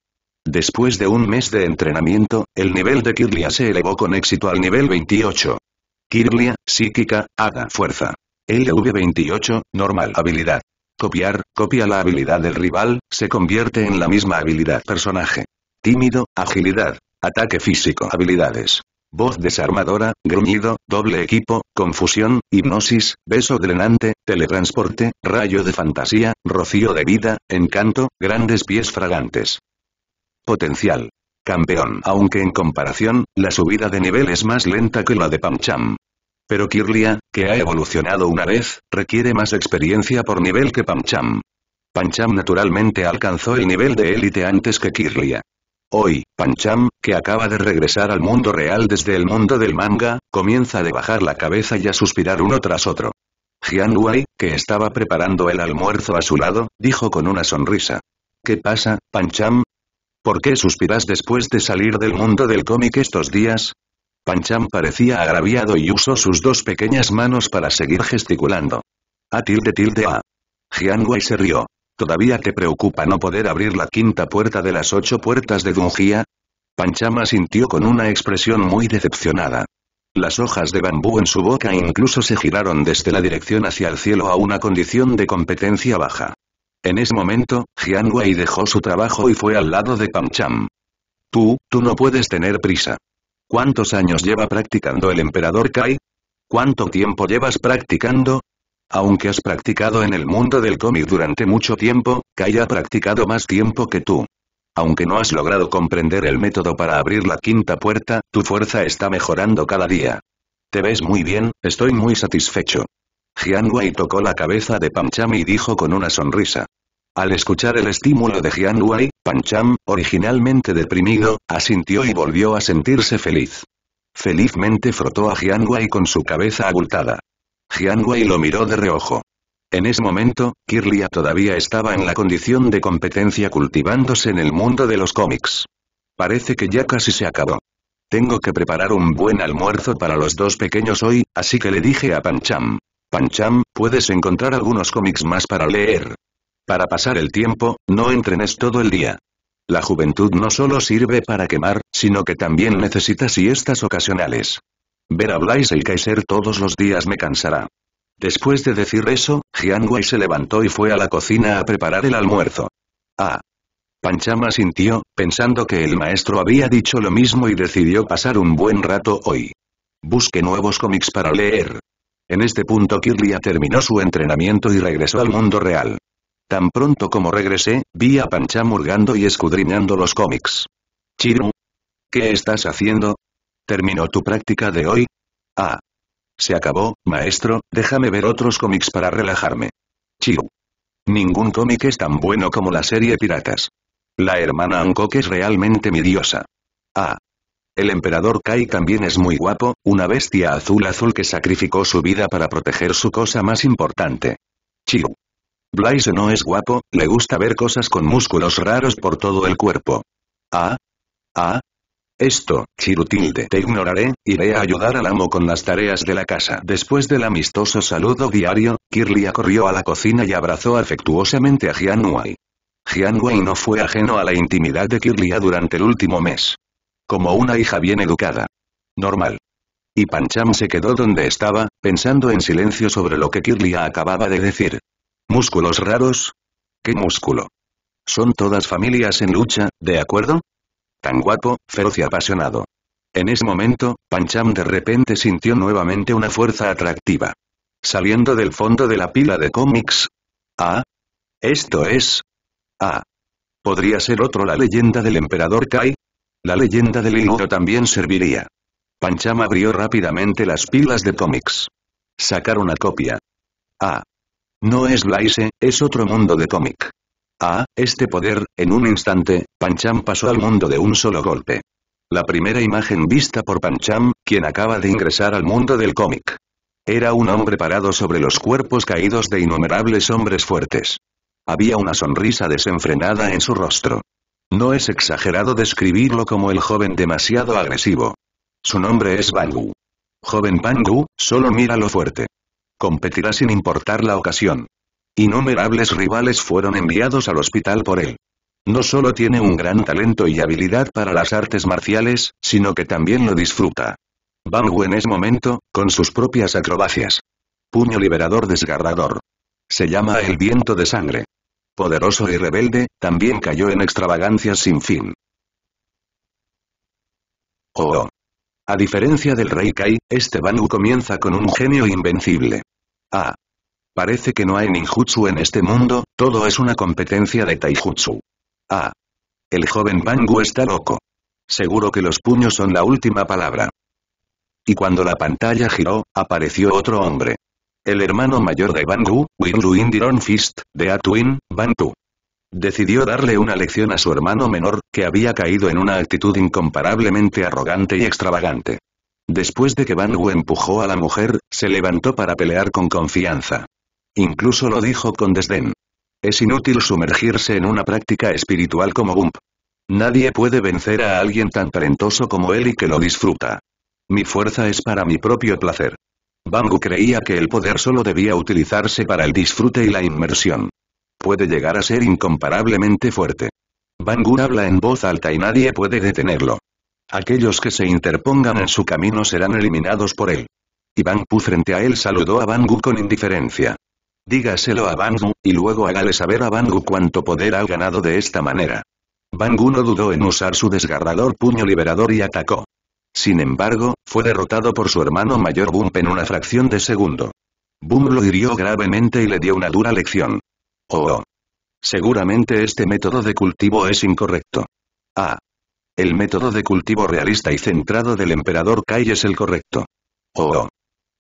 Después de un mes de entrenamiento, el nivel de Kirlia se elevó con éxito al nivel 28. Kirlia, psíquica, haga fuerza. LV28, normal habilidad. Copiar, copia la habilidad del rival, se convierte en la misma habilidad personaje. Tímido, agilidad, ataque físico, habilidades. Voz desarmadora, gruñido, doble equipo, confusión, hipnosis, beso drenante, teletransporte, rayo de fantasía, rocío de vida, encanto, grandes pies fragantes. Potencial. Campeón. Aunque en comparación, la subida de nivel es más lenta que la de Pamcham. Pero Kirlia, que ha evolucionado una vez, requiere más experiencia por nivel que Pancham. Pancham naturalmente alcanzó el nivel de élite antes que Kirlia. Hoy, Pancham, que acaba de regresar al mundo real desde el mundo del manga, comienza a bajar la cabeza y a suspirar uno tras otro. Jian Wei, que estaba preparando el almuerzo a su lado, dijo con una sonrisa. ¿Qué pasa, Pancham? ¿Por qué suspiras después de salir del mundo del cómic estos días? Pancham parecía agraviado y usó sus dos pequeñas manos para seguir gesticulando. A ah, tilde tilde a. Ah". Jiang Wei se rió. ¿Todavía te preocupa no poder abrir la quinta puerta de las ocho puertas de Dungia? Pancham sintió con una expresión muy decepcionada. Las hojas de bambú en su boca incluso se giraron desde la dirección hacia el cielo a una condición de competencia baja. En ese momento, Jiang Wei dejó su trabajo y fue al lado de Pancham. Tú, tú no puedes tener prisa. ¿Cuántos años lleva practicando el emperador Kai? ¿Cuánto tiempo llevas practicando? Aunque has practicado en el mundo del cómic durante mucho tiempo, Kai ha practicado más tiempo que tú. Aunque no has logrado comprender el método para abrir la quinta puerta, tu fuerza está mejorando cada día. Te ves muy bien, estoy muy satisfecho. Jiang Wei tocó la cabeza de Chami y dijo con una sonrisa. Al escuchar el estímulo de Jian Wei, Pancham, originalmente deprimido, asintió y volvió a sentirse feliz. Felizmente frotó a Jian Wei con su cabeza abultada. Jian Wei lo miró de reojo. En ese momento, Kirlia todavía estaba en la condición de competencia cultivándose en el mundo de los cómics. Parece que ya casi se acabó. Tengo que preparar un buen almuerzo para los dos pequeños hoy, así que le dije a Pancham. Pancham, ¿puedes encontrar algunos cómics más para leer? Para pasar el tiempo, no entrenes todo el día. La juventud no solo sirve para quemar, sino que también necesita siestas ocasionales. Ver a Blaise y Kaiser todos los días me cansará. Después de decir eso, Jiang Wei se levantó y fue a la cocina a preparar el almuerzo. Ah. Panchama sintió, pensando que el maestro había dicho lo mismo y decidió pasar un buen rato hoy. Busque nuevos cómics para leer. En este punto Kirlia terminó su entrenamiento y regresó al mundo real. Tan pronto como regresé, vi a Pancha murgando y escudriñando los cómics. Chiru. ¿Qué estás haciendo? ¿Terminó tu práctica de hoy? Ah. Se acabó, maestro, déjame ver otros cómics para relajarme. Chiru. Ningún cómic es tan bueno como la serie Piratas. La hermana Hancock es realmente mi diosa. Ah. El emperador Kai también es muy guapo, una bestia azul azul que sacrificó su vida para proteger su cosa más importante. Chiru. Blaise no es guapo, le gusta ver cosas con músculos raros por todo el cuerpo. Ah. Ah. Esto, Chirutilde, te ignoraré, iré a ayudar al amo con las tareas de la casa. Después del amistoso saludo diario, Kirlia corrió a la cocina y abrazó afectuosamente a Jianwei. Jianwei no fue ajeno a la intimidad de Kirlia durante el último mes. Como una hija bien educada. Normal. Y Pancham se quedó donde estaba, pensando en silencio sobre lo que Kirlia acababa de decir. ¿Músculos raros? ¿Qué músculo? Son todas familias en lucha, ¿de acuerdo? Tan guapo, feroz y apasionado. En ese momento, Pancham de repente sintió nuevamente una fuerza atractiva. Saliendo del fondo de la pila de cómics. Ah. Esto es. Ah. ¿Podría ser otro la leyenda del emperador Kai? La leyenda del hilo también serviría. Pancham abrió rápidamente las pilas de cómics. Sacar una copia. Ah. No es Blaise, es otro mundo de cómic. Ah, este poder, en un instante, Pancham pasó al mundo de un solo golpe. La primera imagen vista por Pancham, quien acaba de ingresar al mundo del cómic. Era un hombre parado sobre los cuerpos caídos de innumerables hombres fuertes. Había una sonrisa desenfrenada en su rostro. No es exagerado describirlo como el joven demasiado agresivo. Su nombre es Bangu. Joven Bangu, solo mira lo fuerte competirá sin importar la ocasión. Innumerables rivales fueron enviados al hospital por él. No solo tiene un gran talento y habilidad para las artes marciales, sino que también lo disfruta. Bangu en ese momento, con sus propias acrobacias. Puño liberador desgarrador. Se llama el viento de sangre. Poderoso y rebelde, también cayó en extravagancias sin fin. Oh, oh. A diferencia del Rey Kai, este Bangu comienza con un genio invencible. Ah. Parece que no hay ninjutsu en este mundo, todo es una competencia de taijutsu. Ah. El joven Bangu está loco. Seguro que los puños son la última palabra. Y cuando la pantalla giró, apareció otro hombre. El hermano mayor de Bangu, Winruin Diron Fist, de Atwin, Bantu. Decidió darle una lección a su hermano menor, que había caído en una actitud incomparablemente arrogante y extravagante. Después de que Bangu empujó a la mujer, se levantó para pelear con confianza. Incluso lo dijo con desdén. Es inútil sumergirse en una práctica espiritual como Gump. Nadie puede vencer a alguien tan talentoso como él y que lo disfruta. Mi fuerza es para mi propio placer. Bangu creía que el poder solo debía utilizarse para el disfrute y la inmersión. Puede llegar a ser incomparablemente fuerte. Bangu habla en voz alta y nadie puede detenerlo. Aquellos que se interpongan en su camino serán eliminados por él. Y Pu frente a él saludó a Bangu con indiferencia. Dígaselo a Bangu, y luego hágale saber a Bangu cuánto poder ha ganado de esta manera. Bangu no dudó en usar su desgarrador puño liberador y atacó. Sin embargo, fue derrotado por su hermano mayor Bump en una fracción de segundo. Bump lo hirió gravemente y le dio una dura lección. Oh, oh. Seguramente este método de cultivo es incorrecto. Ah, el método de cultivo realista y centrado del emperador Kai es el correcto. Oh, oh.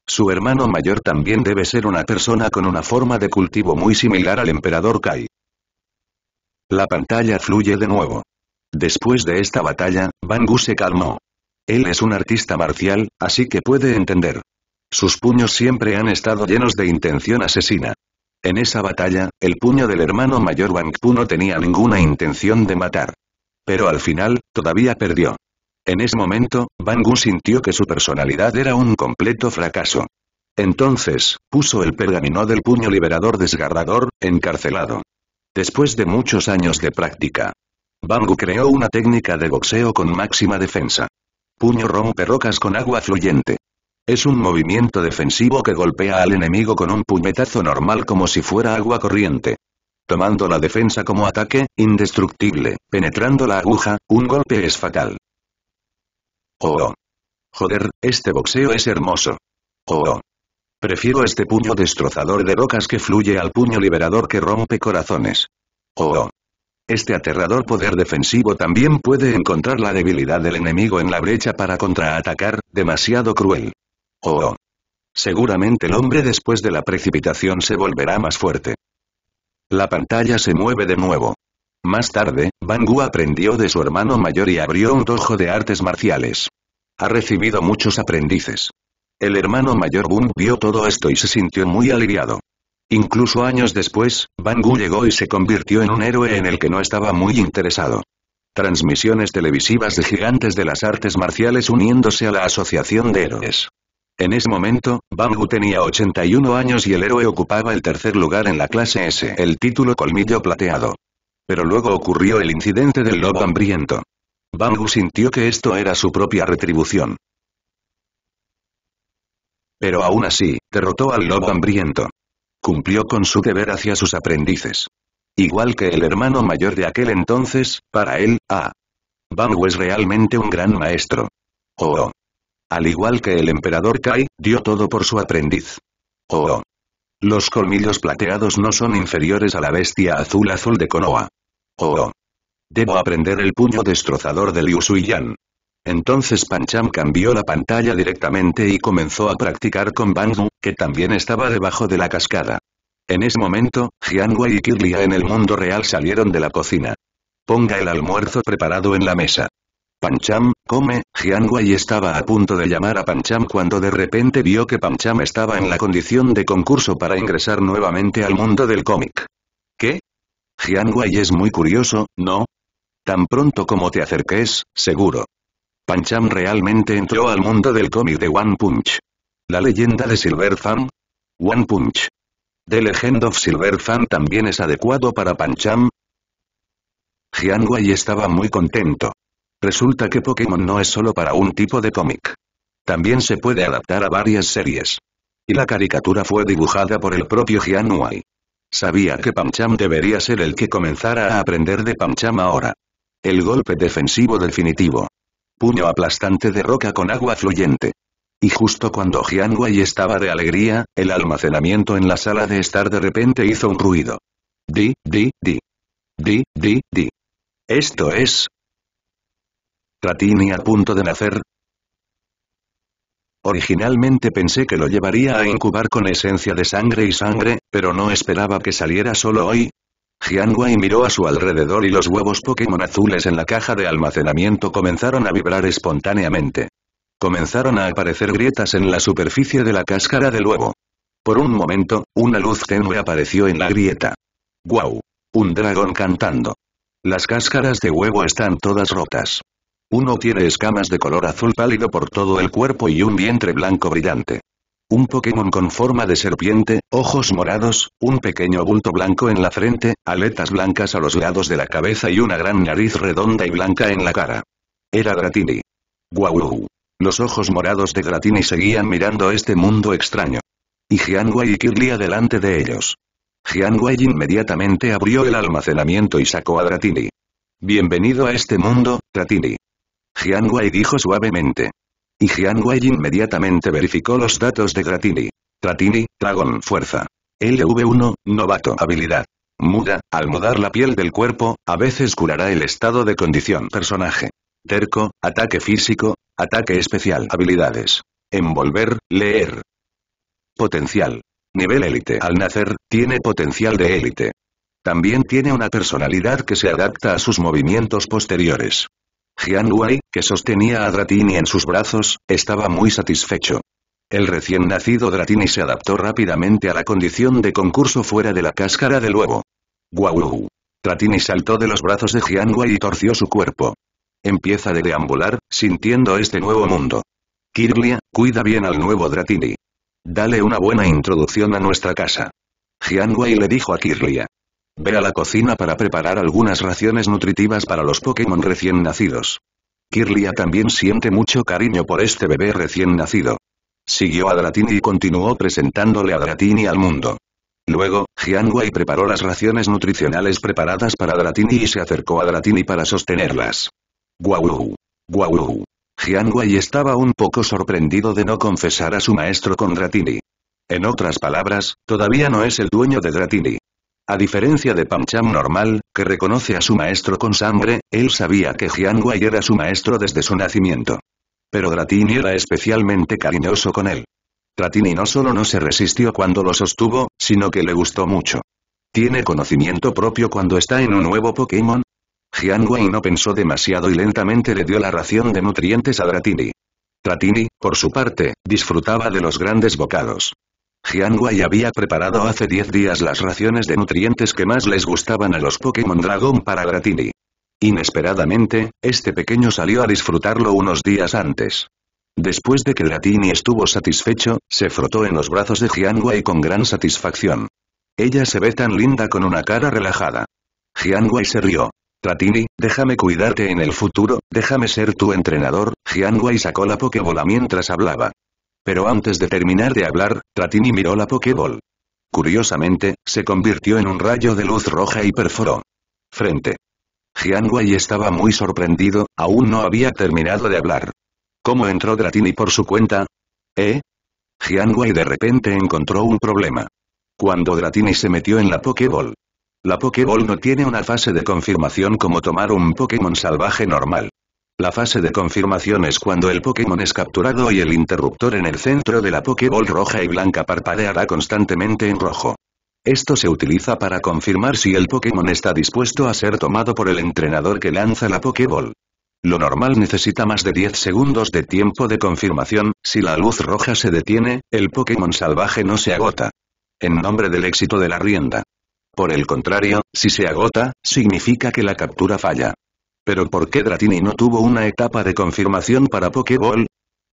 Su hermano mayor también debe ser una persona con una forma de cultivo muy similar al emperador Kai. La pantalla fluye de nuevo. Después de esta batalla, Bangu se calmó. Él es un artista marcial, así que puede entender. Sus puños siempre han estado llenos de intención asesina. En esa batalla, el puño del hermano mayor Wang Pu no tenía ninguna intención de matar. Pero al final, todavía perdió. En ese momento, Bangu sintió que su personalidad era un completo fracaso. Entonces, puso el pergamino del puño liberador desgarrador, encarcelado. Después de muchos años de práctica, Bangu creó una técnica de boxeo con máxima defensa. Puño rompe rocas con agua fluyente. Es un movimiento defensivo que golpea al enemigo con un puñetazo normal como si fuera agua corriente tomando la defensa como ataque, indestructible, penetrando la aguja, un golpe es fatal. Oh, oh. Joder, este boxeo es hermoso. Oh, oh. Prefiero este puño destrozador de rocas que fluye al puño liberador que rompe corazones. Oh, oh. Este aterrador poder defensivo también puede encontrar la debilidad del enemigo en la brecha para contraatacar, demasiado cruel. Oh, oh. Seguramente el hombre después de la precipitación se volverá más fuerte. La pantalla se mueve de nuevo. Más tarde, Bangu aprendió de su hermano mayor y abrió un dojo de artes marciales. Ha recibido muchos aprendices. El hermano mayor Bung vio todo esto y se sintió muy aliviado. Incluso años después, Bangu llegó y se convirtió en un héroe en el que no estaba muy interesado. Transmisiones televisivas de gigantes de las artes marciales uniéndose a la Asociación de Héroes. En ese momento, Bangu tenía 81 años y el héroe ocupaba el tercer lugar en la clase S, el título colmillo plateado. Pero luego ocurrió el incidente del lobo hambriento. Bangu sintió que esto era su propia retribución. Pero aún así, derrotó al lobo hambriento. Cumplió con su deber hacia sus aprendices. Igual que el hermano mayor de aquel entonces, para él, A. Ah, Bangu es realmente un gran maestro. Oh, oh. Al igual que el emperador Kai, dio todo por su aprendiz. Oh, Los colmillos plateados no son inferiores a la bestia azul-azul de Konoha. Oh, Debo aprender el puño destrozador de Liu Suiyan. Entonces Cham cambió la pantalla directamente y comenzó a practicar con Hu, que también estaba debajo de la cascada. En ese momento, Wei y Kirlia en el mundo real salieron de la cocina. Ponga el almuerzo preparado en la mesa. Pancham, come, y estaba a punto de llamar a Pancham cuando de repente vio que Pancham estaba en la condición de concurso para ingresar nuevamente al mundo del cómic. ¿Qué? Jianguai es muy curioso, ¿no? Tan pronto como te acerques, seguro. Pancham realmente entró al mundo del cómic de One Punch. La leyenda de Silver Fan. One Punch. The Legend of Silver Fan también es adecuado para Pancham. Wei estaba muy contento. Resulta que Pokémon no es solo para un tipo de cómic. También se puede adaptar a varias series. Y la caricatura fue dibujada por el propio Wai. Sabía que Pancham debería ser el que comenzara a aprender de Pancham ahora. El golpe defensivo definitivo. Puño aplastante de roca con agua fluyente. Y justo cuando Wai estaba de alegría, el almacenamiento en la sala de estar de repente hizo un ruido. Di, di, di. Di, di, di. Esto es, Tratini a punto de nacer. Originalmente pensé que lo llevaría a incubar con esencia de sangre y sangre, pero no esperaba que saliera solo hoy. Jian miró a su alrededor y los huevos Pokémon azules en la caja de almacenamiento comenzaron a vibrar espontáneamente. Comenzaron a aparecer grietas en la superficie de la cáscara del huevo. Por un momento, una luz tenue apareció en la grieta. ¡Guau! Un dragón cantando. Las cáscaras de huevo están todas rotas. Uno tiene escamas de color azul pálido por todo el cuerpo y un vientre blanco brillante. Un Pokémon con forma de serpiente, ojos morados, un pequeño bulto blanco en la frente, aletas blancas a los lados de la cabeza y una gran nariz redonda y blanca en la cara. Era Dratini. Guau. Los ojos morados de Dratini seguían mirando este mundo extraño. Y Jianguai y Kirlia delante de ellos. Jianguai inmediatamente abrió el almacenamiento y sacó a Dratini. Bienvenido a este mundo, Dratini. Jian dijo suavemente. Y Jian inmediatamente verificó los datos de Gratini. Gratini, dragón fuerza. LV1, novato habilidad. Muda, al mudar la piel del cuerpo, a veces curará el estado de condición personaje. Terco, ataque físico, ataque especial habilidades. Envolver, leer. Potencial. Nivel élite. Al nacer, tiene potencial de élite. También tiene una personalidad que se adapta a sus movimientos posteriores. Jian que sostenía a Dratini en sus brazos, estaba muy satisfecho. El recién nacido Dratini se adaptó rápidamente a la condición de concurso fuera de la cáscara del huevo. ¡Guau! Dratini saltó de los brazos de Jian y torció su cuerpo. Empieza a deambular, sintiendo este nuevo mundo. Kirlia, cuida bien al nuevo Dratini. Dale una buena introducción a nuestra casa. Jian le dijo a Kirlia. Ve a la cocina para preparar algunas raciones nutritivas para los Pokémon recién nacidos. Kirlia también siente mucho cariño por este bebé recién nacido. Siguió a Dratini y continuó presentándole a Dratini al mundo. Luego, Gianwai preparó las raciones nutricionales preparadas para Dratini y se acercó a Dratini para sostenerlas. Guau. Guau. Gianwai estaba un poco sorprendido de no confesar a su maestro con Dratini. En otras palabras, todavía no es el dueño de Dratini. A diferencia de Pancham normal, que reconoce a su maestro con sangre, él sabía que Jiang era su maestro desde su nacimiento. Pero Dratini era especialmente cariñoso con él. Dratini no solo no se resistió cuando lo sostuvo, sino que le gustó mucho. ¿Tiene conocimiento propio cuando está en un nuevo Pokémon? Jiang no pensó demasiado y lentamente le dio la ración de nutrientes a Dratini. Dratini, por su parte, disfrutaba de los grandes bocados. Jian había preparado hace 10 días las raciones de nutrientes que más les gustaban a los Pokémon Dragón para Gratini. Inesperadamente, este pequeño salió a disfrutarlo unos días antes. Después de que Gratini estuvo satisfecho, se frotó en los brazos de Jian con gran satisfacción. Ella se ve tan linda con una cara relajada. Jian se rió. Gratini, déjame cuidarte en el futuro, déjame ser tu entrenador, Jian sacó la Pokébola mientras hablaba. Pero antes de terminar de hablar, Dratini miró la Pokéball. Curiosamente, se convirtió en un rayo de luz roja y perforó. Frente. Jian estaba muy sorprendido, aún no había terminado de hablar. ¿Cómo entró Dratini por su cuenta? ¿Eh? Jian de repente encontró un problema. Cuando Dratini se metió en la Pokéball. La Pokéball no tiene una fase de confirmación como tomar un Pokémon salvaje normal. La fase de confirmación es cuando el Pokémon es capturado y el interruptor en el centro de la Pokéball roja y blanca parpadeará constantemente en rojo. Esto se utiliza para confirmar si el Pokémon está dispuesto a ser tomado por el entrenador que lanza la Pokéball. Lo normal necesita más de 10 segundos de tiempo de confirmación, si la luz roja se detiene, el Pokémon salvaje no se agota. En nombre del éxito de la rienda. Por el contrario, si se agota, significa que la captura falla. Pero ¿por qué Dratini no tuvo una etapa de confirmación para Pokéball?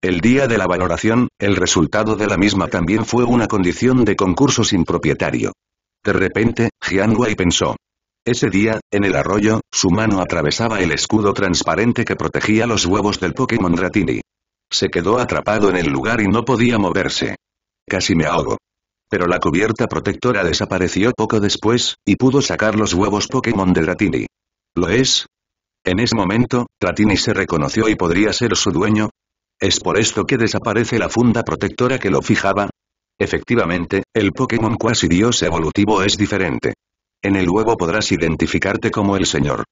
El día de la valoración, el resultado de la misma también fue una condición de concurso sin propietario. De repente, Jian pensó. Ese día, en el arroyo, su mano atravesaba el escudo transparente que protegía los huevos del Pokémon Dratini. Se quedó atrapado en el lugar y no podía moverse. Casi me ahogo. Pero la cubierta protectora desapareció poco después, y pudo sacar los huevos Pokémon de Dratini. Lo es, en ese momento, Tratini se reconoció y podría ser su dueño. ¿Es por esto que desaparece la funda protectora que lo fijaba? Efectivamente, el Pokémon cuasi dios evolutivo es diferente. En el huevo podrás identificarte como el señor.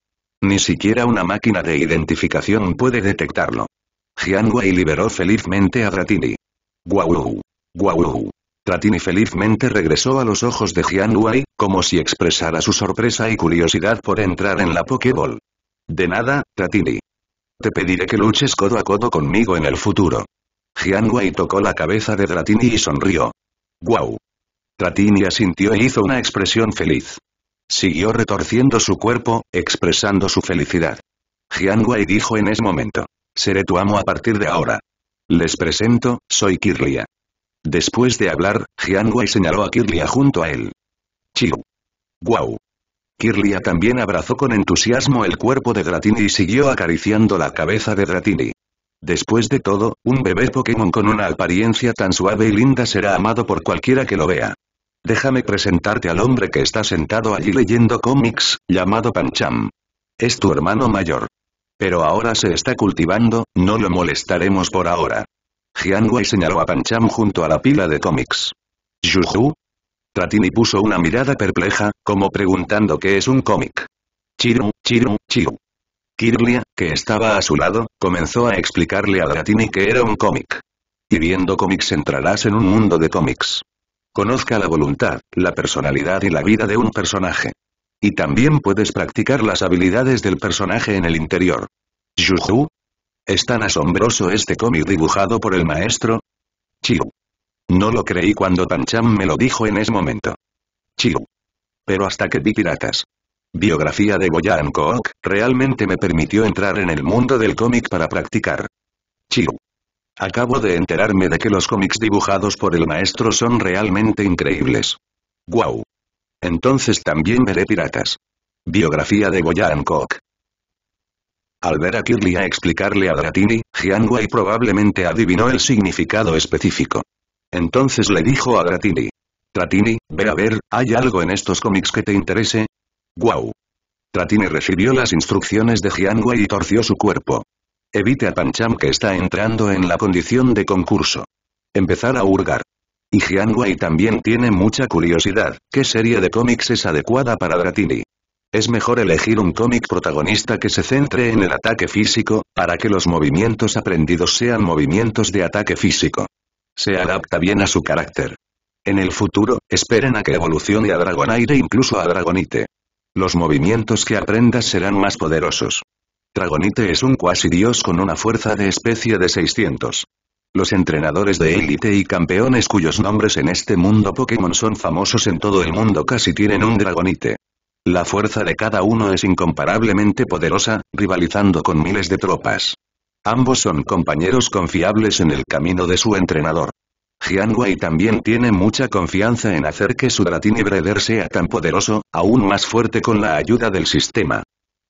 Ni siquiera una máquina de identificación puede detectarlo. Jiangwei liberó felizmente a Tratini. Guau. Guau. Tratini felizmente regresó a los ojos de Jian como si expresara su sorpresa y curiosidad por entrar en la Pokéball. De nada, Tratini. Te pediré que luches codo a codo conmigo en el futuro. Jiang Wei tocó la cabeza de Tratini y sonrió. ¡Guau! Tratini asintió e hizo una expresión feliz. Siguió retorciendo su cuerpo, expresando su felicidad. Jiang Wei dijo en ese momento. Seré tu amo a partir de ahora. Les presento, soy Kirlia. Después de hablar, Jiang Wei señaló a Kirlia junto a él. Chiu. Guau. Kirlia también abrazó con entusiasmo el cuerpo de Gratini y siguió acariciando la cabeza de Gratini. Después de todo, un bebé Pokémon con una apariencia tan suave y linda será amado por cualquiera que lo vea. Déjame presentarte al hombre que está sentado allí leyendo cómics, llamado Pancham. Es tu hermano mayor. Pero ahora se está cultivando, no lo molestaremos por ahora. Jian señaló a Pancham junto a la pila de cómics. Juju, Latini puso una mirada perpleja, como preguntando qué es un cómic. Chiru, chiru, chiru. Kirlia, que estaba a su lado, comenzó a explicarle a Dratini que era un cómic. Y viendo cómics entrarás en un mundo de cómics. Conozca la voluntad, la personalidad y la vida de un personaje. Y también puedes practicar las habilidades del personaje en el interior. Yuhu. ¿Es tan asombroso este cómic dibujado por el maestro? Chiu. No lo creí cuando Tanchan me lo dijo en ese momento. Chiu. Pero hasta que vi Piratas. Biografía de Boyan Kook, realmente me permitió entrar en el mundo del cómic para practicar. Chiu. Acabo de enterarme de que los cómics dibujados por el maestro son realmente increíbles. Wow. Entonces también veré Piratas. Biografía de Boyan Kook. Al ver a a explicarle a Dratini, Jianwei y probablemente adivinó el significado específico. Entonces le dijo a Dratini. Dratini, ve a ver, ¿hay algo en estos cómics que te interese? ¡Guau! Tratini recibió las instrucciones de Wei y torció su cuerpo. Evite a Pancham que está entrando en la condición de concurso. Empezar a hurgar. Y Wei también tiene mucha curiosidad, ¿qué serie de cómics es adecuada para Dratini? Es mejor elegir un cómic protagonista que se centre en el ataque físico, para que los movimientos aprendidos sean movimientos de ataque físico se adapta bien a su carácter. En el futuro, esperen a que evolucione a e incluso a Dragonite. Los movimientos que aprendas serán más poderosos. Dragonite es un cuasi dios con una fuerza de especie de 600. Los entrenadores de élite y campeones cuyos nombres en este mundo Pokémon son famosos en todo el mundo casi tienen un Dragonite. La fuerza de cada uno es incomparablemente poderosa, rivalizando con miles de tropas. Ambos son compañeros confiables en el camino de su entrenador. Jian también tiene mucha confianza en hacer que su Dratini Breder sea tan poderoso, aún más fuerte con la ayuda del sistema.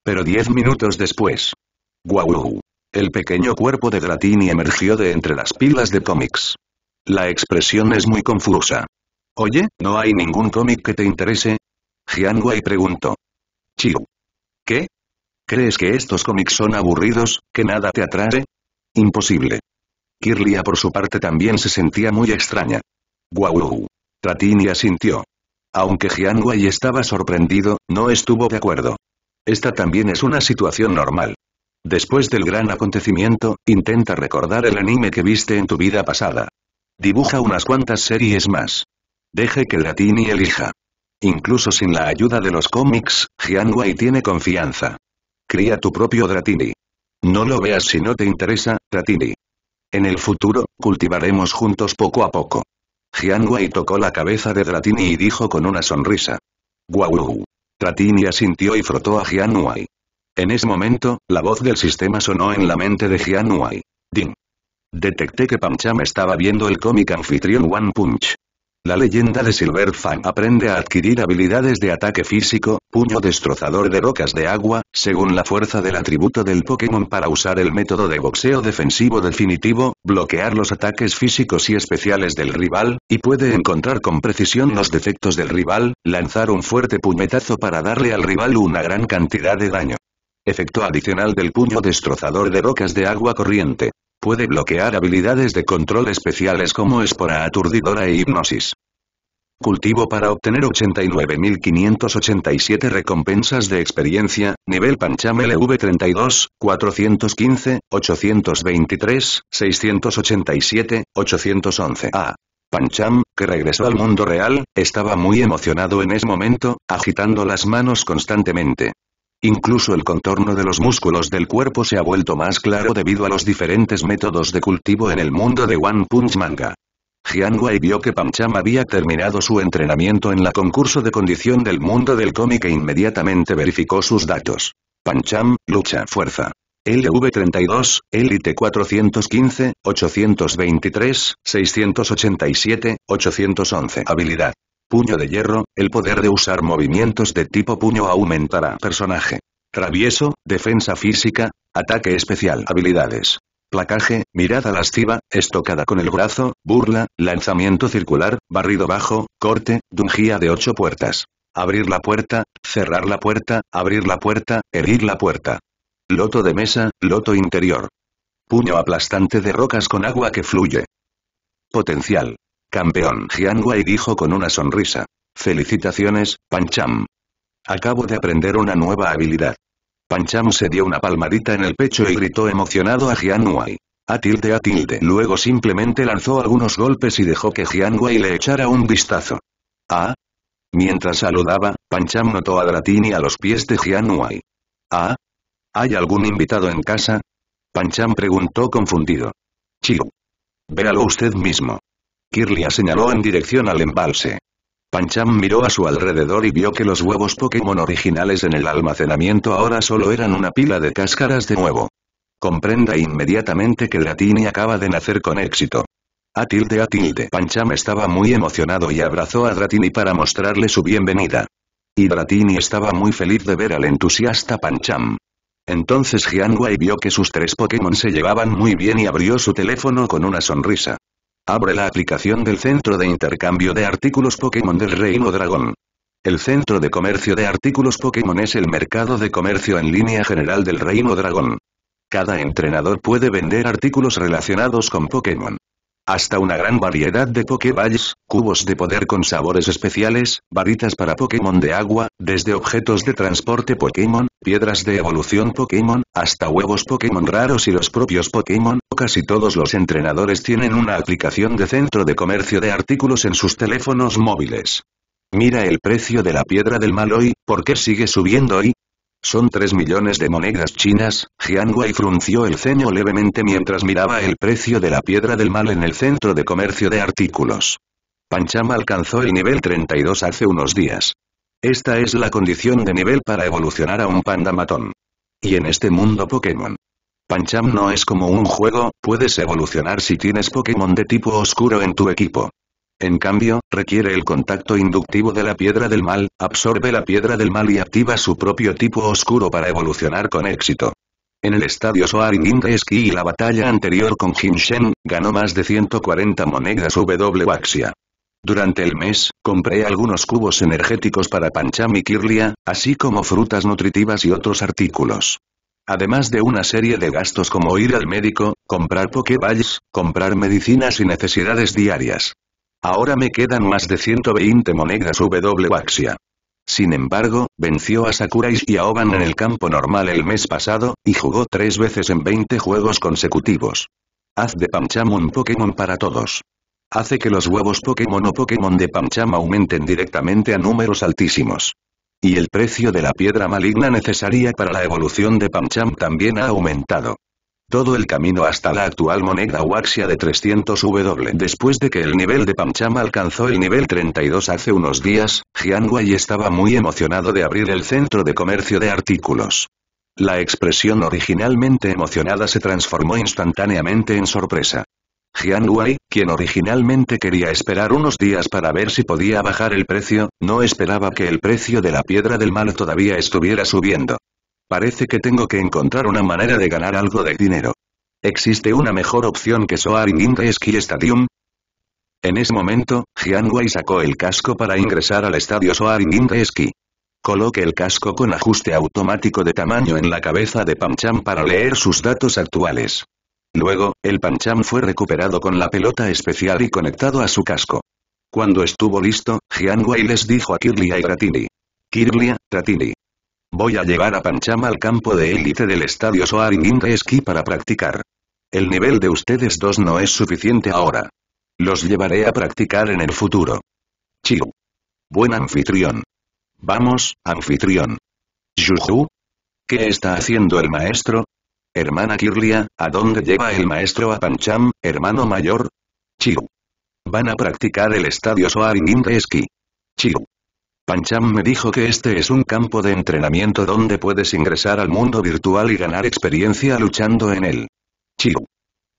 Pero diez minutos después. ¡Guau! El pequeño cuerpo de Dratini emergió de entre las pilas de cómics. La expresión es muy confusa. Oye, ¿no hay ningún cómic que te interese? Jian Wei preguntó. Chiu. ¿Qué? ¿Crees que estos cómics son aburridos, que nada te atrae? Imposible. Kirlia por su parte también se sentía muy extraña. Guau. Tratini asintió. Aunque Jianguai estaba sorprendido, no estuvo de acuerdo. Esta también es una situación normal. Después del gran acontecimiento, intenta recordar el anime que viste en tu vida pasada. Dibuja unas cuantas series más. Deje que Latini elija. Incluso sin la ayuda de los cómics, Jianguai tiene confianza. Cría tu propio Dratini. No lo veas si no te interesa, Dratini. En el futuro, cultivaremos juntos poco a poco. Jian tocó la cabeza de Dratini y dijo con una sonrisa. Guau. Dratini asintió y frotó a Jian En ese momento, la voz del sistema sonó en la mente de Jian Ding. Detecté que Pancham estaba viendo el cómic anfitrión One Punch. La leyenda de Silver Fang aprende a adquirir habilidades de ataque físico, puño destrozador de rocas de agua, según la fuerza del atributo del Pokémon para usar el método de boxeo defensivo definitivo, bloquear los ataques físicos y especiales del rival, y puede encontrar con precisión los defectos del rival, lanzar un fuerte puñetazo para darle al rival una gran cantidad de daño. Efecto adicional del puño destrozador de rocas de agua corriente. Puede bloquear habilidades de control especiales como espora aturdidora e hipnosis. Cultivo para obtener 89.587 recompensas de experiencia, nivel Pancham LV32, 415, 823, 687, 811A. Pancham, que regresó al mundo real, estaba muy emocionado en ese momento, agitando las manos constantemente. Incluso el contorno de los músculos del cuerpo se ha vuelto más claro debido a los diferentes métodos de cultivo en el mundo de One Punch Manga. Jian vio que Pancham había terminado su entrenamiento en la concurso de condición del mundo del cómic e inmediatamente verificó sus datos. Pancham, lucha fuerza. LV32, Elite 415, 823, 687, 811. Habilidad. Puño de hierro, el poder de usar movimientos de tipo puño aumentará. Personaje. Travieso, defensa física, ataque especial. Habilidades. Placaje, mirada lasciva, estocada con el brazo, burla, lanzamiento circular, barrido bajo, corte, dungía de ocho puertas. Abrir la puerta, cerrar la puerta, abrir la puerta, herir la puerta. Loto de mesa, loto interior. Puño aplastante de rocas con agua que fluye. Potencial. Campeón Jian dijo con una sonrisa. Felicitaciones, Pancham. Acabo de aprender una nueva habilidad. Pancham se dio una palmadita en el pecho y gritó emocionado a Jian Wei. A tilde a tilde. Luego simplemente lanzó algunos golpes y dejó que Jian le echara un vistazo. ¿Ah? Mientras saludaba, Pancham notó a Dratini a los pies de Jian ¿Ah? ¿Hay algún invitado en casa? Pancham preguntó confundido. Chiu. Véalo usted mismo. Kirlia señaló en dirección al embalse. Pancham miró a su alrededor y vio que los huevos Pokémon originales en el almacenamiento ahora solo eran una pila de cáscaras de huevo. Comprenda inmediatamente que Dratini acaba de nacer con éxito. Atilde Atilde Pancham estaba muy emocionado y abrazó a Dratini para mostrarle su bienvenida. Y Dratini estaba muy feliz de ver al entusiasta Pancham. Entonces Jian vio que sus tres Pokémon se llevaban muy bien y abrió su teléfono con una sonrisa. Abre la aplicación del Centro de Intercambio de Artículos Pokémon del Reino Dragón. El Centro de Comercio de Artículos Pokémon es el mercado de comercio en línea general del Reino Dragón. Cada entrenador puede vender artículos relacionados con Pokémon hasta una gran variedad de Pokéballs, cubos de poder con sabores especiales, varitas para Pokémon de agua, desde objetos de transporte Pokémon, piedras de evolución Pokémon, hasta huevos Pokémon raros y los propios Pokémon, casi todos los entrenadores tienen una aplicación de centro de comercio de artículos en sus teléfonos móviles. Mira el precio de la piedra del mal hoy, ¿por qué sigue subiendo hoy? Son tres millones de monedas chinas, Jiang Wei frunció el ceño levemente mientras miraba el precio de la piedra del mal en el centro de comercio de artículos. Pancham alcanzó el nivel 32 hace unos días. Esta es la condición de nivel para evolucionar a un panda matón. Y en este mundo Pokémon. Pancham no es como un juego, puedes evolucionar si tienes Pokémon de tipo oscuro en tu equipo. En cambio, requiere el contacto inductivo de la piedra del mal, absorbe la piedra del mal y activa su propio tipo oscuro para evolucionar con éxito. En el estadio Soaring Indreski y la batalla anterior con Jinshen, ganó más de 140 monedas W Durante el mes, compré algunos cubos energéticos para Pancham y Kirlia, así como frutas nutritivas y otros artículos. Además de una serie de gastos como ir al médico, comprar pokeballs, comprar medicinas y necesidades diarias. Ahora me quedan más de 120 monedas Waxia. Sin embargo, venció a Sakurai y a Oban en el campo normal el mes pasado, y jugó tres veces en 20 juegos consecutivos. Haz de Pancham un Pokémon para todos. Hace que los huevos Pokémon o Pokémon de Pancham aumenten directamente a números altísimos. Y el precio de la piedra maligna necesaria para la evolución de Pancham también ha aumentado todo el camino hasta la actual moneda Waxia de 300 W. Después de que el nivel de Panchama alcanzó el nivel 32 hace unos días, Wai estaba muy emocionado de abrir el centro de comercio de artículos. La expresión originalmente emocionada se transformó instantáneamente en sorpresa. Jian quien originalmente quería esperar unos días para ver si podía bajar el precio, no esperaba que el precio de la piedra del mal todavía estuviera subiendo. Parece que tengo que encontrar una manera de ganar algo de dinero. ¿Existe una mejor opción que Soaring in Ski Stadium? En ese momento, Jian Wei sacó el casco para ingresar al estadio Soaring in Ski. Coloque el casco con ajuste automático de tamaño en la cabeza de Pancham para leer sus datos actuales. Luego, el Pancham fue recuperado con la pelota especial y conectado a su casco. Cuando estuvo listo, Jian Wei les dijo a Kirlia y Ratini. Kirlia, Ratini, Voy a llevar a Pancham al campo de élite del estadio Soaring Ski para practicar. El nivel de ustedes dos no es suficiente ahora. Los llevaré a practicar en el futuro. Chiu. Buen anfitrión. Vamos, anfitrión. Juju. ¿Qué está haciendo el maestro? Hermana Kirlia, ¿a dónde lleva el maestro a Pancham, hermano mayor? Chiu. Van a practicar el estadio Soaring Ski. Chiu. Pancham me dijo que este es un campo de entrenamiento donde puedes ingresar al mundo virtual y ganar experiencia luchando en él. Chiu.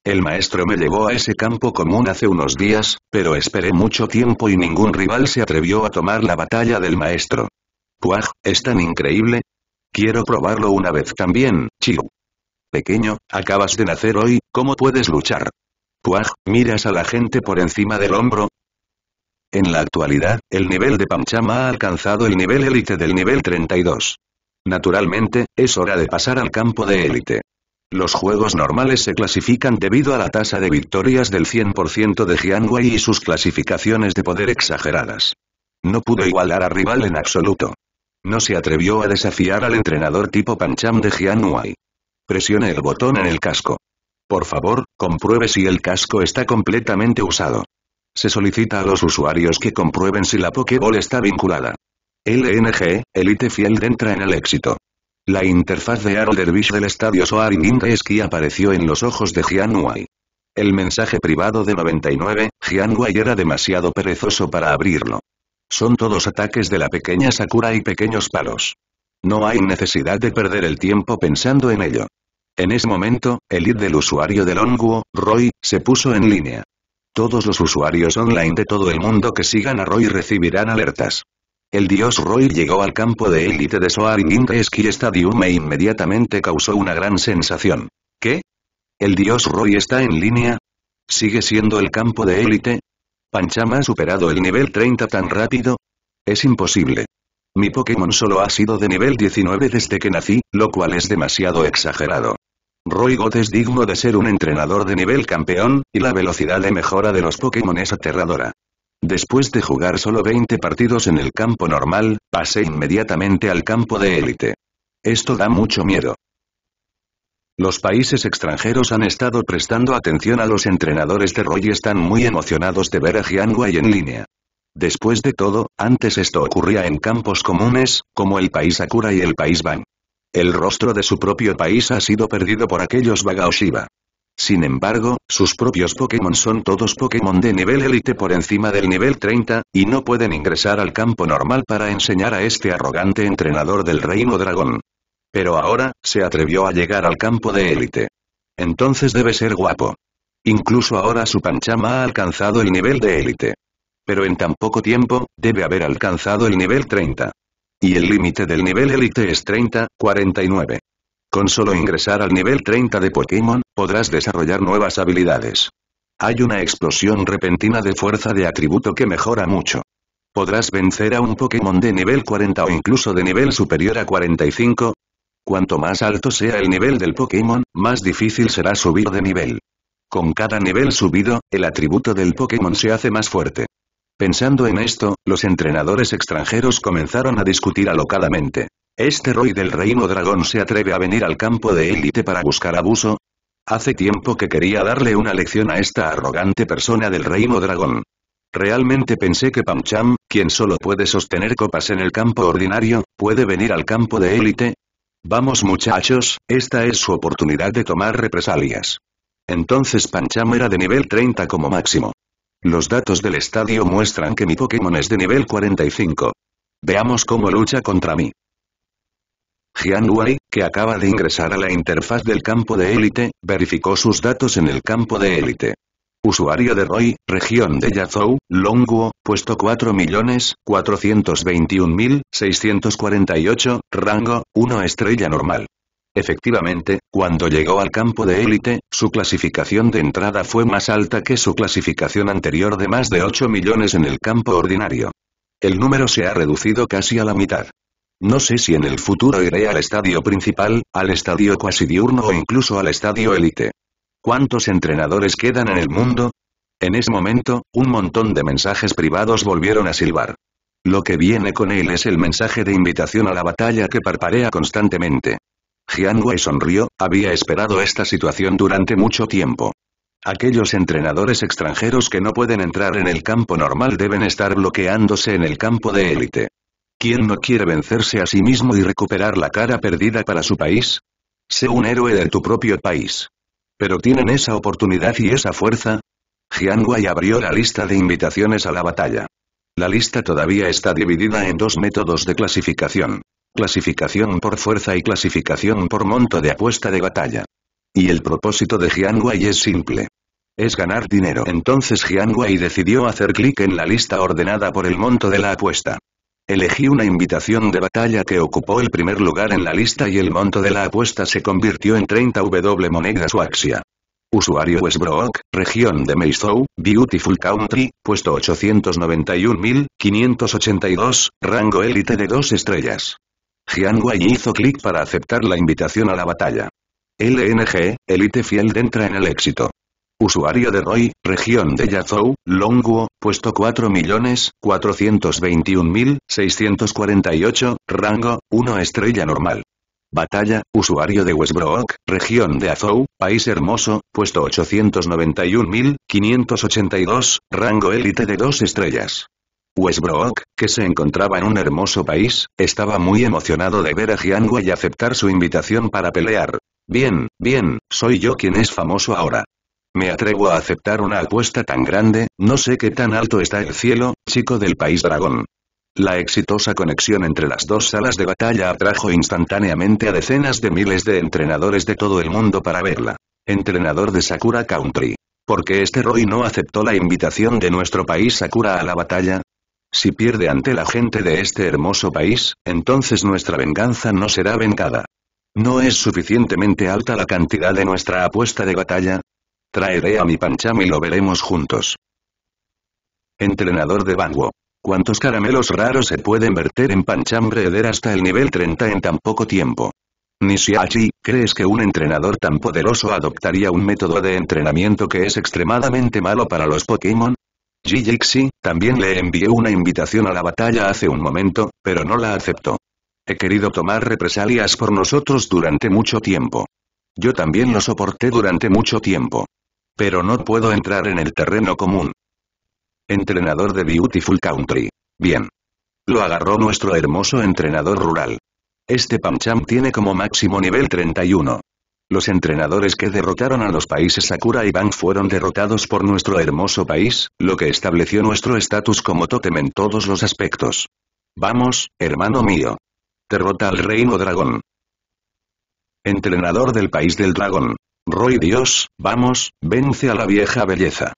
El maestro me llevó a ese campo común hace unos días, pero esperé mucho tiempo y ningún rival se atrevió a tomar la batalla del maestro. Puaj, es tan increíble. Quiero probarlo una vez también, Chiu. Pequeño, acabas de nacer hoy, ¿cómo puedes luchar? Puaj, miras a la gente por encima del hombro, en la actualidad, el nivel de Pancham ha alcanzado el nivel élite del nivel 32. Naturalmente, es hora de pasar al campo de élite. Los juegos normales se clasifican debido a la tasa de victorias del 100% de Jianwei y sus clasificaciones de poder exageradas. No pudo igualar a rival en absoluto. No se atrevió a desafiar al entrenador tipo Pancham de Jianwei. Presione el botón en el casco. Por favor, compruebe si el casco está completamente usado. Se solicita a los usuarios que comprueben si la Pokéball está vinculada. LNG, Elite Field entra en el éxito. La interfaz de Harold Dervish del estadio Soaring Ski apareció en los ojos de Wai. El mensaje privado de 99, Wai era demasiado perezoso para abrirlo. Son todos ataques de la pequeña Sakura y pequeños palos. No hay necesidad de perder el tiempo pensando en ello. En ese momento, el id del usuario del Onguo, Roy, se puso en línea. Todos los usuarios online de todo el mundo que sigan a Roy recibirán alertas. El dios Roy llegó al campo de élite de Soaring in Stadium e inmediatamente causó una gran sensación. ¿Qué? ¿El dios Roy está en línea? ¿Sigue siendo el campo de élite? ¿Panchama ha superado el nivel 30 tan rápido? Es imposible. Mi Pokémon solo ha sido de nivel 19 desde que nací, lo cual es demasiado exagerado. Roy God es digno de ser un entrenador de nivel campeón, y la velocidad de mejora de los Pokémon es aterradora. Después de jugar solo 20 partidos en el campo normal, pasé inmediatamente al campo de élite. Esto da mucho miedo. Los países extranjeros han estado prestando atención a los entrenadores de Roy y están muy emocionados de ver a Jianwei en línea. Después de todo, antes esto ocurría en campos comunes, como el país Sakura y el país Bang. El rostro de su propio país ha sido perdido por aquellos Vagaoshiba. Sin embargo, sus propios Pokémon son todos Pokémon de nivel élite por encima del nivel 30, y no pueden ingresar al campo normal para enseñar a este arrogante entrenador del reino dragón. Pero ahora, se atrevió a llegar al campo de élite. Entonces debe ser guapo. Incluso ahora su Panchama ha alcanzado el nivel de élite. Pero en tan poco tiempo, debe haber alcanzado el nivel 30. Y el límite del nivel élite es 30, 49. Con solo ingresar al nivel 30 de Pokémon, podrás desarrollar nuevas habilidades. Hay una explosión repentina de fuerza de atributo que mejora mucho. Podrás vencer a un Pokémon de nivel 40 o incluso de nivel superior a 45. Cuanto más alto sea el nivel del Pokémon, más difícil será subir de nivel. Con cada nivel subido, el atributo del Pokémon se hace más fuerte. Pensando en esto, los entrenadores extranjeros comenzaron a discutir alocadamente. ¿Este Roy del Reino Dragón se atreve a venir al campo de élite para buscar abuso? Hace tiempo que quería darle una lección a esta arrogante persona del Reino Dragón. Realmente pensé que Pamcham, quien solo puede sostener copas en el campo ordinario, puede venir al campo de élite. Vamos muchachos, esta es su oportunidad de tomar represalias. Entonces Pancham era de nivel 30 como máximo. Los datos del estadio muestran que mi Pokémon es de nivel 45. Veamos cómo lucha contra mí. Jian que acaba de ingresar a la interfaz del campo de élite, verificó sus datos en el campo de élite. Usuario de Roy, región de Yazhou, Longuo, puesto 4.421.648, rango, 1 estrella normal. Efectivamente, cuando llegó al campo de élite, su clasificación de entrada fue más alta que su clasificación anterior de más de 8 millones en el campo ordinario. El número se ha reducido casi a la mitad. No sé si en el futuro iré al estadio principal, al estadio cuasi diurno o incluso al estadio élite. ¿Cuántos entrenadores quedan en el mundo? En ese momento, un montón de mensajes privados volvieron a silbar. Lo que viene con él es el mensaje de invitación a la batalla que parparea constantemente. Jiang Wei sonrió, había esperado esta situación durante mucho tiempo. Aquellos entrenadores extranjeros que no pueden entrar en el campo normal deben estar bloqueándose en el campo de élite. ¿Quién no quiere vencerse a sí mismo y recuperar la cara perdida para su país? Sé un héroe de tu propio país. Pero tienen esa oportunidad y esa fuerza. Jiang Wei abrió la lista de invitaciones a la batalla. La lista todavía está dividida en dos métodos de clasificación clasificación por fuerza y clasificación por monto de apuesta de batalla. Y el propósito de Jiang es simple. Es ganar dinero. Entonces Jiang decidió hacer clic en la lista ordenada por el monto de la apuesta. Elegí una invitación de batalla que ocupó el primer lugar en la lista y el monto de la apuesta se convirtió en 30 W monedas o axia. Usuario Westbrook, región de Meizhou, Beautiful Country, puesto 891.582, rango élite de 2 estrellas. Jian Wei hizo clic para aceptar la invitación a la batalla. LNG, Elite Field entra en el éxito. Usuario de Roy, región de Yazhou, Longguo, puesto 4.421.648, rango, 1 estrella normal. Batalla, usuario de Westbrook, región de Azou, país hermoso, puesto 891.582, rango élite de 2 estrellas. Westbrook, que se encontraba en un hermoso país, estaba muy emocionado de ver a Jiangua y aceptar su invitación para pelear. Bien, bien, soy yo quien es famoso ahora. Me atrevo a aceptar una apuesta tan grande, no sé qué tan alto está el cielo, chico del país dragón. La exitosa conexión entre las dos salas de batalla atrajo instantáneamente a decenas de miles de entrenadores de todo el mundo para verla. Entrenador de Sakura Country. ¿Por qué este Roy no aceptó la invitación de nuestro país Sakura a la batalla? Si pierde ante la gente de este hermoso país, entonces nuestra venganza no será vengada. ¿No es suficientemente alta la cantidad de nuestra apuesta de batalla? Traeré a mi pancham y lo veremos juntos. Entrenador de Banwo. ¿Cuántos caramelos raros se pueden verter en pancham Breeder hasta el nivel 30 en tan poco tiempo? nishichi ¿crees que un entrenador tan poderoso adoptaría un método de entrenamiento que es extremadamente malo para los Pokémon? Jixi, también le envié una invitación a la batalla hace un momento, pero no la aceptó. He querido tomar represalias por nosotros durante mucho tiempo. Yo también lo soporté durante mucho tiempo. Pero no puedo entrar en el terreno común. Entrenador de Beautiful Country. Bien. Lo agarró nuestro hermoso entrenador rural. Este Pancham tiene como máximo nivel 31. Los entrenadores que derrotaron a los países Sakura y Bang fueron derrotados por nuestro hermoso país, lo que estableció nuestro estatus como tótem en todos los aspectos. Vamos, hermano mío. Derrota al reino dragón. Entrenador del país del dragón. Roy Dios, vamos, vence a la vieja belleza.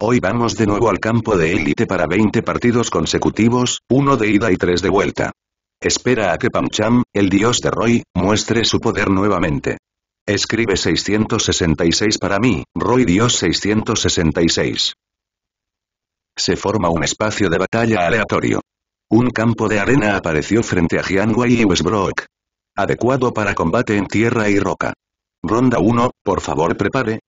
Hoy vamos de nuevo al campo de élite para 20 partidos consecutivos, uno de ida y tres de vuelta. Espera a que Cham, el dios de Roy, muestre su poder nuevamente. Escribe 666 para mí, Roy Dios 666. Se forma un espacio de batalla aleatorio. Un campo de arena apareció frente a Jianwei y Westbrook. Adecuado para combate en tierra y roca. Ronda 1, por favor prepare,